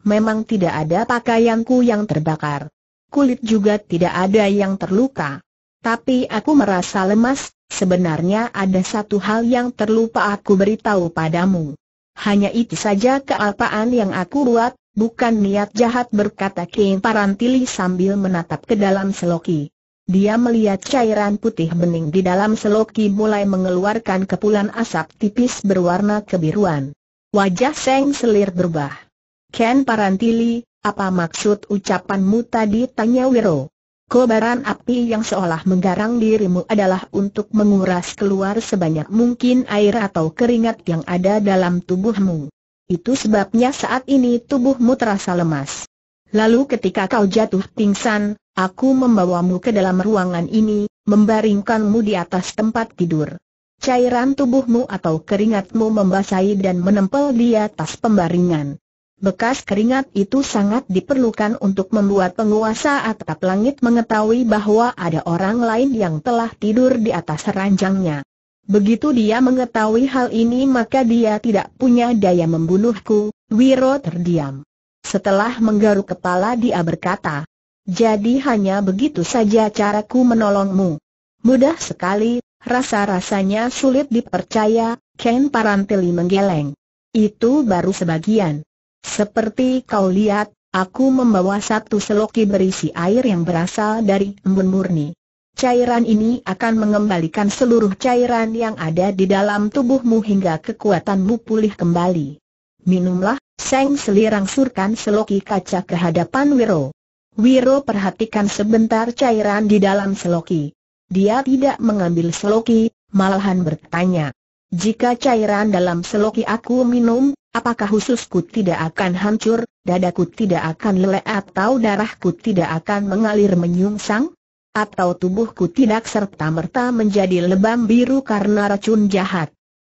S1: Memang tidak ada pakaianku yang terbakar. Kulit juga tidak ada yang terluka. Tapi aku merasa lemas, sebenarnya ada satu hal yang terlupa aku beritahu padamu. Hanya itu saja kealpaan yang aku buat, bukan niat jahat berkata King Parantili sambil menatap ke dalam seloki. Dia melihat cairan putih bening di dalam seloki mulai mengeluarkan kepulan asap tipis berwarna kebiruan. Wajah Seng Selir berubah. Ken Parantili, apa maksud ucapanmu tadi? Tanya Wiro. Kobaran api yang seolah menggarang dirimu adalah untuk menguras keluar sebanyak mungkin air atau keringat yang ada dalam tubuhmu. Itu sebabnya saat ini tubuhmu terasa lemas. Lalu ketika kau jatuh pingsan, aku membawamu ke dalam ruangan ini, membaringkanmu di atas tempat tidur. Cairan tubuhmu atau keringatmu membasahi dan menempel di atas pembaringan. Bekas keringat itu sangat diperlukan untuk membuat penguasa atap langit mengetahui bahwa ada orang lain yang telah tidur di atas ranjangnya. Begitu dia mengetahui hal ini maka dia tidak punya daya membunuhku, Wiro terdiam. Setelah menggaruk kepala dia berkata, Jadi hanya begitu saja caraku menolongmu. Mudah sekali, rasa-rasanya sulit dipercaya, Ken Paranteli menggeleng. Itu baru sebagian. Seperti kau lihat, aku membawa satu seloki berisi air yang berasal dari embun murni. Cairan ini akan mengembalikan seluruh cairan yang ada di dalam tubuhmu hingga kekuatanmu pulih kembali. Minumlah, Seng Selirang surkan seloki kaca ke hadapan Wiro. Wiro perhatikan sebentar cairan di dalam seloki. Dia tidak mengambil seloki, malahan bertanya. Jika cairan dalam seloki aku minum, Apakah khususku tidak akan hancur, dadaku tidak akan leleh atau darahku tidak akan mengalir menyungsang? Atau tubuhku tidak serta-merta menjadi lebam biru karena racun jahat?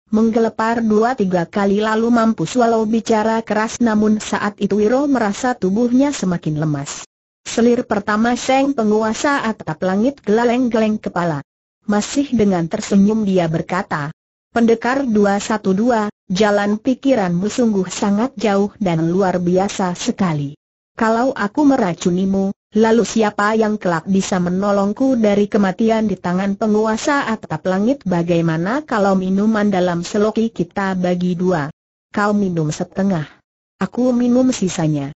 S1: Menggelepar dua tiga kali lalu mampus walau bicara keras namun saat itu Wiro merasa tubuhnya semakin lemas. Selir pertama Seng penguasa atap langit geleng-geleng kepala. Masih dengan tersenyum dia berkata, Pendekar dua satu dua. Jalan pikiranmu sungguh sangat jauh dan luar biasa sekali. Kalau aku meracunimu, lalu siapa yang kelak bisa menolongku dari kematian di tangan penguasa atap langit bagaimana kalau minuman dalam seloki kita bagi dua? Kau minum setengah. Aku minum sisanya.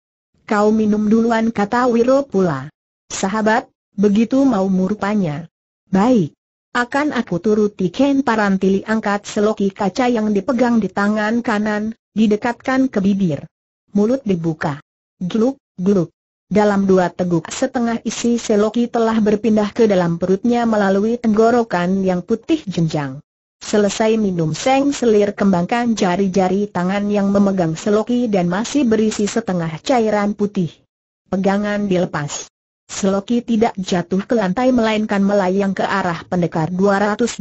S1: Kau minum duluan kata Wiro pula. Sahabat, begitu mau rupanya. Baik. Akan aku turuti Ken Parantili angkat seloki kaca yang dipegang di tangan kanan, didekatkan ke bibir. Mulut dibuka. Gluk, gluk. Dalam dua teguk setengah isi seloki telah berpindah ke dalam perutnya melalui tenggorokan yang putih jenjang. Selesai minum seng selir kembangkan jari-jari tangan yang memegang seloki dan masih berisi setengah cairan putih. Pegangan dilepas. Seloki tidak jatuh ke lantai melainkan melayang ke arah pendekar 212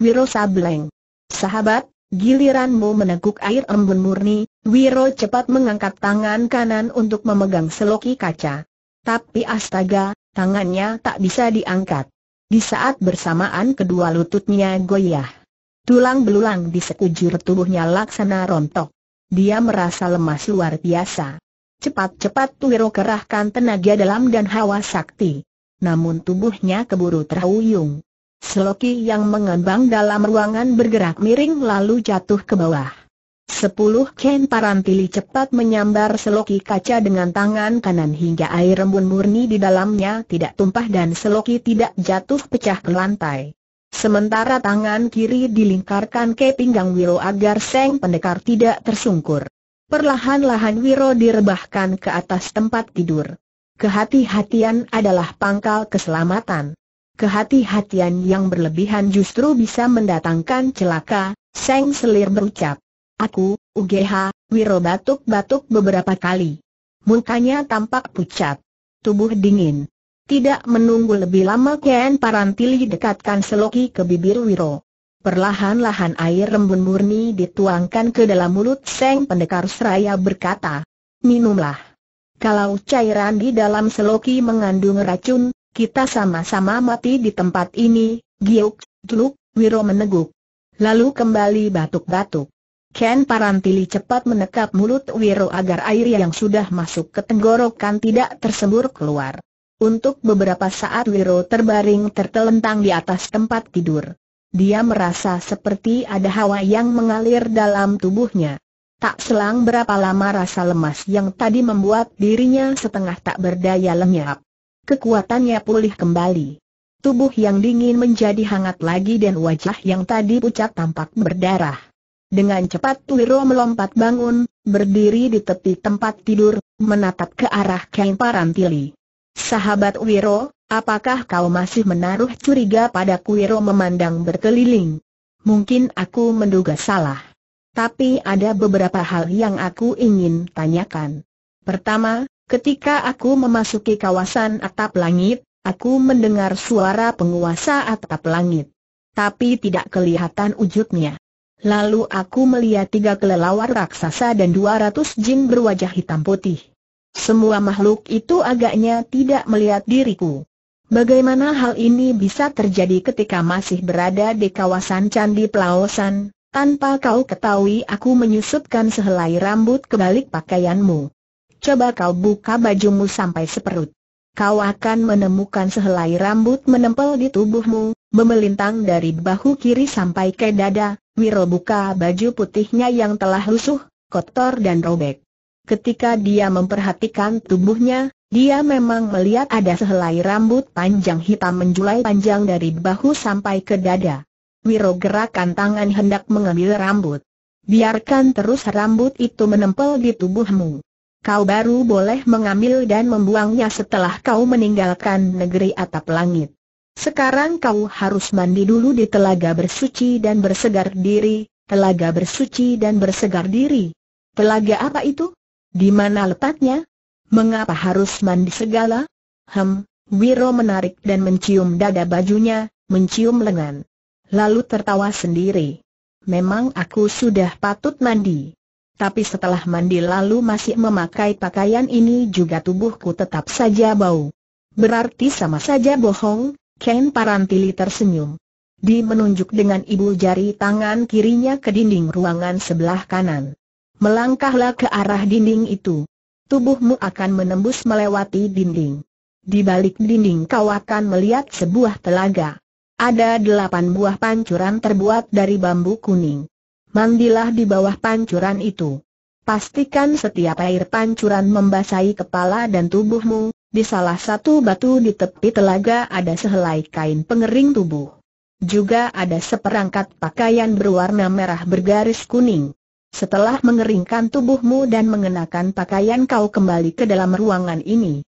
S1: Wiro Sableng. Sahabat, giliranmu meneguk air embun murni, Wiro cepat mengangkat tangan kanan untuk memegang seloki kaca. Tapi astaga, tangannya tak bisa diangkat. Di saat bersamaan kedua lututnya goyah. Tulang belulang di sekujur tubuhnya laksana rontok. Dia merasa lemas luar biasa. Cepat-cepat Tuwiro kerahkan tenaga dalam dan hawa sakti. Namun tubuhnya keburu terhuyung. Seloki yang mengembang dalam ruangan bergerak miring lalu jatuh ke bawah. Sepuluh Ken Parantili cepat menyambar seloki kaca dengan tangan kanan hingga air embun murni di dalamnya tidak tumpah dan seloki tidak jatuh pecah ke lantai. Sementara tangan kiri dilingkarkan ke pinggang Wiro agar Seng Pendekar tidak tersungkur. Perlahan-lahan Wiro direbahkan ke atas tempat tidur. Kehati-hatian adalah pangkal keselamatan. Kehati-hatian yang berlebihan justru bisa mendatangkan celaka, Seng Selir berucap. Aku, UGH, Wiro batuk-batuk beberapa kali. Mukanya tampak pucat. Tubuh dingin. Tidak menunggu lebih lama Ken Parantili dekatkan seloki ke bibir Wiro. Perlahan-lahan air rembun murni dituangkan ke dalam mulut Seng Pendekar Seraya berkata, Minumlah. Kalau cairan di dalam seloki mengandung racun, kita sama-sama mati di tempat ini, giuk, tuluk, wiro meneguk. Lalu kembali batuk-batuk. Ken Parantili cepat menekap mulut Wiro agar air yang sudah masuk ke tenggorokan tidak tersembur keluar. Untuk beberapa saat Wiro terbaring tertelentang di atas tempat tidur. Dia merasa seperti ada hawa yang mengalir dalam tubuhnya. Tak selang berapa lama rasa lemas yang tadi membuat dirinya setengah tak berdaya lenyap. Kekuatannya pulih kembali. Tubuh yang dingin menjadi hangat lagi dan wajah yang tadi pucat tampak berdarah. Dengan cepat Wiro melompat bangun, berdiri di tepi tempat tidur, menatap ke arah kain parantili. Sahabat Wiro, Apakah kau masih menaruh curiga pada Kuiro memandang berkeliling? Mungkin aku menduga salah. Tapi ada beberapa hal yang aku ingin tanyakan. Pertama, ketika aku memasuki kawasan atap langit, aku mendengar suara penguasa atap langit. Tapi tidak kelihatan wujudnya. Lalu aku melihat tiga kelelawar raksasa dan dua ratus jin berwajah hitam putih. Semua makhluk itu agaknya tidak melihat diriku. Bagaimana hal ini bisa terjadi ketika masih berada di kawasan Candi Pelawasan? tanpa kau ketahui aku menyusupkan sehelai rambut ke balik pakaianmu. Coba kau buka bajumu sampai seperut. Kau akan menemukan sehelai rambut menempel di tubuhmu, memelintang dari bahu kiri sampai ke dada, Wiro buka baju putihnya yang telah lusuh, kotor dan robek. Ketika dia memperhatikan tubuhnya, dia memang melihat ada sehelai rambut panjang hitam menjulai panjang dari bahu sampai ke dada. Wiro gerakan tangan hendak mengambil rambut. Biarkan terus rambut itu menempel di tubuhmu. Kau baru boleh mengambil dan membuangnya setelah kau meninggalkan negeri atap langit. Sekarang kau harus mandi dulu di telaga bersuci dan bersegar diri, telaga bersuci dan bersegar diri. Telaga apa itu? Di mana letaknya? mengapa harus mandi segala? Hem, Wiro menarik dan mencium dada bajunya, mencium lengan. Lalu tertawa sendiri. Memang aku sudah patut mandi. Tapi setelah mandi lalu masih memakai pakaian ini juga tubuhku tetap saja bau. Berarti sama saja bohong, Ken Parantili tersenyum. Di menunjuk dengan ibu jari tangan kirinya ke dinding ruangan sebelah kanan. Melangkahlah ke arah dinding itu tubuhmu akan menembus melewati dinding. Di balik dinding kau akan melihat sebuah telaga. Ada delapan buah pancuran terbuat dari bambu kuning. Mandilah di bawah pancuran itu. Pastikan setiap air pancuran membasahi kepala dan tubuhmu, di salah satu batu di tepi telaga ada sehelai kain pengering tubuh. Juga ada seperangkat pakaian berwarna merah bergaris kuning. Setelah mengeringkan tubuhmu dan mengenakan pakaian kau kembali ke dalam ruangan ini.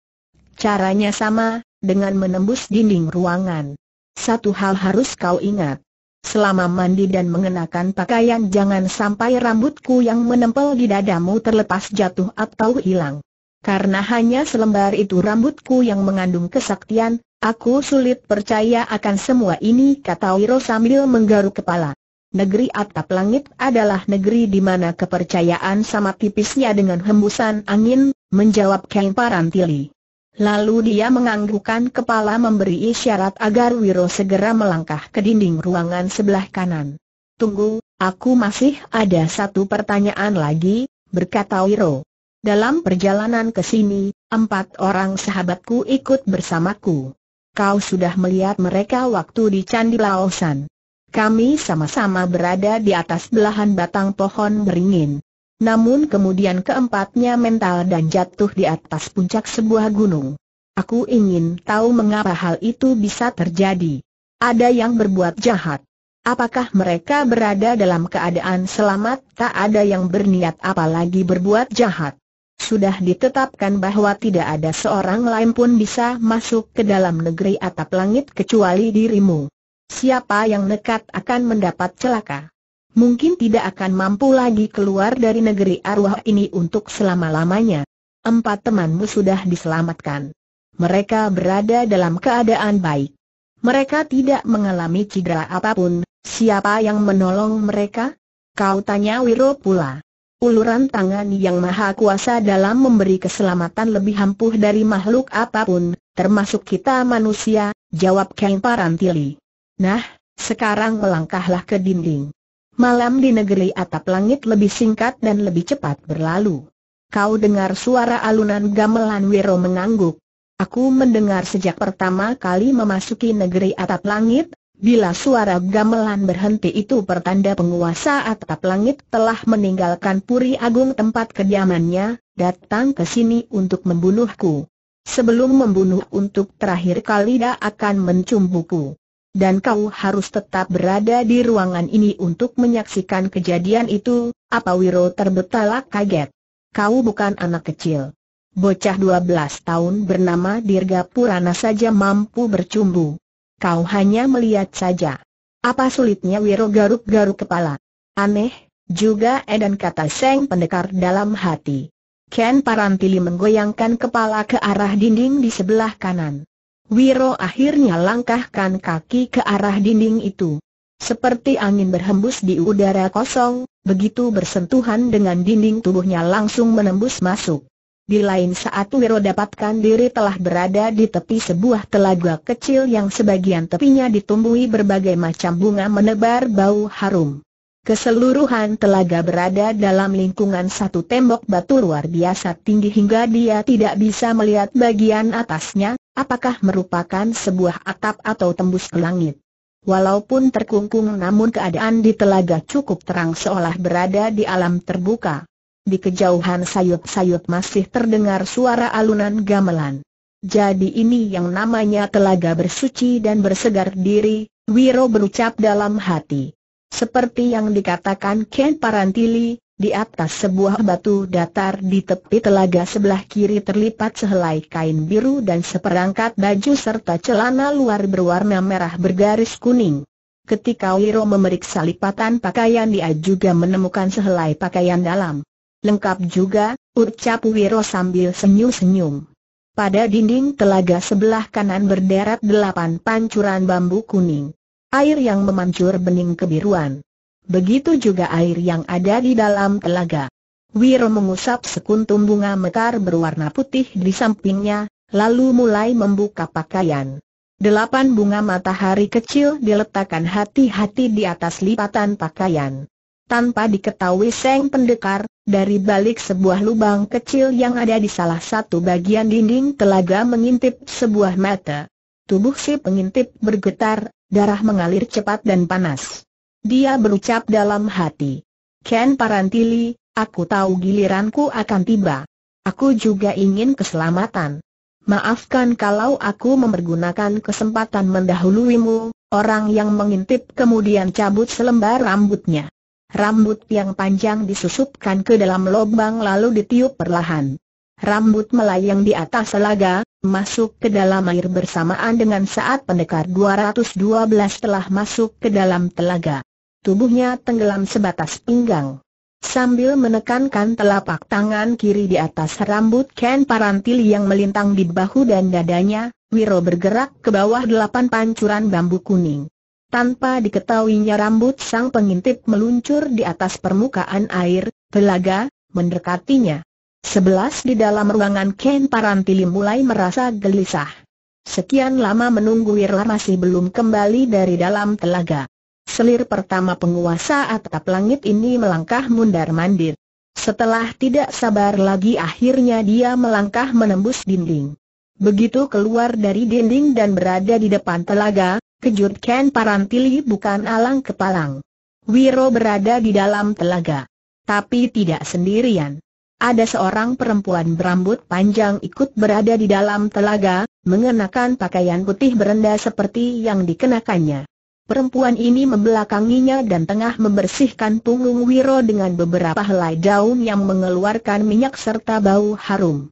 S1: Caranya sama, dengan menembus dinding ruangan. Satu hal harus kau ingat. Selama mandi dan mengenakan pakaian jangan sampai rambutku yang menempel di dadamu terlepas jatuh atau hilang. Karena hanya selembar itu rambutku yang mengandung kesaktian, aku sulit percaya akan semua ini kata Wiro sambil menggaruk kepala negeri atap langit adalah negeri di mana kepercayaan sama tipisnya dengan hembusan angin, menjawab Kang Parantili. Lalu dia menganggukkan kepala memberi isyarat agar Wiro segera melangkah ke dinding ruangan sebelah kanan. Tunggu, aku masih ada satu pertanyaan lagi, berkata Wiro. Dalam perjalanan ke sini, empat orang sahabatku ikut bersamaku. Kau sudah melihat mereka waktu di Candi Laosan. Kami sama-sama berada di atas belahan batang pohon beringin. Namun kemudian keempatnya mental dan jatuh di atas puncak sebuah gunung. Aku ingin tahu mengapa hal itu bisa terjadi. Ada yang berbuat jahat. Apakah mereka berada dalam keadaan selamat tak ada yang berniat apalagi berbuat jahat? Sudah ditetapkan bahwa tidak ada seorang lain pun bisa masuk ke dalam negeri atap langit kecuali dirimu. Siapa yang nekat akan mendapat celaka? Mungkin tidak akan mampu lagi keluar dari negeri arwah ini untuk selama-lamanya. Empat temanmu sudah diselamatkan. Mereka berada dalam keadaan baik. Mereka tidak mengalami cedera apapun. Siapa yang menolong mereka? Kau tanya Wiro pula. Uluran tangan yang maha kuasa dalam memberi keselamatan lebih ampuh dari makhluk apapun, termasuk kita manusia, jawab Kang Parantili. Nah, sekarang melangkahlah ke dinding. Malam di negeri atap langit lebih singkat dan lebih cepat berlalu. Kau dengar suara alunan gamelan Wiro mengangguk. Aku mendengar sejak pertama kali memasuki negeri atap langit, bila suara gamelan berhenti itu pertanda penguasa atap langit telah meninggalkan Puri Agung tempat kediamannya, datang ke sini untuk membunuhku. Sebelum membunuh untuk terakhir kali dia akan mencumbuku dan kau harus tetap berada di ruangan ini untuk menyaksikan kejadian itu, apa Wiro terbetalak kaget. Kau bukan anak kecil. Bocah 12 tahun bernama Dirga Purana saja mampu bercumbu. Kau hanya melihat saja. Apa sulitnya Wiro garuk-garuk kepala? Aneh, juga edan kata Seng Pendekar dalam hati. Ken Parantili menggoyangkan kepala ke arah dinding di sebelah kanan. Wiro akhirnya langkahkan kaki ke arah dinding itu. Seperti angin berhembus di udara kosong, begitu bersentuhan dengan dinding tubuhnya langsung menembus masuk. Di lain saat Wiro dapatkan diri telah berada di tepi sebuah telaga kecil yang sebagian tepinya ditumbuhi berbagai macam bunga menebar bau harum. Keseluruhan telaga berada dalam lingkungan satu tembok batu luar biasa tinggi hingga dia tidak bisa melihat bagian atasnya, apakah merupakan sebuah atap atau tembus ke langit. Walaupun terkungkung namun keadaan di telaga cukup terang seolah berada di alam terbuka. Di kejauhan sayup-sayup masih terdengar suara alunan gamelan. Jadi ini yang namanya telaga bersuci dan bersegar diri, Wiro berucap dalam hati. Seperti yang dikatakan Ken Parantili, di atas sebuah batu datar di tepi telaga sebelah kiri terlipat sehelai kain biru dan seperangkat baju serta celana luar berwarna merah bergaris kuning. Ketika Wiro memeriksa lipatan pakaian dia juga menemukan sehelai pakaian dalam. Lengkap juga, ucap Wiro sambil senyum-senyum. Pada dinding telaga sebelah kanan berderet delapan pancuran bambu kuning. Air yang memancur bening kebiruan. Begitu juga air yang ada di dalam telaga. Wiro mengusap sekuntum bunga mekar berwarna putih di sampingnya, lalu mulai membuka pakaian. Delapan bunga matahari kecil diletakkan hati-hati di atas lipatan pakaian. Tanpa diketahui Seng Pendekar, dari balik sebuah lubang kecil yang ada di salah satu bagian dinding telaga mengintip sebuah mata. Tubuh si pengintip bergetar, Darah mengalir cepat dan panas. Dia berucap dalam hati. Ken Parantili, aku tahu giliranku akan tiba. Aku juga ingin keselamatan. Maafkan kalau aku mempergunakan kesempatan mendahuluimu, orang yang mengintip kemudian cabut selembar rambutnya. Rambut yang panjang disusupkan ke dalam lubang lalu ditiup perlahan rambut melayang di atas selaga, masuk ke dalam air bersamaan dengan saat pendekar 212 telah masuk ke dalam telaga. Tubuhnya tenggelam sebatas pinggang. Sambil menekankan telapak tangan kiri di atas rambut Ken Parantil yang melintang di bahu dan dadanya, Wiro bergerak ke bawah delapan pancuran bambu kuning. Tanpa diketahuinya rambut sang pengintip meluncur di atas permukaan air, telaga, mendekatinya. Sebelas di dalam ruangan Ken Parantili mulai merasa gelisah. Sekian lama menunggu Wirla masih belum kembali dari dalam telaga. Selir pertama penguasa atap langit ini melangkah mundar-mandir. Setelah tidak sabar lagi akhirnya dia melangkah menembus dinding. Begitu keluar dari dinding dan berada di depan telaga, kejut Ken Parantili bukan alang kepalang. Wiro berada di dalam telaga. Tapi tidak sendirian ada seorang perempuan berambut panjang ikut berada di dalam telaga, mengenakan pakaian putih berenda seperti yang dikenakannya. Perempuan ini membelakanginya dan tengah membersihkan punggung Wiro dengan beberapa helai daun yang mengeluarkan minyak serta bau harum.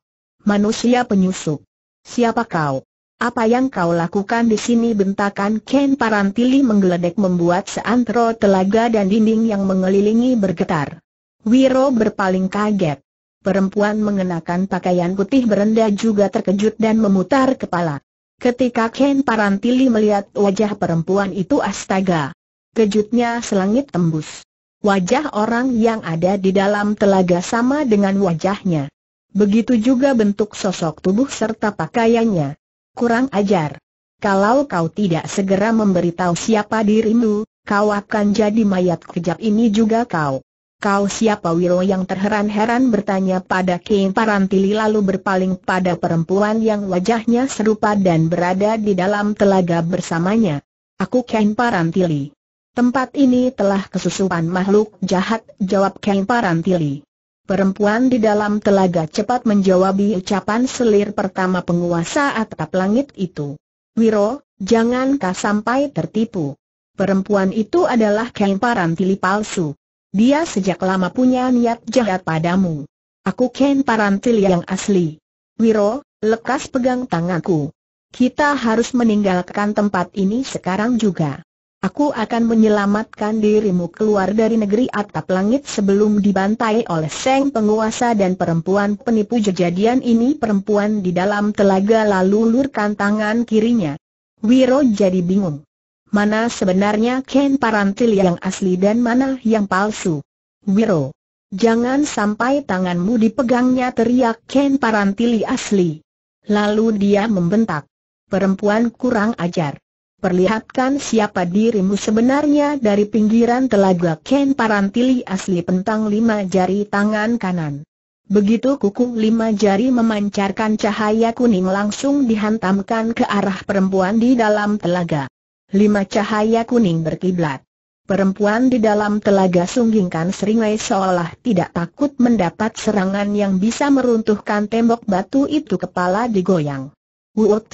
S1: Manusia penyusup. Siapa kau? Apa yang kau lakukan di sini bentakan Ken Parantili menggeledek membuat seantero telaga dan dinding yang mengelilingi bergetar. Wiro berpaling kaget. Perempuan mengenakan pakaian putih berenda juga terkejut dan memutar kepala. Ketika Ken Parantili melihat wajah perempuan itu astaga. Kejutnya selangit tembus. Wajah orang yang ada di dalam telaga sama dengan wajahnya. Begitu juga bentuk sosok tubuh serta pakaiannya. Kurang ajar. Kalau kau tidak segera memberitahu siapa dirimu, kau akan jadi mayat kejap ini juga kau. Kau siapa Wiro yang terheran-heran bertanya pada Kim Parantili lalu berpaling pada perempuan yang wajahnya serupa dan berada di dalam telaga bersamanya. Aku Kim Parantili. Tempat ini telah kesusupan makhluk jahat, jawab Kim Parantili. Perempuan di dalam telaga cepat menjawab ucapan selir pertama penguasa atap langit itu. Wiro, jangan kau sampai tertipu. Perempuan itu adalah King Parantili palsu. Dia sejak lama punya niat jahat padamu. Aku Ken Parantil yang asli. Wiro, lekas pegang tanganku. Kita harus meninggalkan tempat ini sekarang juga. Aku akan menyelamatkan dirimu keluar dari negeri atap langit sebelum dibantai oleh Seng penguasa dan perempuan penipu jejadian ini perempuan di dalam telaga lalu lurkan tangan kirinya. Wiro jadi bingung mana sebenarnya Ken Parantil yang asli dan mana yang palsu. Wiro, jangan sampai tanganmu dipegangnya teriak Ken Parantili asli. Lalu dia membentak. Perempuan kurang ajar. Perlihatkan siapa dirimu sebenarnya dari pinggiran telaga Ken Parantili asli pentang lima jari tangan kanan. Begitu kuku lima jari memancarkan cahaya kuning langsung dihantamkan ke arah perempuan di dalam telaga lima cahaya kuning berkiblat. Perempuan di dalam telaga sunggingkan seringai seolah tidak takut mendapat serangan yang bisa meruntuhkan tembok batu itu kepala digoyang. Wuut!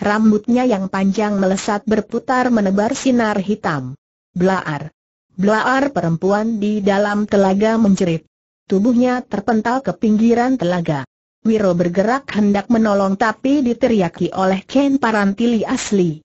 S1: Rambutnya yang panjang melesat berputar menebar sinar hitam. Blaar! Blaar perempuan di dalam telaga menjerit. Tubuhnya terpental ke pinggiran telaga. Wiro bergerak hendak menolong tapi diteriaki oleh Ken Parantili asli.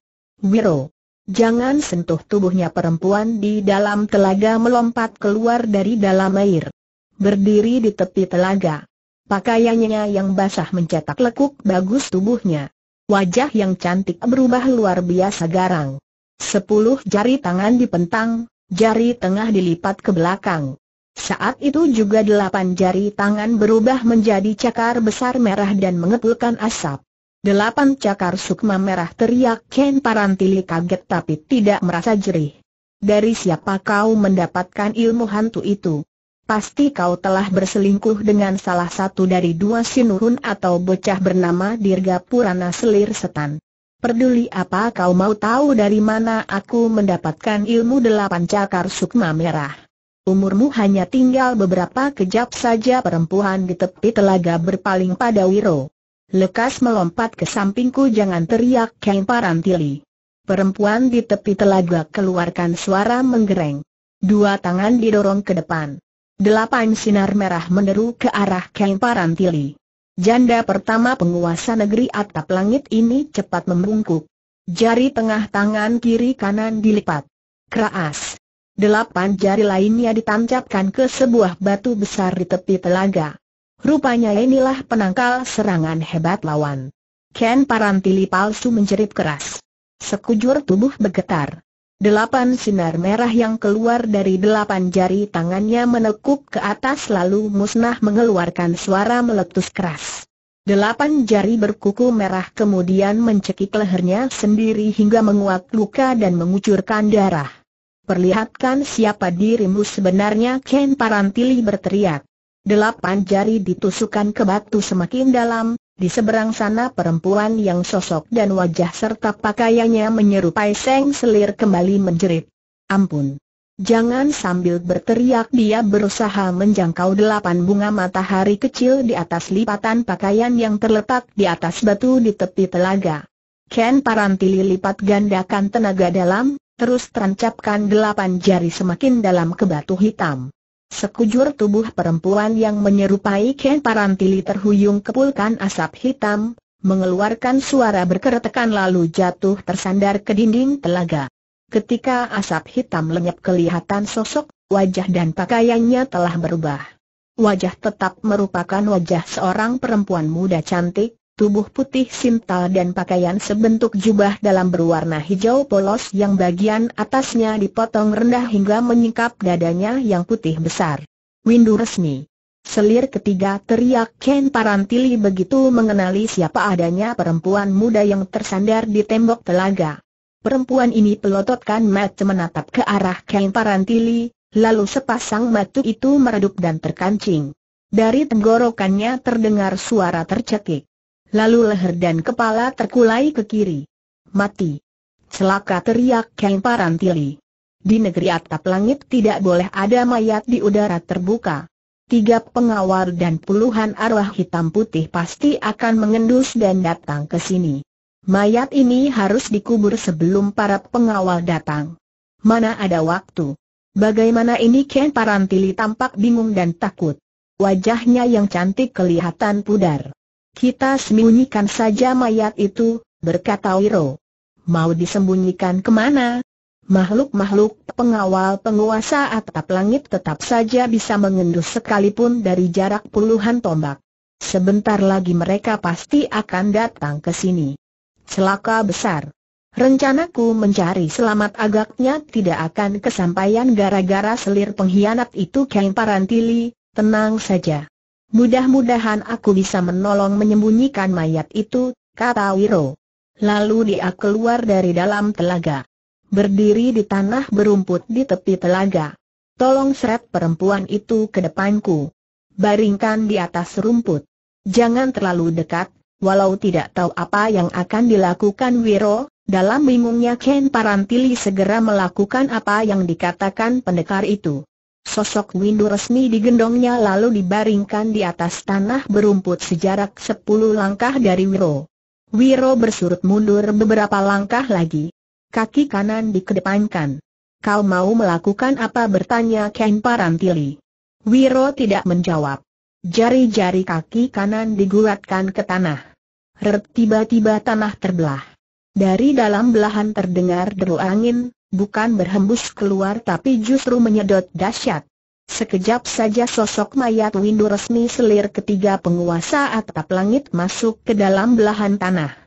S1: Wiro! Jangan sentuh tubuhnya perempuan di dalam telaga melompat keluar dari dalam air. Berdiri di tepi telaga. Pakaiannya yang basah mencetak lekuk bagus tubuhnya. Wajah yang cantik berubah luar biasa garang. Sepuluh jari tangan dipentang, jari tengah dilipat ke belakang. Saat itu juga delapan jari tangan berubah menjadi cakar besar merah dan mengepulkan asap. Delapan cakar sukma merah teriak Ken Parantili kaget tapi tidak merasa jerih. Dari siapa kau mendapatkan ilmu hantu itu? Pasti kau telah berselingkuh dengan salah satu dari dua sinurun atau bocah bernama Dirga Purana Selir Setan. Perduli apa kau mau tahu dari mana aku mendapatkan ilmu delapan cakar sukma merah? Umurmu hanya tinggal beberapa kejap saja perempuan di tepi telaga berpaling pada Wiro. Lekas melompat ke sampingku jangan teriak Kang Parantili. Perempuan di tepi telaga keluarkan suara menggereng. Dua tangan didorong ke depan. Delapan sinar merah meneru ke arah Kang Parantili. Janda pertama penguasa negeri atap langit ini cepat membungkuk. Jari tengah tangan kiri kanan dilipat. Keras. Delapan jari lainnya ditancapkan ke sebuah batu besar di tepi telaga. Rupanya inilah penangkal serangan hebat lawan. Ken Parantili palsu menjerit keras. Sekujur tubuh bergetar. Delapan sinar merah yang keluar dari delapan jari tangannya menekuk ke atas lalu musnah mengeluarkan suara meletus keras. Delapan jari berkuku merah kemudian mencekik lehernya sendiri hingga menguak luka dan mengucurkan darah. Perlihatkan siapa dirimu sebenarnya Ken Parantili berteriak. Delapan jari ditusukkan ke batu semakin dalam, di seberang sana perempuan yang sosok dan wajah serta pakaiannya menyerupai seng selir kembali menjerit. Ampun! Jangan sambil berteriak dia berusaha menjangkau delapan bunga matahari kecil di atas lipatan pakaian yang terletak di atas batu di tepi telaga. Ken Parantili lipat gandakan tenaga dalam, terus terancapkan delapan jari semakin dalam ke batu hitam. Sekujur tubuh perempuan yang menyerupai Ken Parantili terhuyung kepulkan asap hitam, mengeluarkan suara berkeretakan lalu jatuh tersandar ke dinding telaga. Ketika asap hitam lenyap kelihatan sosok, wajah dan pakaiannya telah berubah. Wajah tetap merupakan wajah seorang perempuan muda cantik, tubuh putih simtal dan pakaian sebentuk jubah dalam berwarna hijau polos yang bagian atasnya dipotong rendah hingga menyingkap dadanya yang putih besar. Windu resmi. Selir ketiga teriak Ken Parantili begitu mengenali siapa adanya perempuan muda yang tersandar di tembok telaga. Perempuan ini pelototkan mata menatap ke arah Ken Parantili, lalu sepasang mata itu meredup dan terkancing. Dari tenggorokannya terdengar suara tercekik lalu leher dan kepala terkulai ke kiri. Mati. Celaka teriak Kang Parantili. Di negeri atap langit tidak boleh ada mayat di udara terbuka. Tiga pengawal dan puluhan arwah hitam putih pasti akan mengendus dan datang ke sini. Mayat ini harus dikubur sebelum para pengawal datang. Mana ada waktu? Bagaimana ini Ken Parantili tampak bingung dan takut. Wajahnya yang cantik kelihatan pudar. Kita sembunyikan saja mayat itu, berkata Wiro. Mau disembunyikan kemana? Makhluk-makhluk pengawal penguasa atap langit tetap saja bisa mengendus sekalipun dari jarak puluhan tombak. Sebentar lagi mereka pasti akan datang ke sini. Celaka besar. Rencanaku mencari selamat agaknya tidak akan kesampaian gara-gara selir pengkhianat itu Kain Parantili, tenang saja. Mudah-mudahan aku bisa menolong menyembunyikan mayat itu, kata Wiro. Lalu dia keluar dari dalam telaga. Berdiri di tanah berumput di tepi telaga. Tolong seret perempuan itu ke depanku. Baringkan di atas rumput. Jangan terlalu dekat, walau tidak tahu apa yang akan dilakukan Wiro, dalam bingungnya Ken Parantili segera melakukan apa yang dikatakan pendekar itu. Sosok Windu resmi digendongnya lalu dibaringkan di atas tanah berumput sejarak sepuluh langkah dari Wiro. Wiro bersurut mundur beberapa langkah lagi. Kaki kanan dikedepankan. Kau mau melakukan apa bertanya Ken Parantili. Wiro tidak menjawab. Jari-jari kaki kanan digulatkan ke tanah. tiba-tiba tanah terbelah. Dari dalam belahan terdengar deru angin, bukan berhembus keluar tapi justru menyedot dahsyat. Sekejap saja sosok mayat Windu resmi selir ketiga penguasa atap langit masuk ke dalam belahan tanah.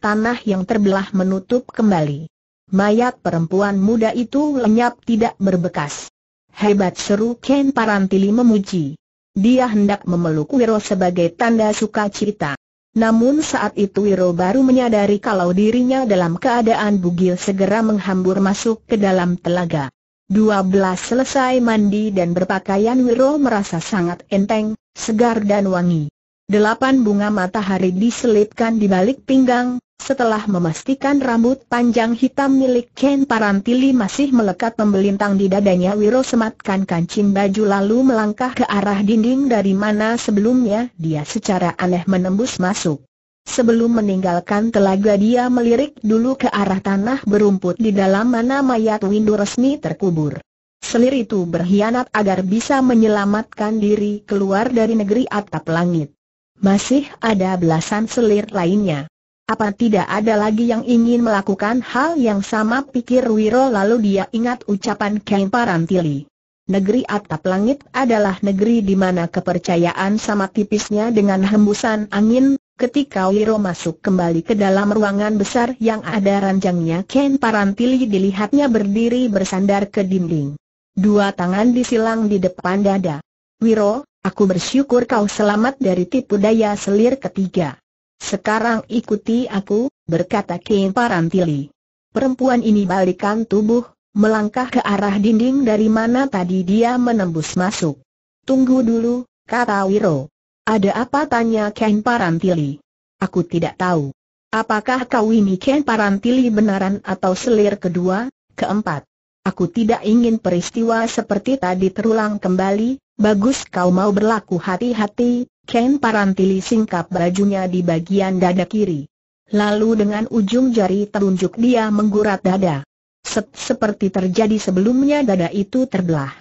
S1: Tanah yang terbelah menutup kembali. Mayat perempuan muda itu lenyap tidak berbekas. Hebat seru Ken Parantili memuji. Dia hendak memeluk Wiro sebagai tanda sukacita. Namun saat itu Wiro baru menyadari kalau dirinya dalam keadaan bugil segera menghambur masuk ke dalam telaga. 12 selesai mandi dan berpakaian Wiro merasa sangat enteng, segar dan wangi. Delapan bunga matahari diselipkan di balik pinggang, setelah memastikan rambut panjang hitam milik Ken Parantili masih melekat membelintang di dadanya Wiro sematkan kancing baju lalu melangkah ke arah dinding dari mana sebelumnya dia secara aneh menembus masuk. Sebelum meninggalkan telaga dia melirik dulu ke arah tanah berumput di dalam mana mayat Windu resmi terkubur. Selir itu berkhianat agar bisa menyelamatkan diri keluar dari negeri atap langit. Masih ada belasan selir lainnya. Apa tidak ada lagi yang ingin melakukan hal yang sama pikir Wiro lalu dia ingat ucapan Ken Parantili. Negeri atap langit adalah negeri di mana kepercayaan sama tipisnya dengan hembusan angin, ketika Wiro masuk kembali ke dalam ruangan besar yang ada ranjangnya Ken Parantili dilihatnya berdiri bersandar ke dinding. Dua tangan disilang di depan dada. Wiro, aku bersyukur kau selamat dari tipu daya selir ketiga. Sekarang ikuti aku, berkata Kim Parantili. Perempuan ini balikan tubuh, melangkah ke arah dinding dari mana tadi dia menembus masuk. Tunggu dulu, kata Wiro. Ada apa tanya Ken Parantili? Aku tidak tahu. Apakah kau ini Ken Parantili benaran atau selir kedua, keempat? Aku tidak ingin peristiwa seperti tadi terulang kembali, Bagus kau mau berlaku hati-hati, Ken Parantili singkap bajunya di bagian dada kiri. Lalu dengan ujung jari telunjuk dia menggurat dada. Sep seperti terjadi sebelumnya dada itu terbelah.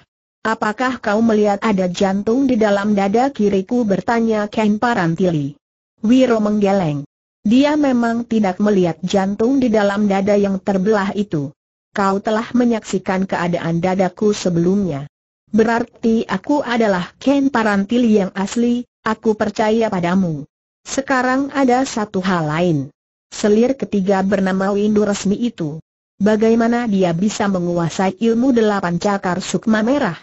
S1: Apakah kau melihat ada jantung di dalam dada kiriku bertanya Ken Parantili. Wiro menggeleng. Dia memang tidak melihat jantung di dalam dada yang terbelah itu. Kau telah menyaksikan keadaan dadaku sebelumnya. Berarti aku adalah Ken Parantil yang asli, aku percaya padamu. Sekarang ada satu hal lain. Selir ketiga bernama Windu resmi itu. Bagaimana dia bisa menguasai ilmu delapan cakar sukma merah?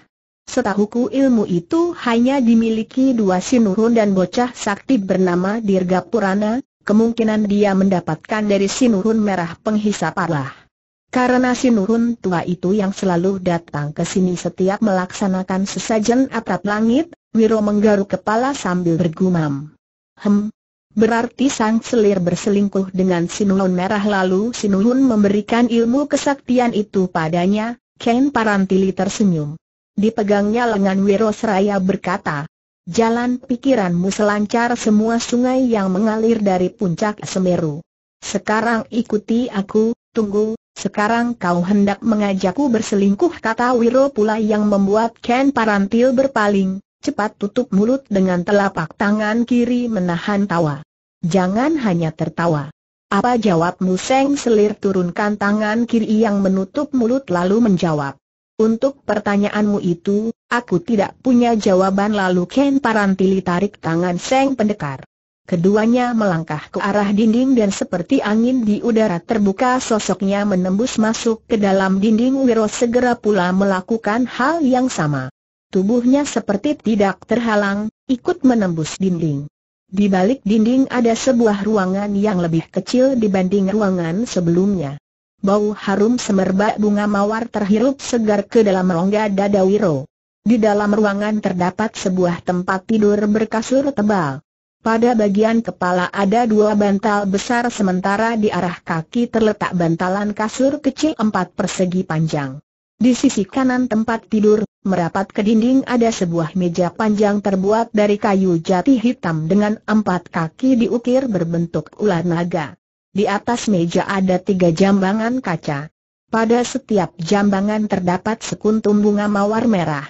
S1: Setahuku ilmu itu hanya dimiliki dua sinurun dan bocah sakti bernama Dirga Purana, kemungkinan dia mendapatkan dari sinurun merah penghisap Allah. Karena si Nurun tua itu yang selalu datang ke sini setiap melaksanakan sesajen atap langit, Wiro menggaruk kepala sambil bergumam. Hem, Berarti sang selir berselingkuh dengan Sinurun Merah lalu Sinurun memberikan ilmu kesaktian itu padanya, Ken Parantili tersenyum. Dipegangnya lengan Wiro Seraya berkata, Jalan pikiranmu selancar semua sungai yang mengalir dari puncak Semeru. Sekarang ikuti aku, tunggu, sekarang kau hendak mengajakku berselingkuh kata Wiro pula yang membuat Ken Parantil berpaling, cepat tutup mulut dengan telapak tangan kiri menahan tawa. Jangan hanya tertawa. Apa jawabmu Seng Selir turunkan tangan kiri yang menutup mulut lalu menjawab. Untuk pertanyaanmu itu, aku tidak punya jawaban lalu Ken Parantili tarik tangan Seng Pendekar. Keduanya melangkah ke arah dinding dan seperti angin di udara terbuka sosoknya menembus masuk ke dalam dinding Wiro segera pula melakukan hal yang sama. Tubuhnya seperti tidak terhalang, ikut menembus dinding. Di balik dinding ada sebuah ruangan yang lebih kecil dibanding ruangan sebelumnya. Bau harum semerbak bunga mawar terhirup segar ke dalam rongga dada Wiro. Di dalam ruangan terdapat sebuah tempat tidur berkasur tebal. Pada bagian kepala ada dua bantal besar sementara di arah kaki terletak bantalan kasur kecil empat persegi panjang. Di sisi kanan tempat tidur, merapat ke dinding ada sebuah meja panjang terbuat dari kayu jati hitam dengan empat kaki diukir berbentuk ular naga. Di atas meja ada tiga jambangan kaca. Pada setiap jambangan terdapat sekuntum bunga mawar merah.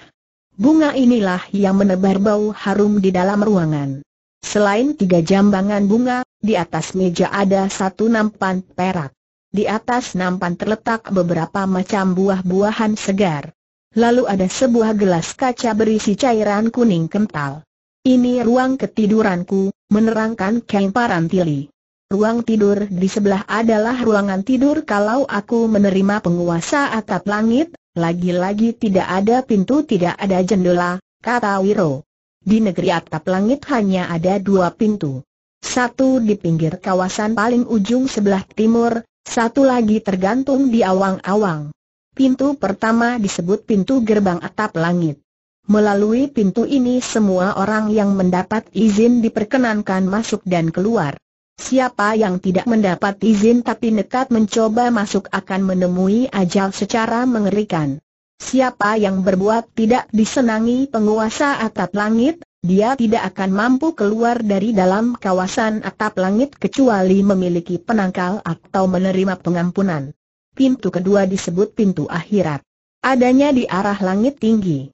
S1: Bunga inilah yang menebar bau harum di dalam ruangan. Selain tiga jambangan bunga, di atas meja ada satu nampan perak. Di atas nampan terletak beberapa macam buah-buahan segar. Lalu ada sebuah gelas kaca berisi cairan kuning kental. Ini ruang ketiduranku, menerangkan Kang Parantili. Ruang tidur di sebelah adalah ruangan tidur kalau aku menerima penguasa atap langit, lagi-lagi tidak ada pintu tidak ada jendela, kata Wiro. Di negeri atap langit hanya ada dua pintu. Satu di pinggir kawasan paling ujung sebelah timur, satu lagi tergantung di awang-awang. Pintu pertama disebut pintu gerbang atap langit. Melalui pintu ini semua orang yang mendapat izin diperkenankan masuk dan keluar. Siapa yang tidak mendapat izin tapi nekat mencoba masuk akan menemui ajal secara mengerikan. Siapa yang berbuat tidak disenangi penguasa atap langit, dia tidak akan mampu keluar dari dalam kawasan atap langit kecuali memiliki penangkal atau menerima pengampunan. Pintu kedua disebut pintu akhirat. Adanya di arah langit tinggi.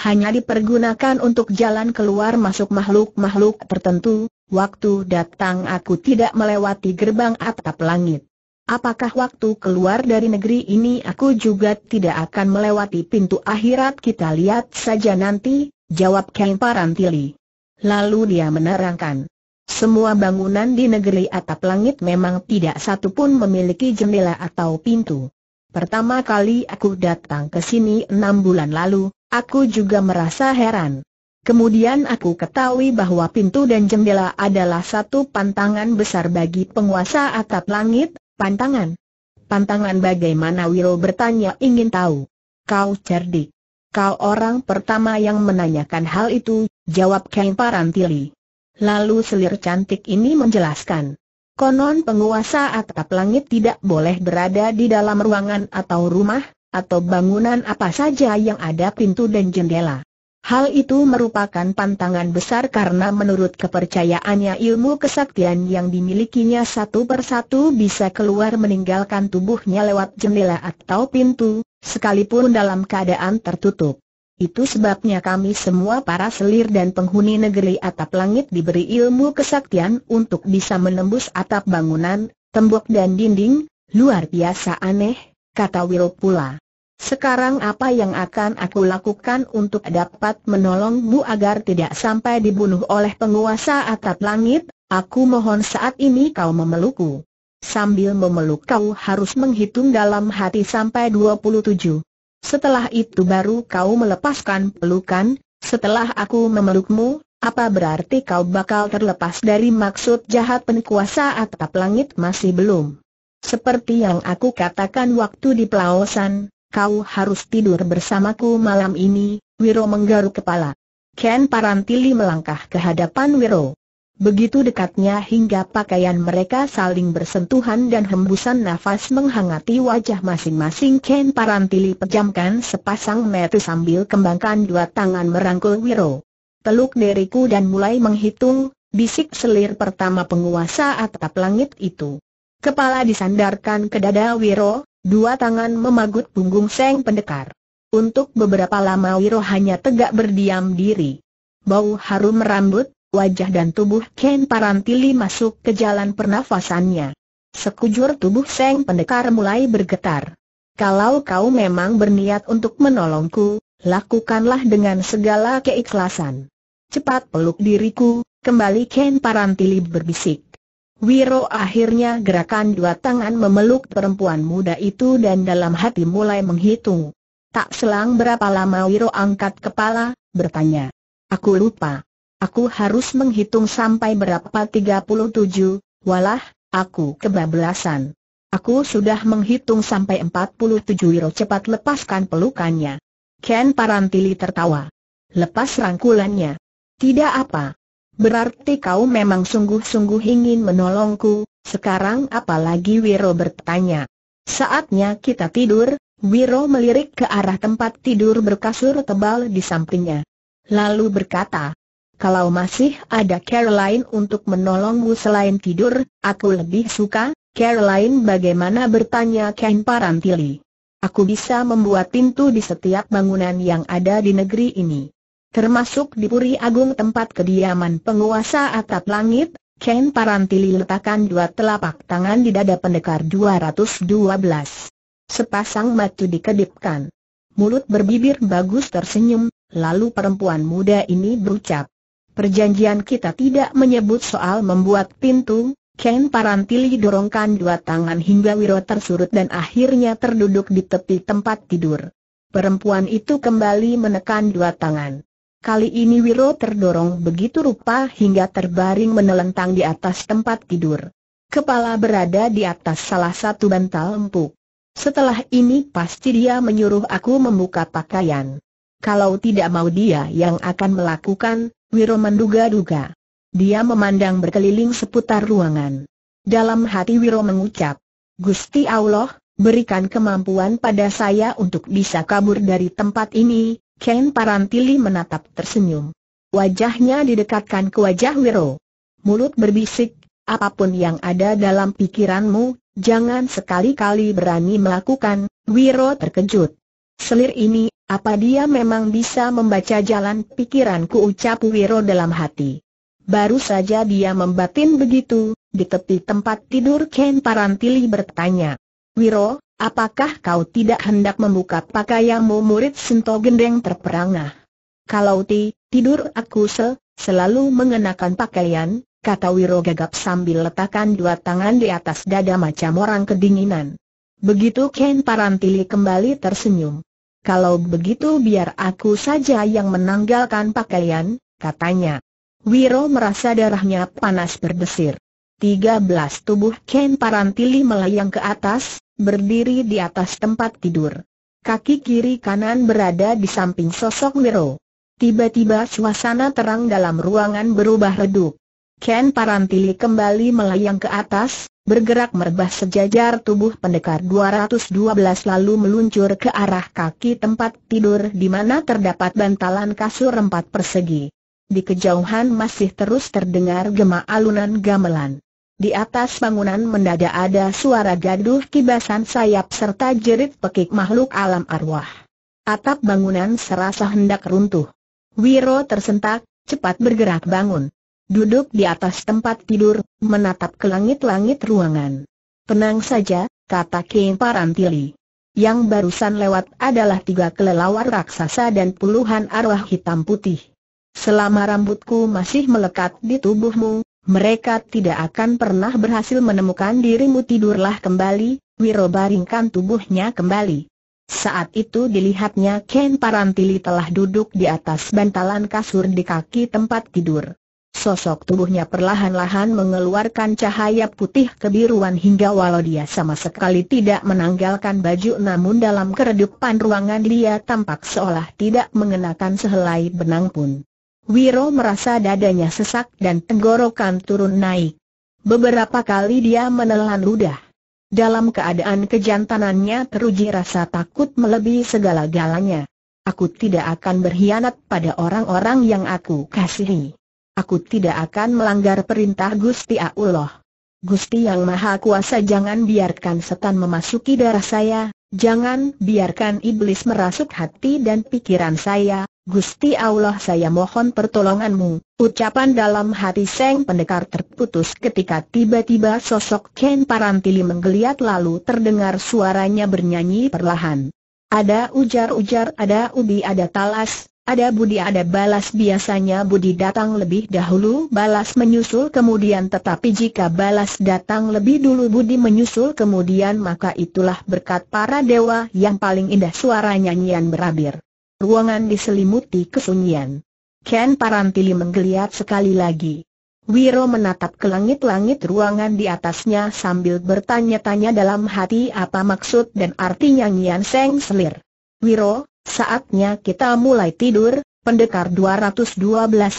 S1: Hanya dipergunakan untuk jalan keluar masuk makhluk-makhluk tertentu, waktu datang aku tidak melewati gerbang atap langit. Apakah waktu keluar dari negeri ini aku juga tidak akan melewati pintu akhirat kita lihat saja nanti, jawab Kang Parantili. Lalu dia menerangkan. Semua bangunan di negeri atap langit memang tidak satu pun memiliki jendela atau pintu. Pertama kali aku datang ke sini enam bulan lalu, aku juga merasa heran. Kemudian aku ketahui bahwa pintu dan jendela adalah satu pantangan besar bagi penguasa atap langit, Pantangan. Pantangan bagaimana Wiro bertanya ingin tahu. Kau cerdik. Kau orang pertama yang menanyakan hal itu, jawab Kang Parantili. Lalu selir cantik ini menjelaskan. Konon penguasa atap langit tidak boleh berada di dalam ruangan atau rumah, atau bangunan apa saja yang ada pintu dan jendela. Hal itu merupakan pantangan besar karena menurut kepercayaannya ilmu kesaktian yang dimilikinya satu persatu bisa keluar meninggalkan tubuhnya lewat jendela atau pintu, sekalipun dalam keadaan tertutup. Itu sebabnya kami semua para selir dan penghuni negeri atap langit diberi ilmu kesaktian untuk bisa menembus atap bangunan, tembok dan dinding, luar biasa aneh, kata Will pula. Sekarang apa yang akan aku lakukan untuk dapat menolongmu agar tidak sampai dibunuh oleh penguasa atap langit, aku mohon saat ini kau memelukku. Sambil memeluk kau harus menghitung dalam hati sampai 27. Setelah itu baru kau melepaskan pelukan, setelah aku memelukmu, apa berarti kau bakal terlepas dari maksud jahat penguasa atap langit masih belum? Seperti yang aku katakan waktu di pelawasan, kau harus tidur bersamaku malam ini, Wiro menggaruk kepala. Ken Parantili melangkah ke hadapan Wiro. Begitu dekatnya hingga pakaian mereka saling bersentuhan dan hembusan nafas menghangati wajah masing-masing Ken Parantili pejamkan sepasang mata sambil kembangkan dua tangan merangkul Wiro. Teluk deriku dan mulai menghitung, bisik selir pertama penguasa atap langit itu. Kepala disandarkan ke dada Wiro, Dua tangan memagut punggung Seng Pendekar. Untuk beberapa lama Wiro hanya tegak berdiam diri. Bau harum rambut, wajah dan tubuh Ken Parantili masuk ke jalan pernafasannya. Sekujur tubuh Seng Pendekar mulai bergetar. Kalau kau memang berniat untuk menolongku, lakukanlah dengan segala keikhlasan. Cepat peluk diriku, kembali Ken Parantili berbisik. Wiro akhirnya gerakan dua tangan memeluk perempuan muda itu dan dalam hati mulai menghitung. Tak selang berapa lama Wiro angkat kepala, bertanya. Aku lupa. Aku harus menghitung sampai berapa 37, walah, aku kebablasan. Aku sudah menghitung sampai 47 Wiro cepat lepaskan pelukannya. Ken Parantili tertawa. Lepas rangkulannya. Tidak apa. Berarti kau memang sungguh-sungguh ingin menolongku, sekarang apalagi Wiro bertanya. Saatnya kita tidur, Wiro melirik ke arah tempat tidur berkasur tebal di sampingnya. Lalu berkata, kalau masih ada Caroline untuk menolongmu selain tidur, aku lebih suka, Caroline bagaimana bertanya Ken Parantili. Aku bisa membuat pintu di setiap bangunan yang ada di negeri ini termasuk di Puri Agung tempat kediaman penguasa atap langit, Ken Parantili letakkan dua telapak tangan di dada pendekar 212. Sepasang mata dikedipkan. Mulut berbibir bagus tersenyum, lalu perempuan muda ini berucap. Perjanjian kita tidak menyebut soal membuat pintu, Ken Parantili dorongkan dua tangan hingga Wiro tersurut dan akhirnya terduduk di tepi tempat tidur. Perempuan itu kembali menekan dua tangan. Kali ini Wiro terdorong begitu rupa hingga terbaring menelentang di atas tempat tidur. Kepala berada di atas salah satu bantal empuk. Setelah ini pasti dia menyuruh aku membuka pakaian. Kalau tidak mau dia yang akan melakukan, Wiro menduga-duga. Dia memandang berkeliling seputar ruangan. Dalam hati Wiro mengucap, Gusti Allah, berikan kemampuan pada saya untuk bisa kabur dari tempat ini, Ken Parantili menatap tersenyum. Wajahnya didekatkan ke wajah Wiro. Mulut berbisik, apapun yang ada dalam pikiranmu, jangan sekali-kali berani melakukan, Wiro terkejut. Selir ini, apa dia memang bisa membaca jalan pikiranku ucap Wiro dalam hati. Baru saja dia membatin begitu, di tepi tempat tidur Ken Parantili bertanya. Wiro, Apakah kau tidak hendak membuka pakaianmu murid Sinto Gendeng terperangah? Kalau ti, tidur aku se, selalu mengenakan pakaian, kata Wiro gagap sambil letakkan dua tangan di atas dada macam orang kedinginan. Begitu Ken Parantili kembali tersenyum. Kalau begitu biar aku saja yang menanggalkan pakaian, katanya. Wiro merasa darahnya panas berdesir. Tiga belas tubuh Ken Parantili melayang ke atas, berdiri di atas tempat tidur. Kaki kiri kanan berada di samping sosok Wiro. Tiba-tiba suasana terang dalam ruangan berubah redup. Ken Parantili kembali melayang ke atas, bergerak merbah sejajar tubuh pendekar 212 lalu meluncur ke arah kaki tempat tidur di mana terdapat bantalan kasur empat persegi. Di kejauhan masih terus terdengar gema alunan gamelan. Di atas bangunan mendadak ada suara gaduh kibasan sayap serta jerit pekik makhluk alam arwah. Atap bangunan serasa hendak runtuh. Wiro tersentak, cepat bergerak bangun. Duduk di atas tempat tidur, menatap ke langit-langit ruangan. Tenang saja, kata King Parantili. Yang barusan lewat adalah tiga kelelawar raksasa dan puluhan arwah hitam putih. Selama rambutku masih melekat di tubuhmu, mereka tidak akan pernah berhasil menemukan dirimu tidurlah kembali, Wiro baringkan tubuhnya kembali. Saat itu dilihatnya Ken Parantili telah duduk di atas bantalan kasur di kaki tempat tidur. Sosok tubuhnya perlahan-lahan mengeluarkan cahaya putih kebiruan hingga walau dia sama sekali tidak menanggalkan baju namun dalam keredupan ruangan dia tampak seolah tidak mengenakan sehelai benang pun. Wiro merasa dadanya sesak dan tenggorokan turun naik. Beberapa kali dia menelan ludah. Dalam keadaan kejantanannya teruji rasa takut melebihi segala-galanya. Aku tidak akan berkhianat pada orang-orang yang aku kasihi. Aku tidak akan melanggar perintah Gusti Allah. Gusti Yang Maha Kuasa jangan biarkan setan memasuki darah saya, jangan biarkan iblis merasuk hati dan pikiran saya, Gusti Allah saya mohon pertolonganmu, ucapan dalam hati Seng Pendekar terputus ketika tiba-tiba sosok Ken Parantili menggeliat lalu terdengar suaranya bernyanyi perlahan. Ada ujar-ujar ada ubi ada talas, ada budi ada balas biasanya budi datang lebih dahulu balas menyusul kemudian tetapi jika balas datang lebih dulu budi menyusul kemudian maka itulah berkat para dewa yang paling indah suara nyanyian berabir ruangan diselimuti kesunyian. Ken Parantili menggeliat sekali lagi. Wiro menatap ke langit-langit ruangan di atasnya sambil bertanya-tanya dalam hati apa maksud dan arti nyanyian Seng Selir. Wiro, saatnya kita mulai tidur, pendekar 212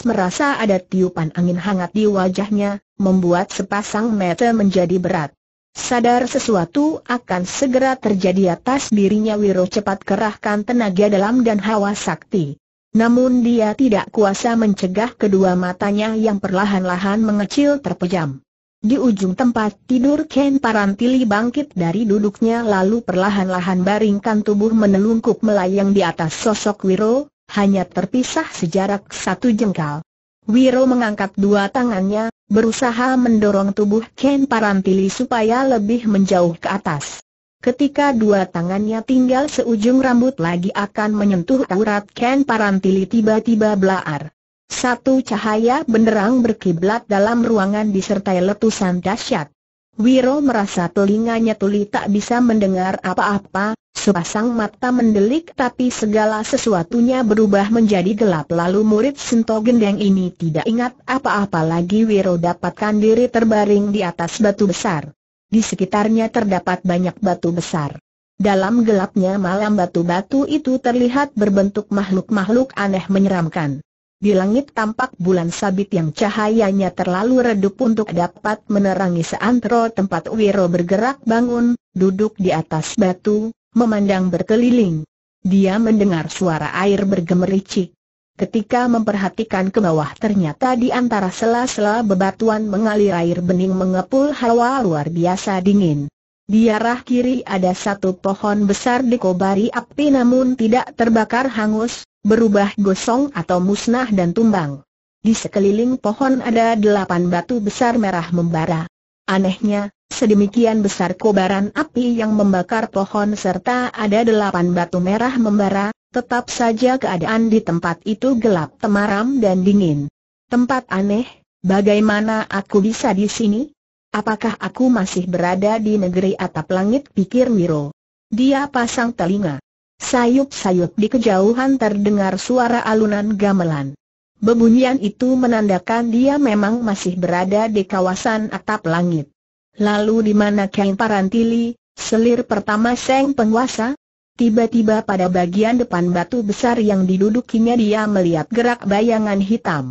S1: merasa ada tiupan angin hangat di wajahnya, membuat sepasang mata menjadi berat. Sadar sesuatu akan segera terjadi atas dirinya Wiro cepat kerahkan tenaga dalam dan hawa sakti. Namun dia tidak kuasa mencegah kedua matanya yang perlahan-lahan mengecil terpejam. Di ujung tempat tidur Ken Parantili bangkit dari duduknya lalu perlahan-lahan baringkan tubuh menelungkup melayang di atas sosok Wiro, hanya terpisah sejarak satu jengkal. Wiro mengangkat dua tangannya, berusaha mendorong tubuh Ken Parantili supaya lebih menjauh ke atas. Ketika dua tangannya tinggal seujung rambut lagi akan menyentuh urat Ken Parantili tiba-tiba belaar. Satu cahaya benderang berkiblat dalam ruangan disertai letusan dahsyat. Wiro merasa telinganya tuli tak bisa mendengar apa-apa, Sepasang mata mendelik tapi segala sesuatunya berubah menjadi gelap lalu murid Sento Gendeng ini tidak ingat apa-apa lagi Wiro dapatkan diri terbaring di atas batu besar. Di sekitarnya terdapat banyak batu besar. Dalam gelapnya malam batu-batu itu terlihat berbentuk makhluk-makhluk aneh menyeramkan. Di langit tampak bulan sabit yang cahayanya terlalu redup untuk dapat menerangi seantero tempat Wiro bergerak bangun, duduk di atas batu, memandang berkeliling. Dia mendengar suara air bergemericik. Ketika memperhatikan ke bawah ternyata di antara sela-sela bebatuan mengalir air bening mengepul hawa luar biasa dingin. Di arah kiri ada satu pohon besar dikobari api namun tidak terbakar hangus, berubah gosong atau musnah dan tumbang. Di sekeliling pohon ada delapan batu besar merah membara. Anehnya, Sedemikian besar kobaran api yang membakar pohon serta ada delapan batu merah membara, tetap saja keadaan di tempat itu gelap temaram dan dingin. Tempat aneh, bagaimana aku bisa di sini? Apakah aku masih berada di negeri atap langit pikir Wiro. Dia pasang telinga. Sayup-sayup di kejauhan terdengar suara alunan gamelan. Bebunyian itu menandakan dia memang masih berada di kawasan atap langit. Lalu di mana kain parantili, selir pertama Seng Penguasa? Tiba-tiba pada bagian depan batu besar yang didudukinya dia melihat gerak bayangan hitam.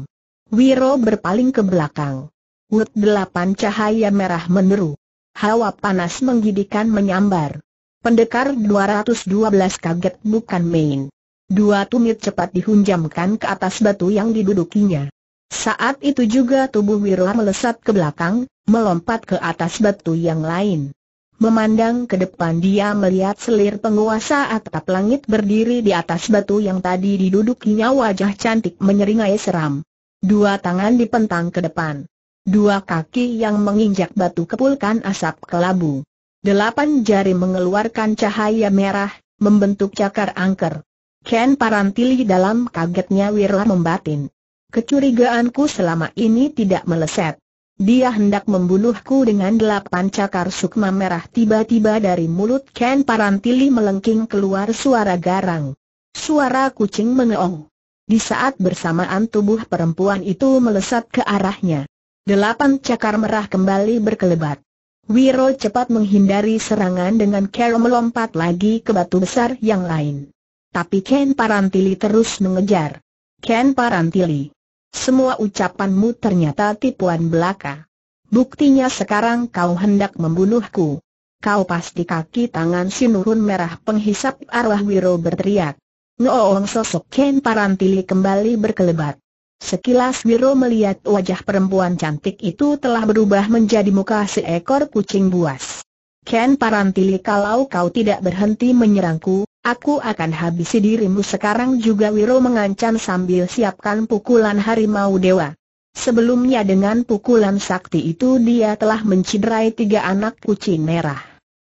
S1: Wiro berpaling ke belakang. Wut delapan cahaya merah meneru. Hawa panas menggidikan menyambar. Pendekar 212 kaget bukan main. Dua tumit cepat dihunjamkan ke atas batu yang didudukinya. Saat itu juga tubuh Wirla melesat ke belakang, melompat ke atas batu yang lain. Memandang ke depan dia melihat selir penguasa atap langit berdiri di atas batu yang tadi didudukinya wajah cantik menyeringai seram. Dua tangan dipentang ke depan. Dua kaki yang menginjak batu kepulkan asap kelabu. Delapan jari mengeluarkan cahaya merah, membentuk cakar angker. Ken Parantili dalam kagetnya Wirla membatin. Kecurigaanku selama ini tidak meleset. Dia hendak membunuhku dengan delapan cakar sukma merah tiba-tiba dari mulut Ken Parantili melengking keluar suara garang. Suara kucing mengeong. Di saat bersamaan tubuh perempuan itu melesat ke arahnya. Delapan cakar merah kembali berkelebat. Wiro cepat menghindari serangan dengan Kero melompat lagi ke batu besar yang lain. Tapi Ken Parantili terus mengejar. Ken Parantili semua ucapanmu ternyata tipuan belaka. Buktinya sekarang kau hendak membunuhku. Kau pasti kaki tangan si Nurun Merah penghisap arwah Wiro berteriak. Noong sosok Ken Parantili kembali berkelebat. Sekilas Wiro melihat wajah perempuan cantik itu telah berubah menjadi muka seekor kucing buas. Ken Parantili kalau kau tidak berhenti menyerangku, Aku akan habisi dirimu sekarang juga Wiro mengancam sambil siapkan pukulan harimau dewa. Sebelumnya dengan pukulan sakti itu dia telah menciderai tiga anak kucing merah.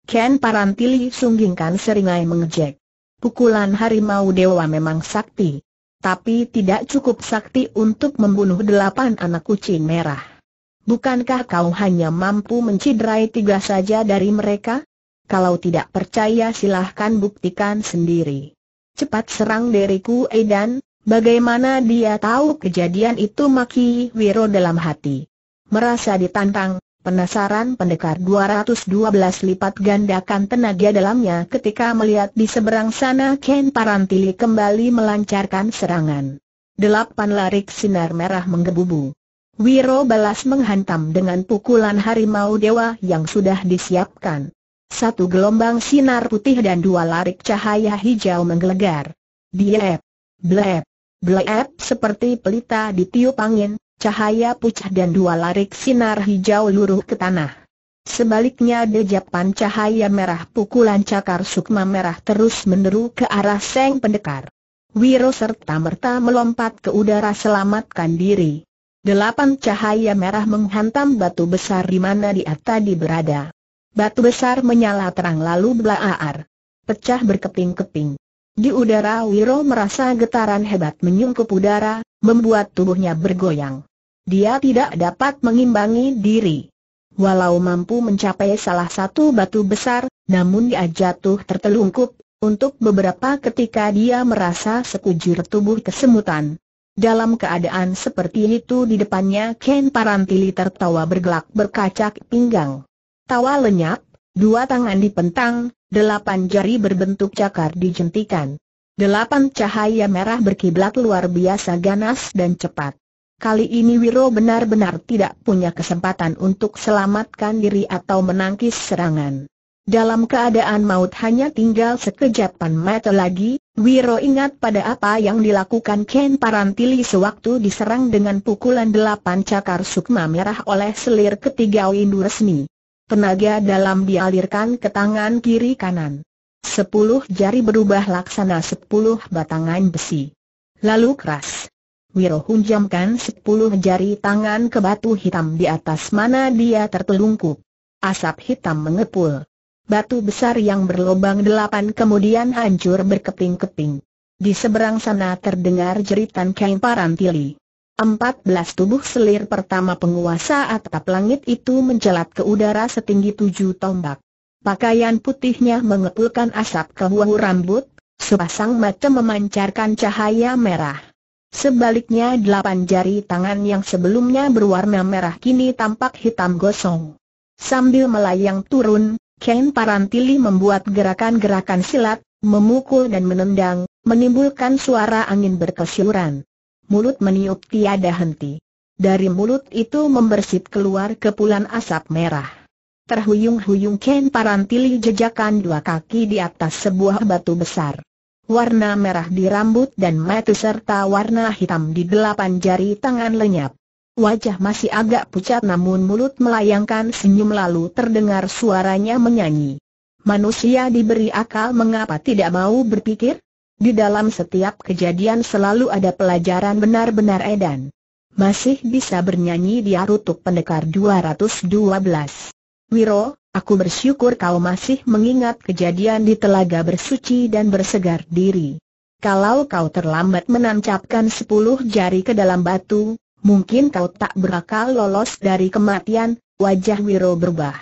S1: Ken Parantili sunggingkan seringai mengejek. Pukulan harimau dewa memang sakti. Tapi tidak cukup sakti untuk membunuh delapan anak kucing merah. Bukankah kau hanya mampu menciderai tiga saja dari mereka? Kalau tidak percaya silahkan buktikan sendiri. Cepat serang diriku Edan, bagaimana dia tahu kejadian itu maki Wiro dalam hati. Merasa ditantang, penasaran pendekar 212 lipat gandakan tenaga dalamnya ketika melihat di seberang sana Ken Parantili kembali melancarkan serangan. Delapan larik sinar merah menggebu menggebubu. Wiro balas menghantam dengan pukulan harimau dewa yang sudah disiapkan. Satu gelombang sinar putih dan dua larik cahaya hijau menggelegar. Bleep, bleep, bleep, seperti pelita di tiup angin, cahaya pucat dan dua larik sinar hijau luruh ke tanah. Sebaliknya dejapan cahaya merah pukulan cakar sukma merah terus meneru ke arah Seng Pendekar. Wiro serta merta melompat ke udara selamatkan diri. Delapan cahaya merah menghantam batu besar di mana dia tadi berada. Batu besar menyala terang lalu belaar. Pecah berkeping-keping. Di udara Wiro merasa getaran hebat menyungkup udara, membuat tubuhnya bergoyang. Dia tidak dapat mengimbangi diri. Walau mampu mencapai salah satu batu besar, namun dia jatuh tertelungkup, untuk beberapa ketika dia merasa sekujur tubuh kesemutan. Dalam keadaan seperti itu di depannya Ken Parantili tertawa bergelak berkacak pinggang. Tawa lenyap, dua tangan dipentang, delapan jari berbentuk cakar dijentikan. Delapan cahaya merah berkiblat luar biasa ganas dan cepat. Kali ini Wiro benar-benar tidak punya kesempatan untuk selamatkan diri atau menangkis serangan. Dalam keadaan maut hanya tinggal sekejapan mata lagi, Wiro ingat pada apa yang dilakukan Ken Parantili sewaktu diserang dengan pukulan delapan cakar sukma merah oleh selir ketiga Windu resmi tenaga dalam dialirkan ke tangan kiri kanan. Sepuluh jari berubah laksana sepuluh batangan besi. Lalu keras. Wiro hunjamkan sepuluh jari tangan ke batu hitam di atas mana dia tertelungkup. Asap hitam mengepul. Batu besar yang berlobang delapan kemudian hancur berkeping-keping. Di seberang sana terdengar jeritan kain parantili. 14 tubuh selir pertama penguasa atap langit itu menjelat ke udara setinggi tujuh tombak. Pakaian putihnya mengepulkan asap ke huhu rambut, sepasang mata memancarkan cahaya merah. Sebaliknya delapan jari tangan yang sebelumnya berwarna merah kini tampak hitam gosong. Sambil melayang turun, Ken Parantili membuat gerakan-gerakan silat, memukul dan menendang, menimbulkan suara angin berkesyuran mulut meniup tiada henti. Dari mulut itu membersit keluar kepulan asap merah. Terhuyung-huyung Ken Parantili jejakan dua kaki di atas sebuah batu besar. Warna merah di rambut dan mata serta warna hitam di delapan jari tangan lenyap. Wajah masih agak pucat namun mulut melayangkan senyum lalu terdengar suaranya menyanyi. Manusia diberi akal mengapa tidak mau berpikir? Di dalam setiap kejadian selalu ada pelajaran benar-benar edan. Masih bisa bernyanyi di Arutuk Pendekar 212. Wiro, aku bersyukur kau masih mengingat kejadian di telaga bersuci dan bersegar diri. Kalau kau terlambat menancapkan sepuluh jari ke dalam batu, mungkin kau tak berakal lolos dari kematian, wajah Wiro berubah.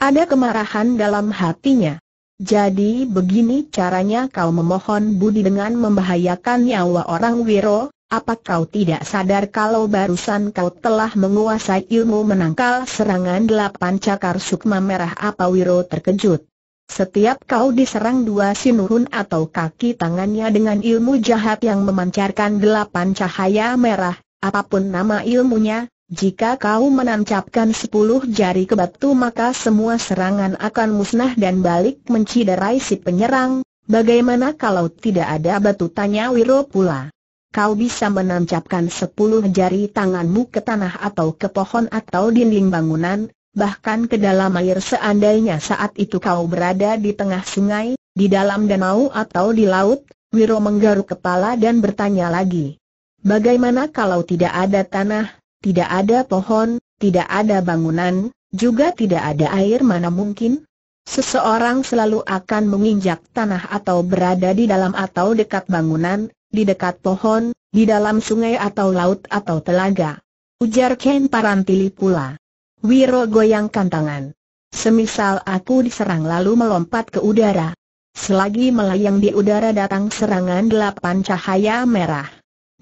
S1: Ada kemarahan dalam hatinya. Jadi begini caranya kau memohon budi dengan membahayakan nyawa orang Wiro, apa kau tidak sadar kalau barusan kau telah menguasai ilmu menangkal serangan delapan cakar sukma merah apa Wiro terkejut? Setiap kau diserang dua sinurun atau kaki tangannya dengan ilmu jahat yang memancarkan delapan cahaya merah, apapun nama ilmunya, jika kau menancapkan sepuluh jari ke batu maka semua serangan akan musnah dan balik menciderai si penyerang, bagaimana kalau tidak ada batu tanya Wiro pula. Kau bisa menancapkan sepuluh jari tanganmu ke tanah atau ke pohon atau dinding bangunan, bahkan ke dalam air seandainya saat itu kau berada di tengah sungai, di dalam danau atau di laut, Wiro menggaruk kepala dan bertanya lagi. Bagaimana kalau tidak ada tanah, tidak ada pohon, tidak ada bangunan, juga tidak ada air mana mungkin? Seseorang selalu akan menginjak tanah atau berada di dalam atau dekat bangunan, di dekat pohon, di dalam sungai atau laut atau telaga. Ujar Ken Parantili pula. Wiro goyangkan tangan. Semisal aku diserang lalu melompat ke udara. Selagi melayang di udara datang serangan delapan cahaya merah.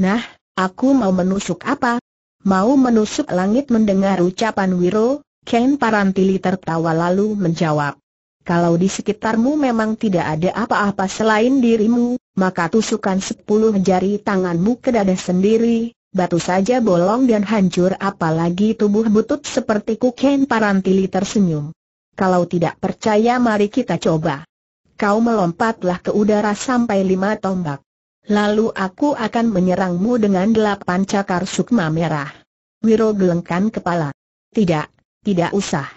S1: Nah, aku mau menusuk apa, mau menusuk langit mendengar ucapan Wiro, Ken Parantili tertawa lalu menjawab. Kalau di sekitarmu memang tidak ada apa-apa selain dirimu, maka tusukan sepuluh jari tanganmu ke dada sendiri, batu saja bolong dan hancur apalagi tubuh butut seperti Ken parantili tersenyum. Kalau tidak percaya mari kita coba. Kau melompatlah ke udara sampai lima tombak. Lalu aku akan menyerangmu dengan delapan cakar sukma merah. Wiro gelengkan kepala. Tidak, tidak usah.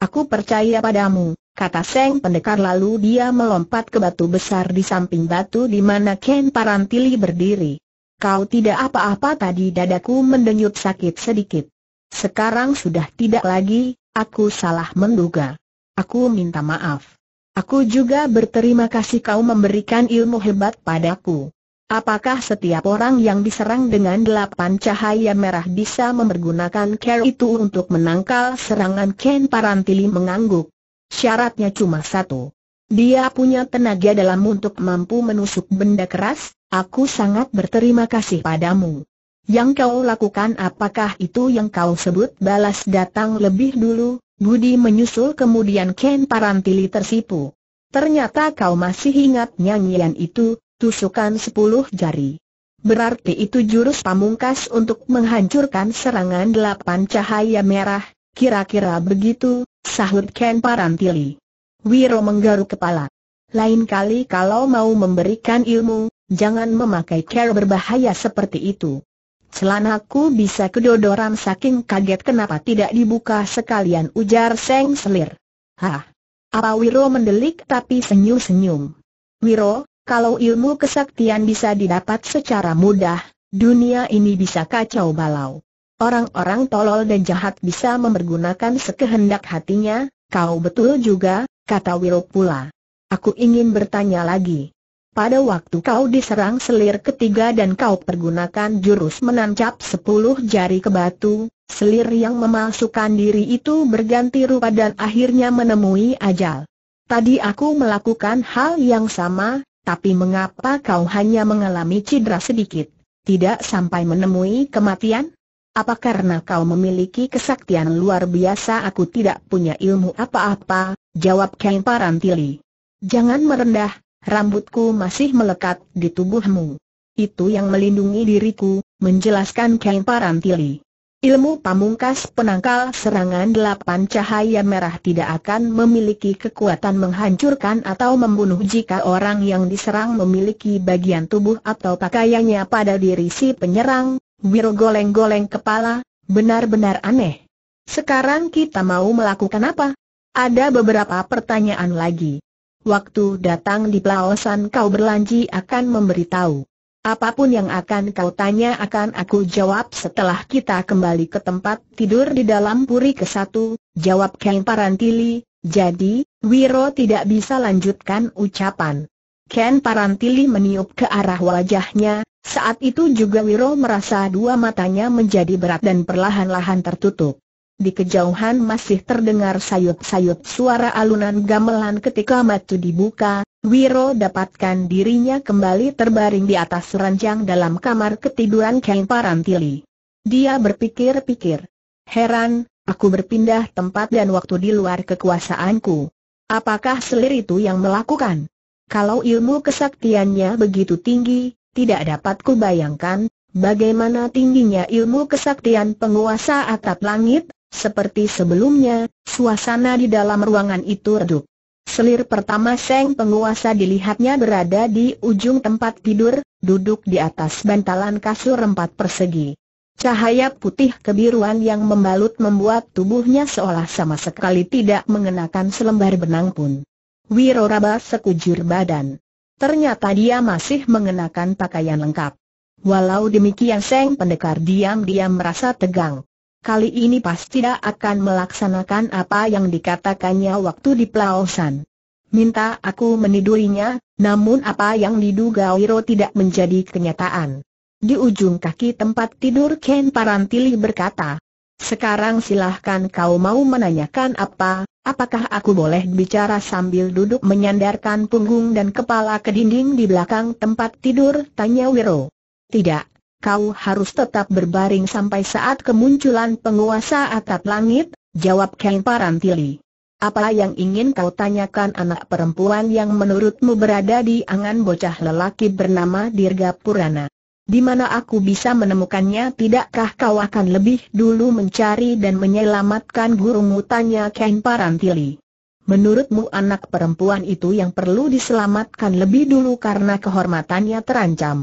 S1: Aku percaya padamu, kata Seng Pendekar lalu dia melompat ke batu besar di samping batu di mana Ken Parantili berdiri. Kau tidak apa-apa tadi dadaku mendenyut sakit sedikit. Sekarang sudah tidak lagi, aku salah menduga. Aku minta maaf. Aku juga berterima kasih kau memberikan ilmu hebat padaku. Apakah setiap orang yang diserang dengan delapan cahaya merah bisa mempergunakan care itu untuk menangkal serangan Ken Parantili mengangguk? Syaratnya cuma satu. Dia punya tenaga dalam untuk mampu menusuk benda keras, aku sangat berterima kasih padamu. Yang kau lakukan apakah itu yang kau sebut balas datang lebih dulu, Budi menyusul kemudian Ken Parantili tersipu. Ternyata kau masih ingat nyanyian itu, tusukan sepuluh jari. Berarti itu jurus pamungkas untuk menghancurkan serangan delapan cahaya merah, kira-kira begitu, sahut Ken Parantili. Wiro menggaruk kepala. Lain kali kalau mau memberikan ilmu, jangan memakai cara berbahaya seperti itu. Celanaku bisa kedodoran saking kaget kenapa tidak dibuka sekalian ujar Seng Selir. Hah? Apa Wiro mendelik tapi senyum-senyum? Wiro, kalau ilmu kesaktian bisa didapat secara mudah, dunia ini bisa kacau balau. Orang-orang tolol dan jahat bisa mempergunakan sekehendak hatinya, kau betul juga, kata Wiro pula. Aku ingin bertanya lagi. Pada waktu kau diserang selir ketiga dan kau pergunakan jurus menancap sepuluh jari ke batu, selir yang memasukkan diri itu berganti rupa dan akhirnya menemui ajal. Tadi aku melakukan hal yang sama, tapi mengapa kau hanya mengalami cedera sedikit? Tidak sampai menemui kematian? Apa karena kau memiliki kesaktian luar biasa aku tidak punya ilmu apa-apa? Jawab Kain Parantili. Jangan merendah, rambutku masih melekat di tubuhmu. Itu yang melindungi diriku, menjelaskan Kain Parantili. Ilmu pamungkas penangkal serangan delapan cahaya merah tidak akan memiliki kekuatan menghancurkan atau membunuh jika orang yang diserang memiliki bagian tubuh atau pakaiannya pada diri si penyerang, Wiro goleng-goleng kepala, benar-benar aneh. Sekarang kita mau melakukan apa? Ada beberapa pertanyaan lagi. Waktu datang di pelawasan kau berlanji akan memberitahu. Apapun yang akan kau tanya akan aku jawab setelah kita kembali ke tempat tidur di dalam puri ke satu, jawab Ken Parantili, jadi, Wiro tidak bisa lanjutkan ucapan. Ken Parantili meniup ke arah wajahnya, saat itu juga Wiro merasa dua matanya menjadi berat dan perlahan-lahan tertutup. Di kejauhan masih terdengar sayup-sayup suara alunan gamelan ketika matu dibuka, Wiro dapatkan dirinya kembali terbaring di atas ranjang dalam kamar ketiduran Ken Parantili. Dia berpikir-pikir. Heran, aku berpindah tempat dan waktu di luar kekuasaanku. Apakah selir itu yang melakukan? Kalau ilmu kesaktiannya begitu tinggi, tidak dapat kubayangkan, bagaimana tingginya ilmu kesaktian penguasa atap langit, seperti sebelumnya, suasana di dalam ruangan itu redup. Selir pertama Seng penguasa dilihatnya berada di ujung tempat tidur, duduk di atas bantalan kasur empat persegi. Cahaya putih kebiruan yang membalut membuat tubuhnya seolah sama sekali tidak mengenakan selembar benang pun. Wiroraba sekujur badan. Ternyata dia masih mengenakan pakaian lengkap. Walau demikian Seng Pendekar diam-diam merasa tegang kali ini pasti tidak akan melaksanakan apa yang dikatakannya waktu di pelawasan. Minta aku menidurinya, namun apa yang diduga Wiro tidak menjadi kenyataan. Di ujung kaki tempat tidur Ken Parantili berkata, sekarang silahkan kau mau menanyakan apa, apakah aku boleh bicara sambil duduk menyandarkan punggung dan kepala ke dinding di belakang tempat tidur? Tanya Wiro. Tidak, kau harus tetap berbaring sampai saat kemunculan penguasa atap langit, jawab Ken Parantili. Apa yang ingin kau tanyakan anak perempuan yang menurutmu berada di angan bocah lelaki bernama Dirga Purana? Di mana aku bisa menemukannya tidakkah kau akan lebih dulu mencari dan menyelamatkan gurumu tanya Ken Parantili. Menurutmu anak perempuan itu yang perlu diselamatkan lebih dulu karena kehormatannya terancam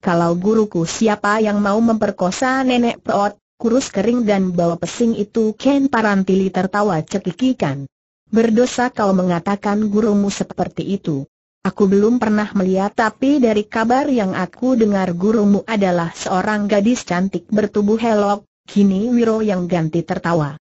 S1: kalau guruku siapa yang mau memperkosa nenek peot, kurus kering dan bawa pesing itu Ken Parantili tertawa cekikikan. Berdosa kau mengatakan gurumu seperti itu. Aku belum pernah melihat tapi dari kabar yang aku dengar gurumu adalah seorang gadis cantik bertubuh helok, kini Wiro yang ganti tertawa.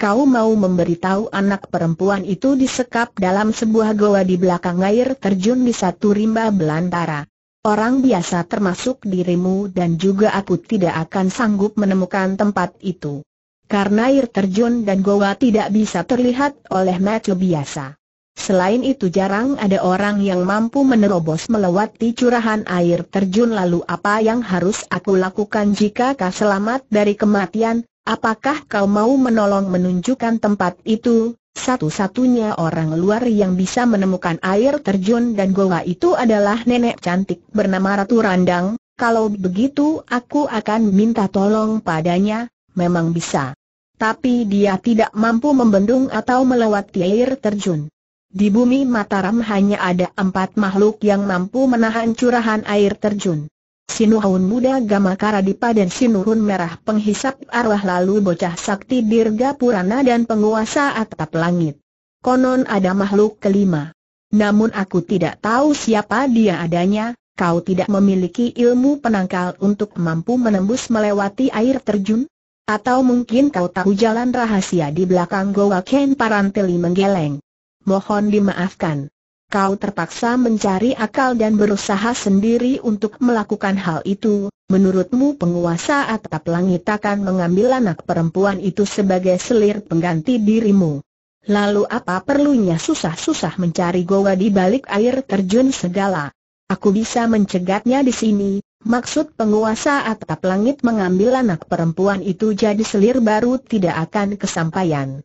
S1: Kau mau memberitahu anak perempuan itu disekap dalam sebuah goa di belakang air terjun di satu rimba belantara orang biasa termasuk dirimu dan juga aku tidak akan sanggup menemukan tempat itu. Karena air terjun dan goa tidak bisa terlihat oleh mata biasa. Selain itu jarang ada orang yang mampu menerobos melewati curahan air terjun lalu apa yang harus aku lakukan jika kau selamat dari kematian, apakah kau mau menolong menunjukkan tempat itu, satu-satunya orang luar yang bisa menemukan air terjun dan goa itu adalah nenek cantik bernama Ratu Randang, kalau begitu aku akan minta tolong padanya, memang bisa. Tapi dia tidak mampu membendung atau melewati air terjun. Di bumi Mataram hanya ada empat makhluk yang mampu menahan curahan air terjun. Sinuhun muda Gamakara dan Sinuhun merah penghisap arwah lalu bocah sakti dirga purana dan penguasa atap langit. Konon ada makhluk kelima. Namun aku tidak tahu siapa dia adanya, kau tidak memiliki ilmu penangkal untuk mampu menembus melewati air terjun? Atau mungkin kau tahu jalan rahasia di belakang Goa Ken Paranteli menggeleng? Mohon dimaafkan kau terpaksa mencari akal dan berusaha sendiri untuk melakukan hal itu. Menurutmu penguasa atap langit akan mengambil anak perempuan itu sebagai selir pengganti dirimu. Lalu apa perlunya susah-susah mencari goa di balik air terjun segala? Aku bisa mencegatnya di sini, Maksud penguasa atap langit mengambil anak perempuan itu jadi selir baru tidak akan kesampaian.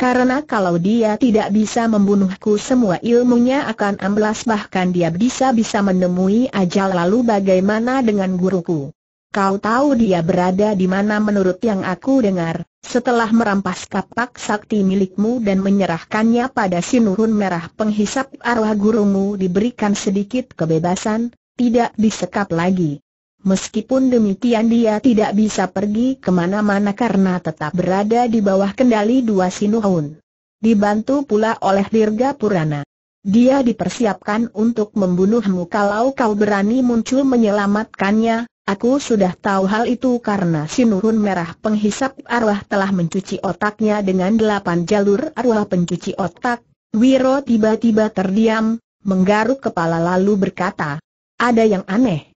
S1: Karena kalau dia tidak bisa membunuhku semua ilmunya akan amblas bahkan dia bisa-bisa menemui ajal lalu bagaimana dengan guruku. Kau tahu dia berada di mana menurut yang aku dengar, setelah merampas kapak sakti milikmu dan menyerahkannya pada sinurun merah penghisap arwah gurumu diberikan sedikit kebebasan, tidak disekap lagi. Meskipun demikian dia tidak bisa pergi kemana-mana karena tetap berada di bawah kendali dua sinuhun. Dibantu pula oleh Dirga Purana. Dia dipersiapkan untuk membunuhmu kalau kau berani muncul menyelamatkannya, Aku sudah tahu hal itu karena Sinuhun Merah penghisap arwah telah mencuci otaknya dengan delapan jalur arwah pencuci otak. Wiro tiba-tiba terdiam, menggaruk kepala lalu berkata, ada yang aneh.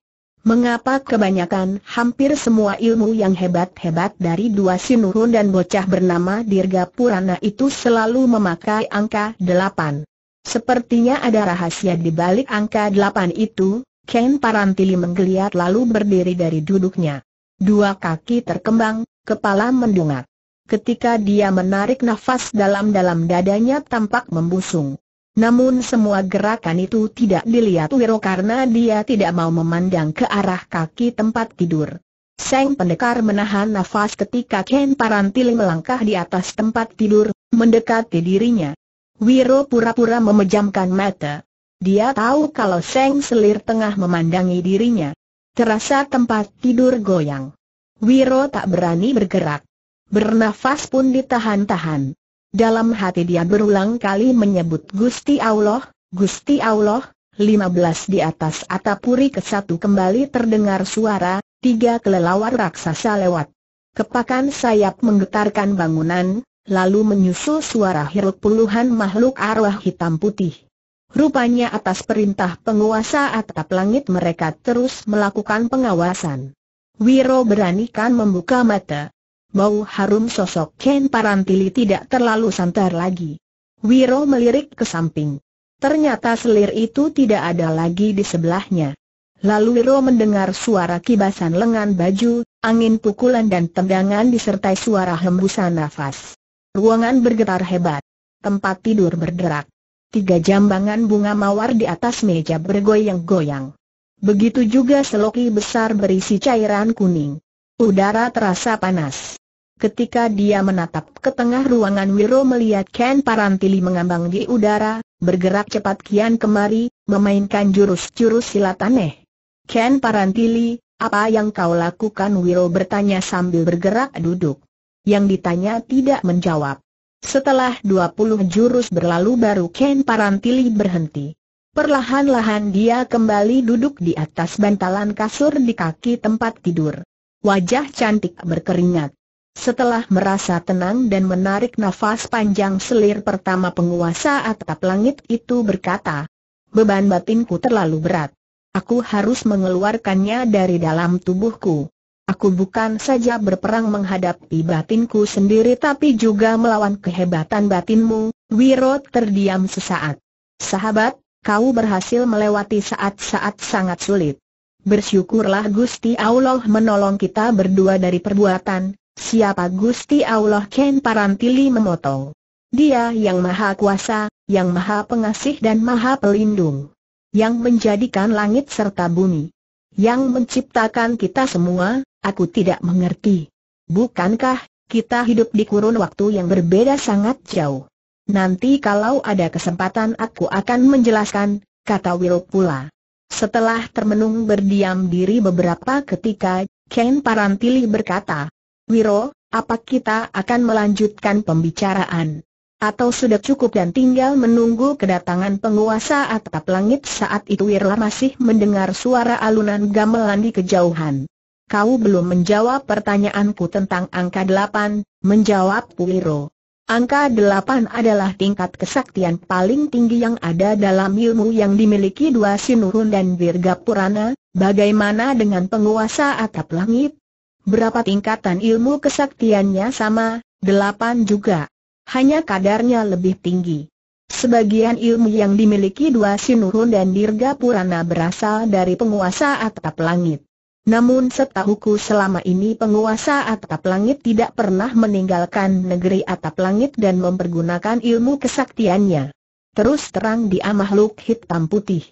S1: Mengapa kebanyakan hampir semua ilmu yang hebat-hebat dari dua sinurun dan bocah bernama Dirga Purana itu selalu memakai angka delapan? Sepertinya ada rahasia di balik angka delapan itu, Ken Parantili menggeliat lalu berdiri dari duduknya. Dua kaki terkembang, kepala mendongak. Ketika dia menarik nafas dalam-dalam dadanya tampak membusung. Namun semua gerakan itu tidak dilihat Wiro karena dia tidak mau memandang ke arah kaki tempat tidur. Seng pendekar menahan nafas ketika Ken Parantil melangkah di atas tempat tidur, mendekati dirinya. Wiro pura-pura memejamkan mata. Dia tahu kalau Seng Selir tengah memandangi dirinya. Terasa tempat tidur goyang. Wiro tak berani bergerak. Bernafas pun ditahan-tahan. Dalam hati dia berulang kali menyebut Gusti Allah, Gusti Allah, 15 di atas atapuri ke satu kembali terdengar suara, tiga kelelawar raksasa lewat. Kepakan sayap menggetarkan bangunan, lalu menyusul suara hiruk puluhan makhluk arwah hitam putih. Rupanya atas perintah penguasa atap langit mereka terus melakukan pengawasan. Wiro beranikan membuka mata, bau harum sosok Ken Parantili tidak terlalu santar lagi. Wiro melirik ke samping. Ternyata selir itu tidak ada lagi di sebelahnya. Lalu Wiro mendengar suara kibasan lengan baju, angin pukulan dan tendangan disertai suara hembusan nafas. Ruangan bergetar hebat. Tempat tidur berderak. Tiga jambangan bunga mawar di atas meja bergoyang-goyang. Begitu juga seloki besar berisi cairan kuning. Udara terasa panas. Ketika dia menatap ke tengah ruangan Wiro melihat Ken Parantili mengambang di udara, bergerak cepat kian kemari, memainkan jurus-jurus silat aneh. Ken Parantili, apa yang kau lakukan Wiro bertanya sambil bergerak duduk. Yang ditanya tidak menjawab. Setelah 20 jurus berlalu baru Ken Parantili berhenti. Perlahan-lahan dia kembali duduk di atas bantalan kasur di kaki tempat tidur. Wajah cantik berkeringat. Setelah merasa tenang dan menarik nafas panjang selir pertama penguasa atap langit itu berkata, Beban batinku terlalu berat. Aku harus mengeluarkannya dari dalam tubuhku. Aku bukan saja berperang menghadapi batinku sendiri tapi juga melawan kehebatan batinmu, Wiro terdiam sesaat. Sahabat, kau berhasil melewati saat-saat sangat sulit. Bersyukurlah Gusti Allah menolong kita berdua dari perbuatan, Siapa Gusti Allah Ken Parantili memotong? Dia yang maha kuasa, yang maha pengasih dan maha pelindung. Yang menjadikan langit serta bumi. Yang menciptakan kita semua, aku tidak mengerti. Bukankah, kita hidup di kurun waktu yang berbeda sangat jauh? Nanti kalau ada kesempatan aku akan menjelaskan, kata Will pula. Setelah termenung berdiam diri beberapa ketika, Ken Parantili berkata, Wiro, apa kita akan melanjutkan pembicaraan? Atau sudah cukup dan tinggal menunggu kedatangan penguasa atap langit saat itu Wirla masih mendengar suara alunan gamelan di kejauhan. Kau belum menjawab pertanyaanku tentang angka delapan, menjawab Wiro. Angka delapan adalah tingkat kesaktian paling tinggi yang ada dalam ilmu yang dimiliki dua Sinurun dan Virga Purana, bagaimana dengan penguasa atap langit? Berapa tingkatan ilmu kesaktiannya sama, delapan juga. Hanya kadarnya lebih tinggi. Sebagian ilmu yang dimiliki dua Sinurun dan Dirga Purana berasal dari penguasa atap langit. Namun setahuku selama ini penguasa atap langit tidak pernah meninggalkan negeri atap langit dan mempergunakan ilmu kesaktiannya. Terus terang dia makhluk hitam putih.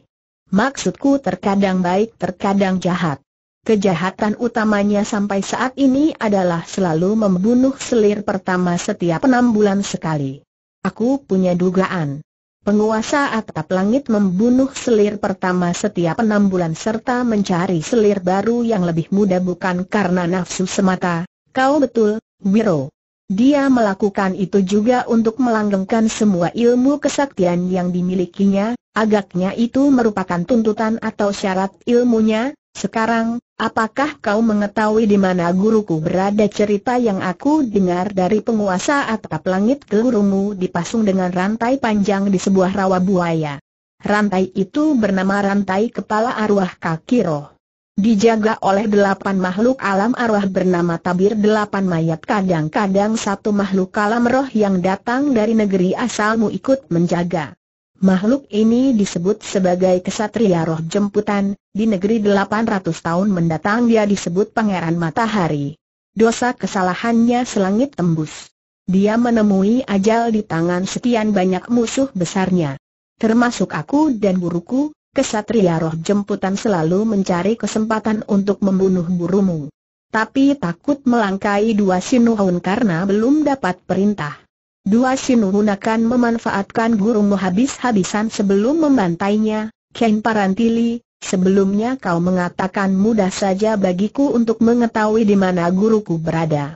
S1: Maksudku terkadang baik terkadang jahat. Kejahatan utamanya sampai saat ini adalah selalu membunuh selir pertama setiap enam bulan sekali. Aku punya dugaan. Penguasa atap langit membunuh selir pertama setiap enam bulan serta mencari selir baru yang lebih muda bukan karena nafsu semata. Kau betul, Wiro. Dia melakukan itu juga untuk melanggengkan semua ilmu kesaktian yang dimilikinya, agaknya itu merupakan tuntutan atau syarat ilmunya, sekarang, apakah kau mengetahui di mana guruku berada cerita yang aku dengar dari penguasa atap langit gurumu dipasung dengan rantai panjang di sebuah rawa buaya. Rantai itu bernama rantai kepala arwah kaki roh. Dijaga oleh delapan makhluk alam arwah bernama tabir delapan mayat kadang-kadang satu makhluk alam roh yang datang dari negeri asalmu ikut menjaga. Makhluk ini disebut sebagai kesatria roh jemputan, di negeri 800 tahun mendatang dia disebut Pangeran Matahari. Dosa kesalahannya selangit tembus. Dia menemui ajal di tangan sekian banyak musuh besarnya. Termasuk aku dan buruku, kesatria roh jemputan selalu mencari kesempatan untuk membunuh burumu. Tapi takut melangkai dua sinuhun karena belum dapat perintah. Dua Sinuhunakan memanfaatkan gurumu habis-habisan sebelum membantainya, Ken Parantili, sebelumnya kau mengatakan mudah saja bagiku untuk mengetahui di mana guruku berada.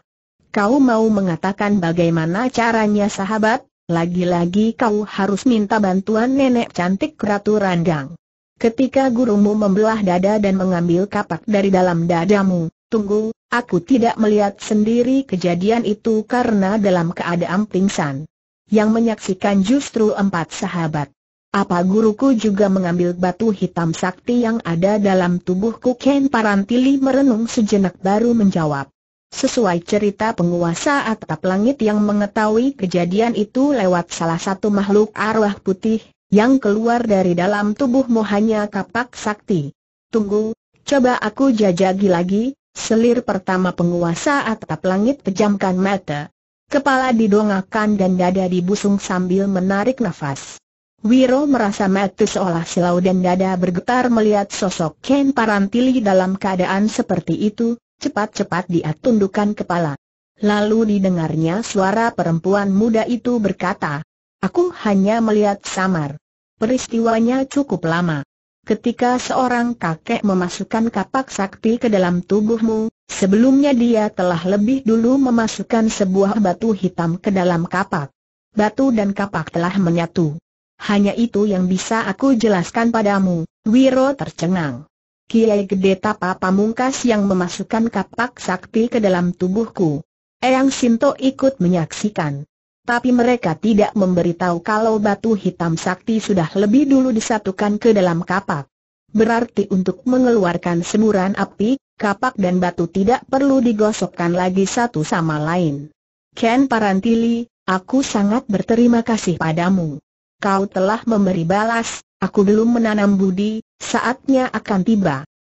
S1: Kau mau mengatakan bagaimana caranya sahabat, lagi-lagi kau harus minta bantuan nenek cantik Ratu Randang. Ketika gurumu membelah dada dan mengambil kapak dari dalam dadamu, Tunggu, aku tidak melihat sendiri kejadian itu karena dalam keadaan pingsan. Yang menyaksikan justru empat sahabat. Apa guruku juga mengambil batu hitam sakti yang ada dalam tubuhku? Ken Parantili merenung sejenak baru menjawab. Sesuai cerita penguasa atap langit yang mengetahui kejadian itu lewat salah satu makhluk arwah putih, yang keluar dari dalam tubuhmu hanya kapak sakti. Tunggu, coba aku jajagi lagi, Selir pertama penguasa atap langit pejamkan mata. Kepala didongakkan dan dada dibusung sambil menarik nafas. Wiro merasa mati seolah silau dan dada bergetar melihat sosok Ken Parantili dalam keadaan seperti itu, cepat-cepat dia tundukkan kepala. Lalu didengarnya suara perempuan muda itu berkata, Aku hanya melihat samar. Peristiwanya cukup lama. Ketika seorang kakek memasukkan kapak sakti ke dalam tubuhmu, sebelumnya dia telah lebih dulu memasukkan sebuah batu hitam ke dalam kapak. Batu dan kapak telah menyatu. Hanya itu yang bisa aku jelaskan padamu, Wiro tercengang. Kiai Gede Tapa Pamungkas yang memasukkan kapak sakti ke dalam tubuhku. Eyang Sinto ikut menyaksikan tapi mereka tidak memberitahu kalau batu hitam sakti sudah lebih dulu disatukan ke dalam kapak. Berarti untuk mengeluarkan semburan api, kapak dan batu tidak perlu digosokkan lagi satu sama lain. Ken Parantili, aku sangat berterima kasih padamu. Kau telah memberi balas, aku belum menanam budi, saatnya akan tiba.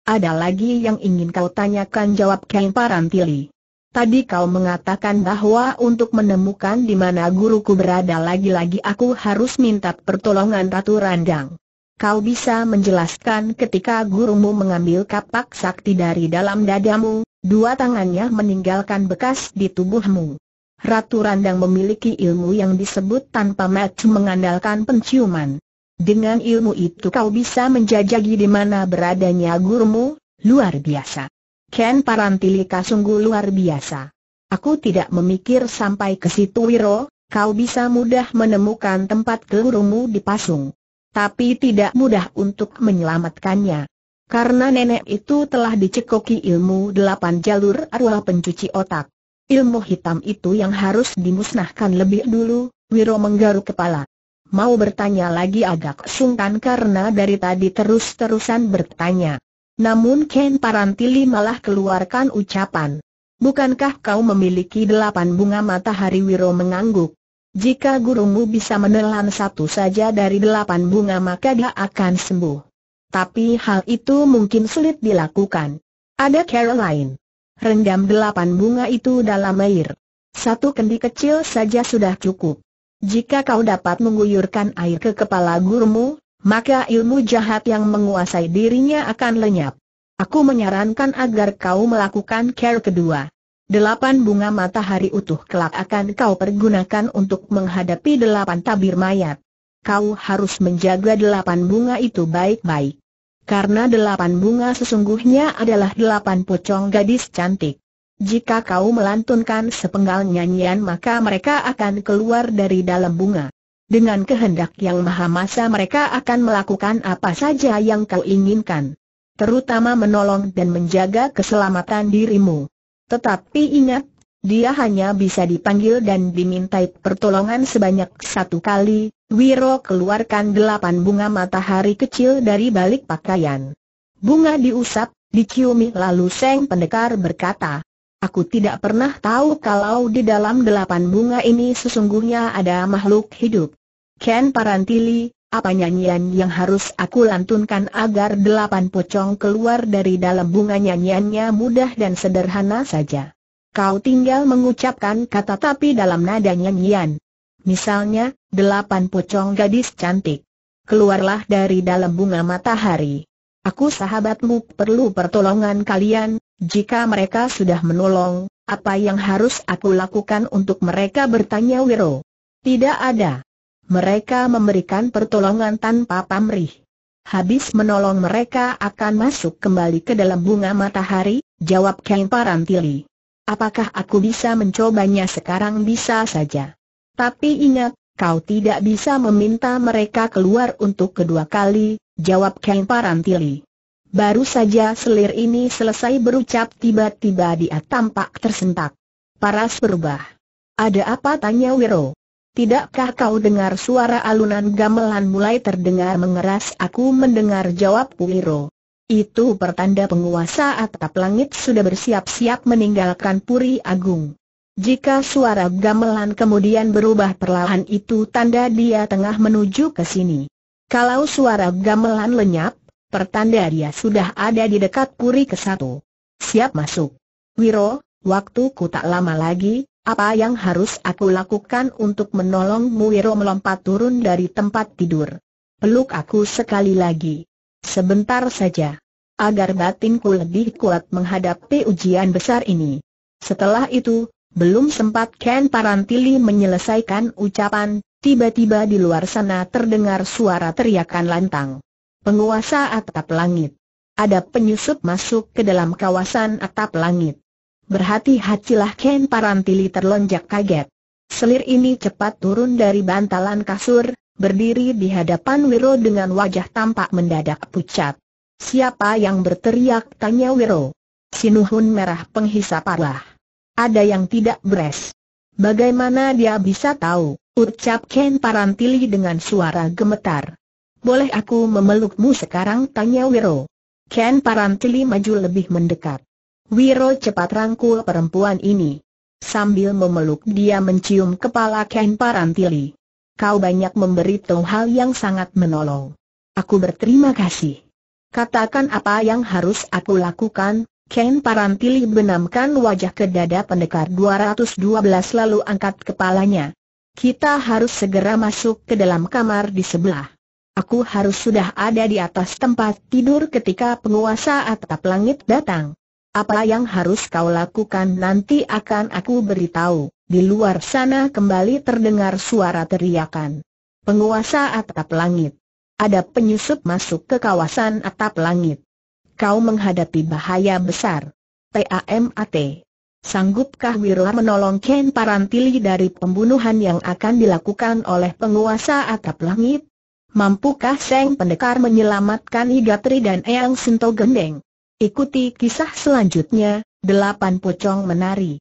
S1: Ada lagi yang ingin kau tanyakan jawab Ken Parantili. Tadi kau mengatakan bahwa untuk menemukan di mana guruku berada lagi-lagi aku harus minta pertolongan Ratu Randang. Kau bisa menjelaskan ketika gurumu mengambil kapak sakti dari dalam dadamu, dua tangannya meninggalkan bekas di tubuhmu. Ratu Randang memiliki ilmu yang disebut tanpa match mengandalkan penciuman. Dengan ilmu itu kau bisa menjajagi di mana beradanya gurumu, luar biasa. Ken Parantilika sungguh luar biasa. Aku tidak memikir sampai ke situ Wiro, kau bisa mudah menemukan tempat kelurumu di Pasung. Tapi tidak mudah untuk menyelamatkannya. Karena nenek itu telah dicekoki ilmu delapan jalur arwah pencuci otak. Ilmu hitam itu yang harus dimusnahkan lebih dulu, Wiro menggaruk kepala. Mau bertanya lagi agak sungkan karena dari tadi terus-terusan bertanya. Namun Ken Parantili malah keluarkan ucapan. Bukankah kau memiliki delapan bunga matahari Wiro mengangguk? Jika gurumu bisa menelan satu saja dari delapan bunga maka dia akan sembuh. Tapi hal itu mungkin sulit dilakukan. Ada cara lain. Rendam delapan bunga itu dalam air. Satu kendi kecil saja sudah cukup. Jika kau dapat mengguyurkan air ke kepala gurumu, maka ilmu jahat yang menguasai dirinya akan lenyap. Aku menyarankan agar kau melakukan care kedua. Delapan bunga matahari utuh kelak akan kau pergunakan untuk menghadapi delapan tabir mayat. Kau harus menjaga delapan bunga itu baik-baik. Karena delapan bunga sesungguhnya adalah delapan pocong gadis cantik. Jika kau melantunkan sepenggal nyanyian maka mereka akan keluar dari dalam bunga. Dengan kehendak yang maha masa mereka akan melakukan apa saja yang kau inginkan. Terutama menolong dan menjaga keselamatan dirimu. Tetapi ingat, dia hanya bisa dipanggil dan dimintai pertolongan sebanyak satu kali, Wiro keluarkan delapan bunga matahari kecil dari balik pakaian. Bunga diusap, diciumi lalu Seng Pendekar berkata, Aku tidak pernah tahu kalau di dalam delapan bunga ini sesungguhnya ada makhluk hidup. Ken Parantili, apa nyanyian yang harus aku lantunkan agar delapan pocong keluar dari dalam bunga nyanyiannya mudah dan sederhana saja. Kau tinggal mengucapkan kata tapi dalam nada nyanyian. Misalnya, delapan pocong gadis cantik. Keluarlah dari dalam bunga matahari. Aku sahabatmu perlu pertolongan kalian, jika mereka sudah menolong, apa yang harus aku lakukan untuk mereka bertanya Wiro? Tidak ada. Mereka memberikan pertolongan tanpa pamrih. Habis menolong mereka akan masuk kembali ke dalam bunga matahari, jawab Kang Parantili. Apakah aku bisa mencobanya sekarang bisa saja. Tapi ingat, kau tidak bisa meminta mereka keluar untuk kedua kali, jawab Kang Parantili. Baru saja selir ini selesai berucap tiba-tiba dia tampak tersentak. Paras berubah. Ada apa tanya Wiro? Tidakkah kau dengar suara alunan gamelan mulai terdengar mengeras aku mendengar jawab Wiro. Itu pertanda penguasa atap langit sudah bersiap-siap meninggalkan Puri Agung. Jika suara gamelan kemudian berubah perlahan itu tanda dia tengah menuju ke sini. Kalau suara gamelan lenyap, pertanda dia sudah ada di dekat Puri ke-1. Siap masuk. Wiro, waktuku tak lama lagi, apa yang harus aku lakukan untuk menolong Muiro melompat turun dari tempat tidur. Peluk aku sekali lagi. Sebentar saja. Agar batinku lebih kuat menghadapi ujian besar ini. Setelah itu, belum sempat Ken Parantili menyelesaikan ucapan, tiba-tiba di luar sana terdengar suara teriakan lantang. Penguasa atap langit. Ada penyusup masuk ke dalam kawasan atap langit. Berhati-hatilah Ken Parantili terlonjak kaget. Selir ini cepat turun dari bantalan kasur, berdiri di hadapan Wiro dengan wajah tampak mendadak pucat. Siapa yang berteriak? tanya Wiro. Sinuhun merah penghisap parah. Ada yang tidak beres. Bagaimana dia bisa tahu? Ucap Ken Parantili dengan suara gemetar. Boleh aku memelukmu sekarang? Tanya Wiro. Ken Parantili maju lebih mendekat. Wiro cepat rangkul perempuan ini. Sambil memeluk dia mencium kepala Ken Parantili. Kau banyak memberi memberitahu hal yang sangat menolong. Aku berterima kasih. Katakan apa yang harus aku lakukan, Ken Parantili benamkan wajah ke dada pendekar 212 lalu angkat kepalanya. Kita harus segera masuk ke dalam kamar di sebelah. Aku harus sudah ada di atas tempat tidur ketika penguasa atap langit datang. Apa yang harus kau lakukan nanti akan aku beritahu. Di luar sana kembali terdengar suara teriakan. Penguasa atap langit. Ada penyusup masuk ke kawasan atap langit. Kau menghadapi bahaya besar. TAMAT. Sanggupkah Wirla menolong Ken Parantili dari pembunuhan yang akan dilakukan oleh penguasa atap langit? Mampukah Seng Pendekar menyelamatkan Igatri dan Eyang Sinto Gendeng? Ikuti kisah selanjutnya, Delapan Pocong Menari.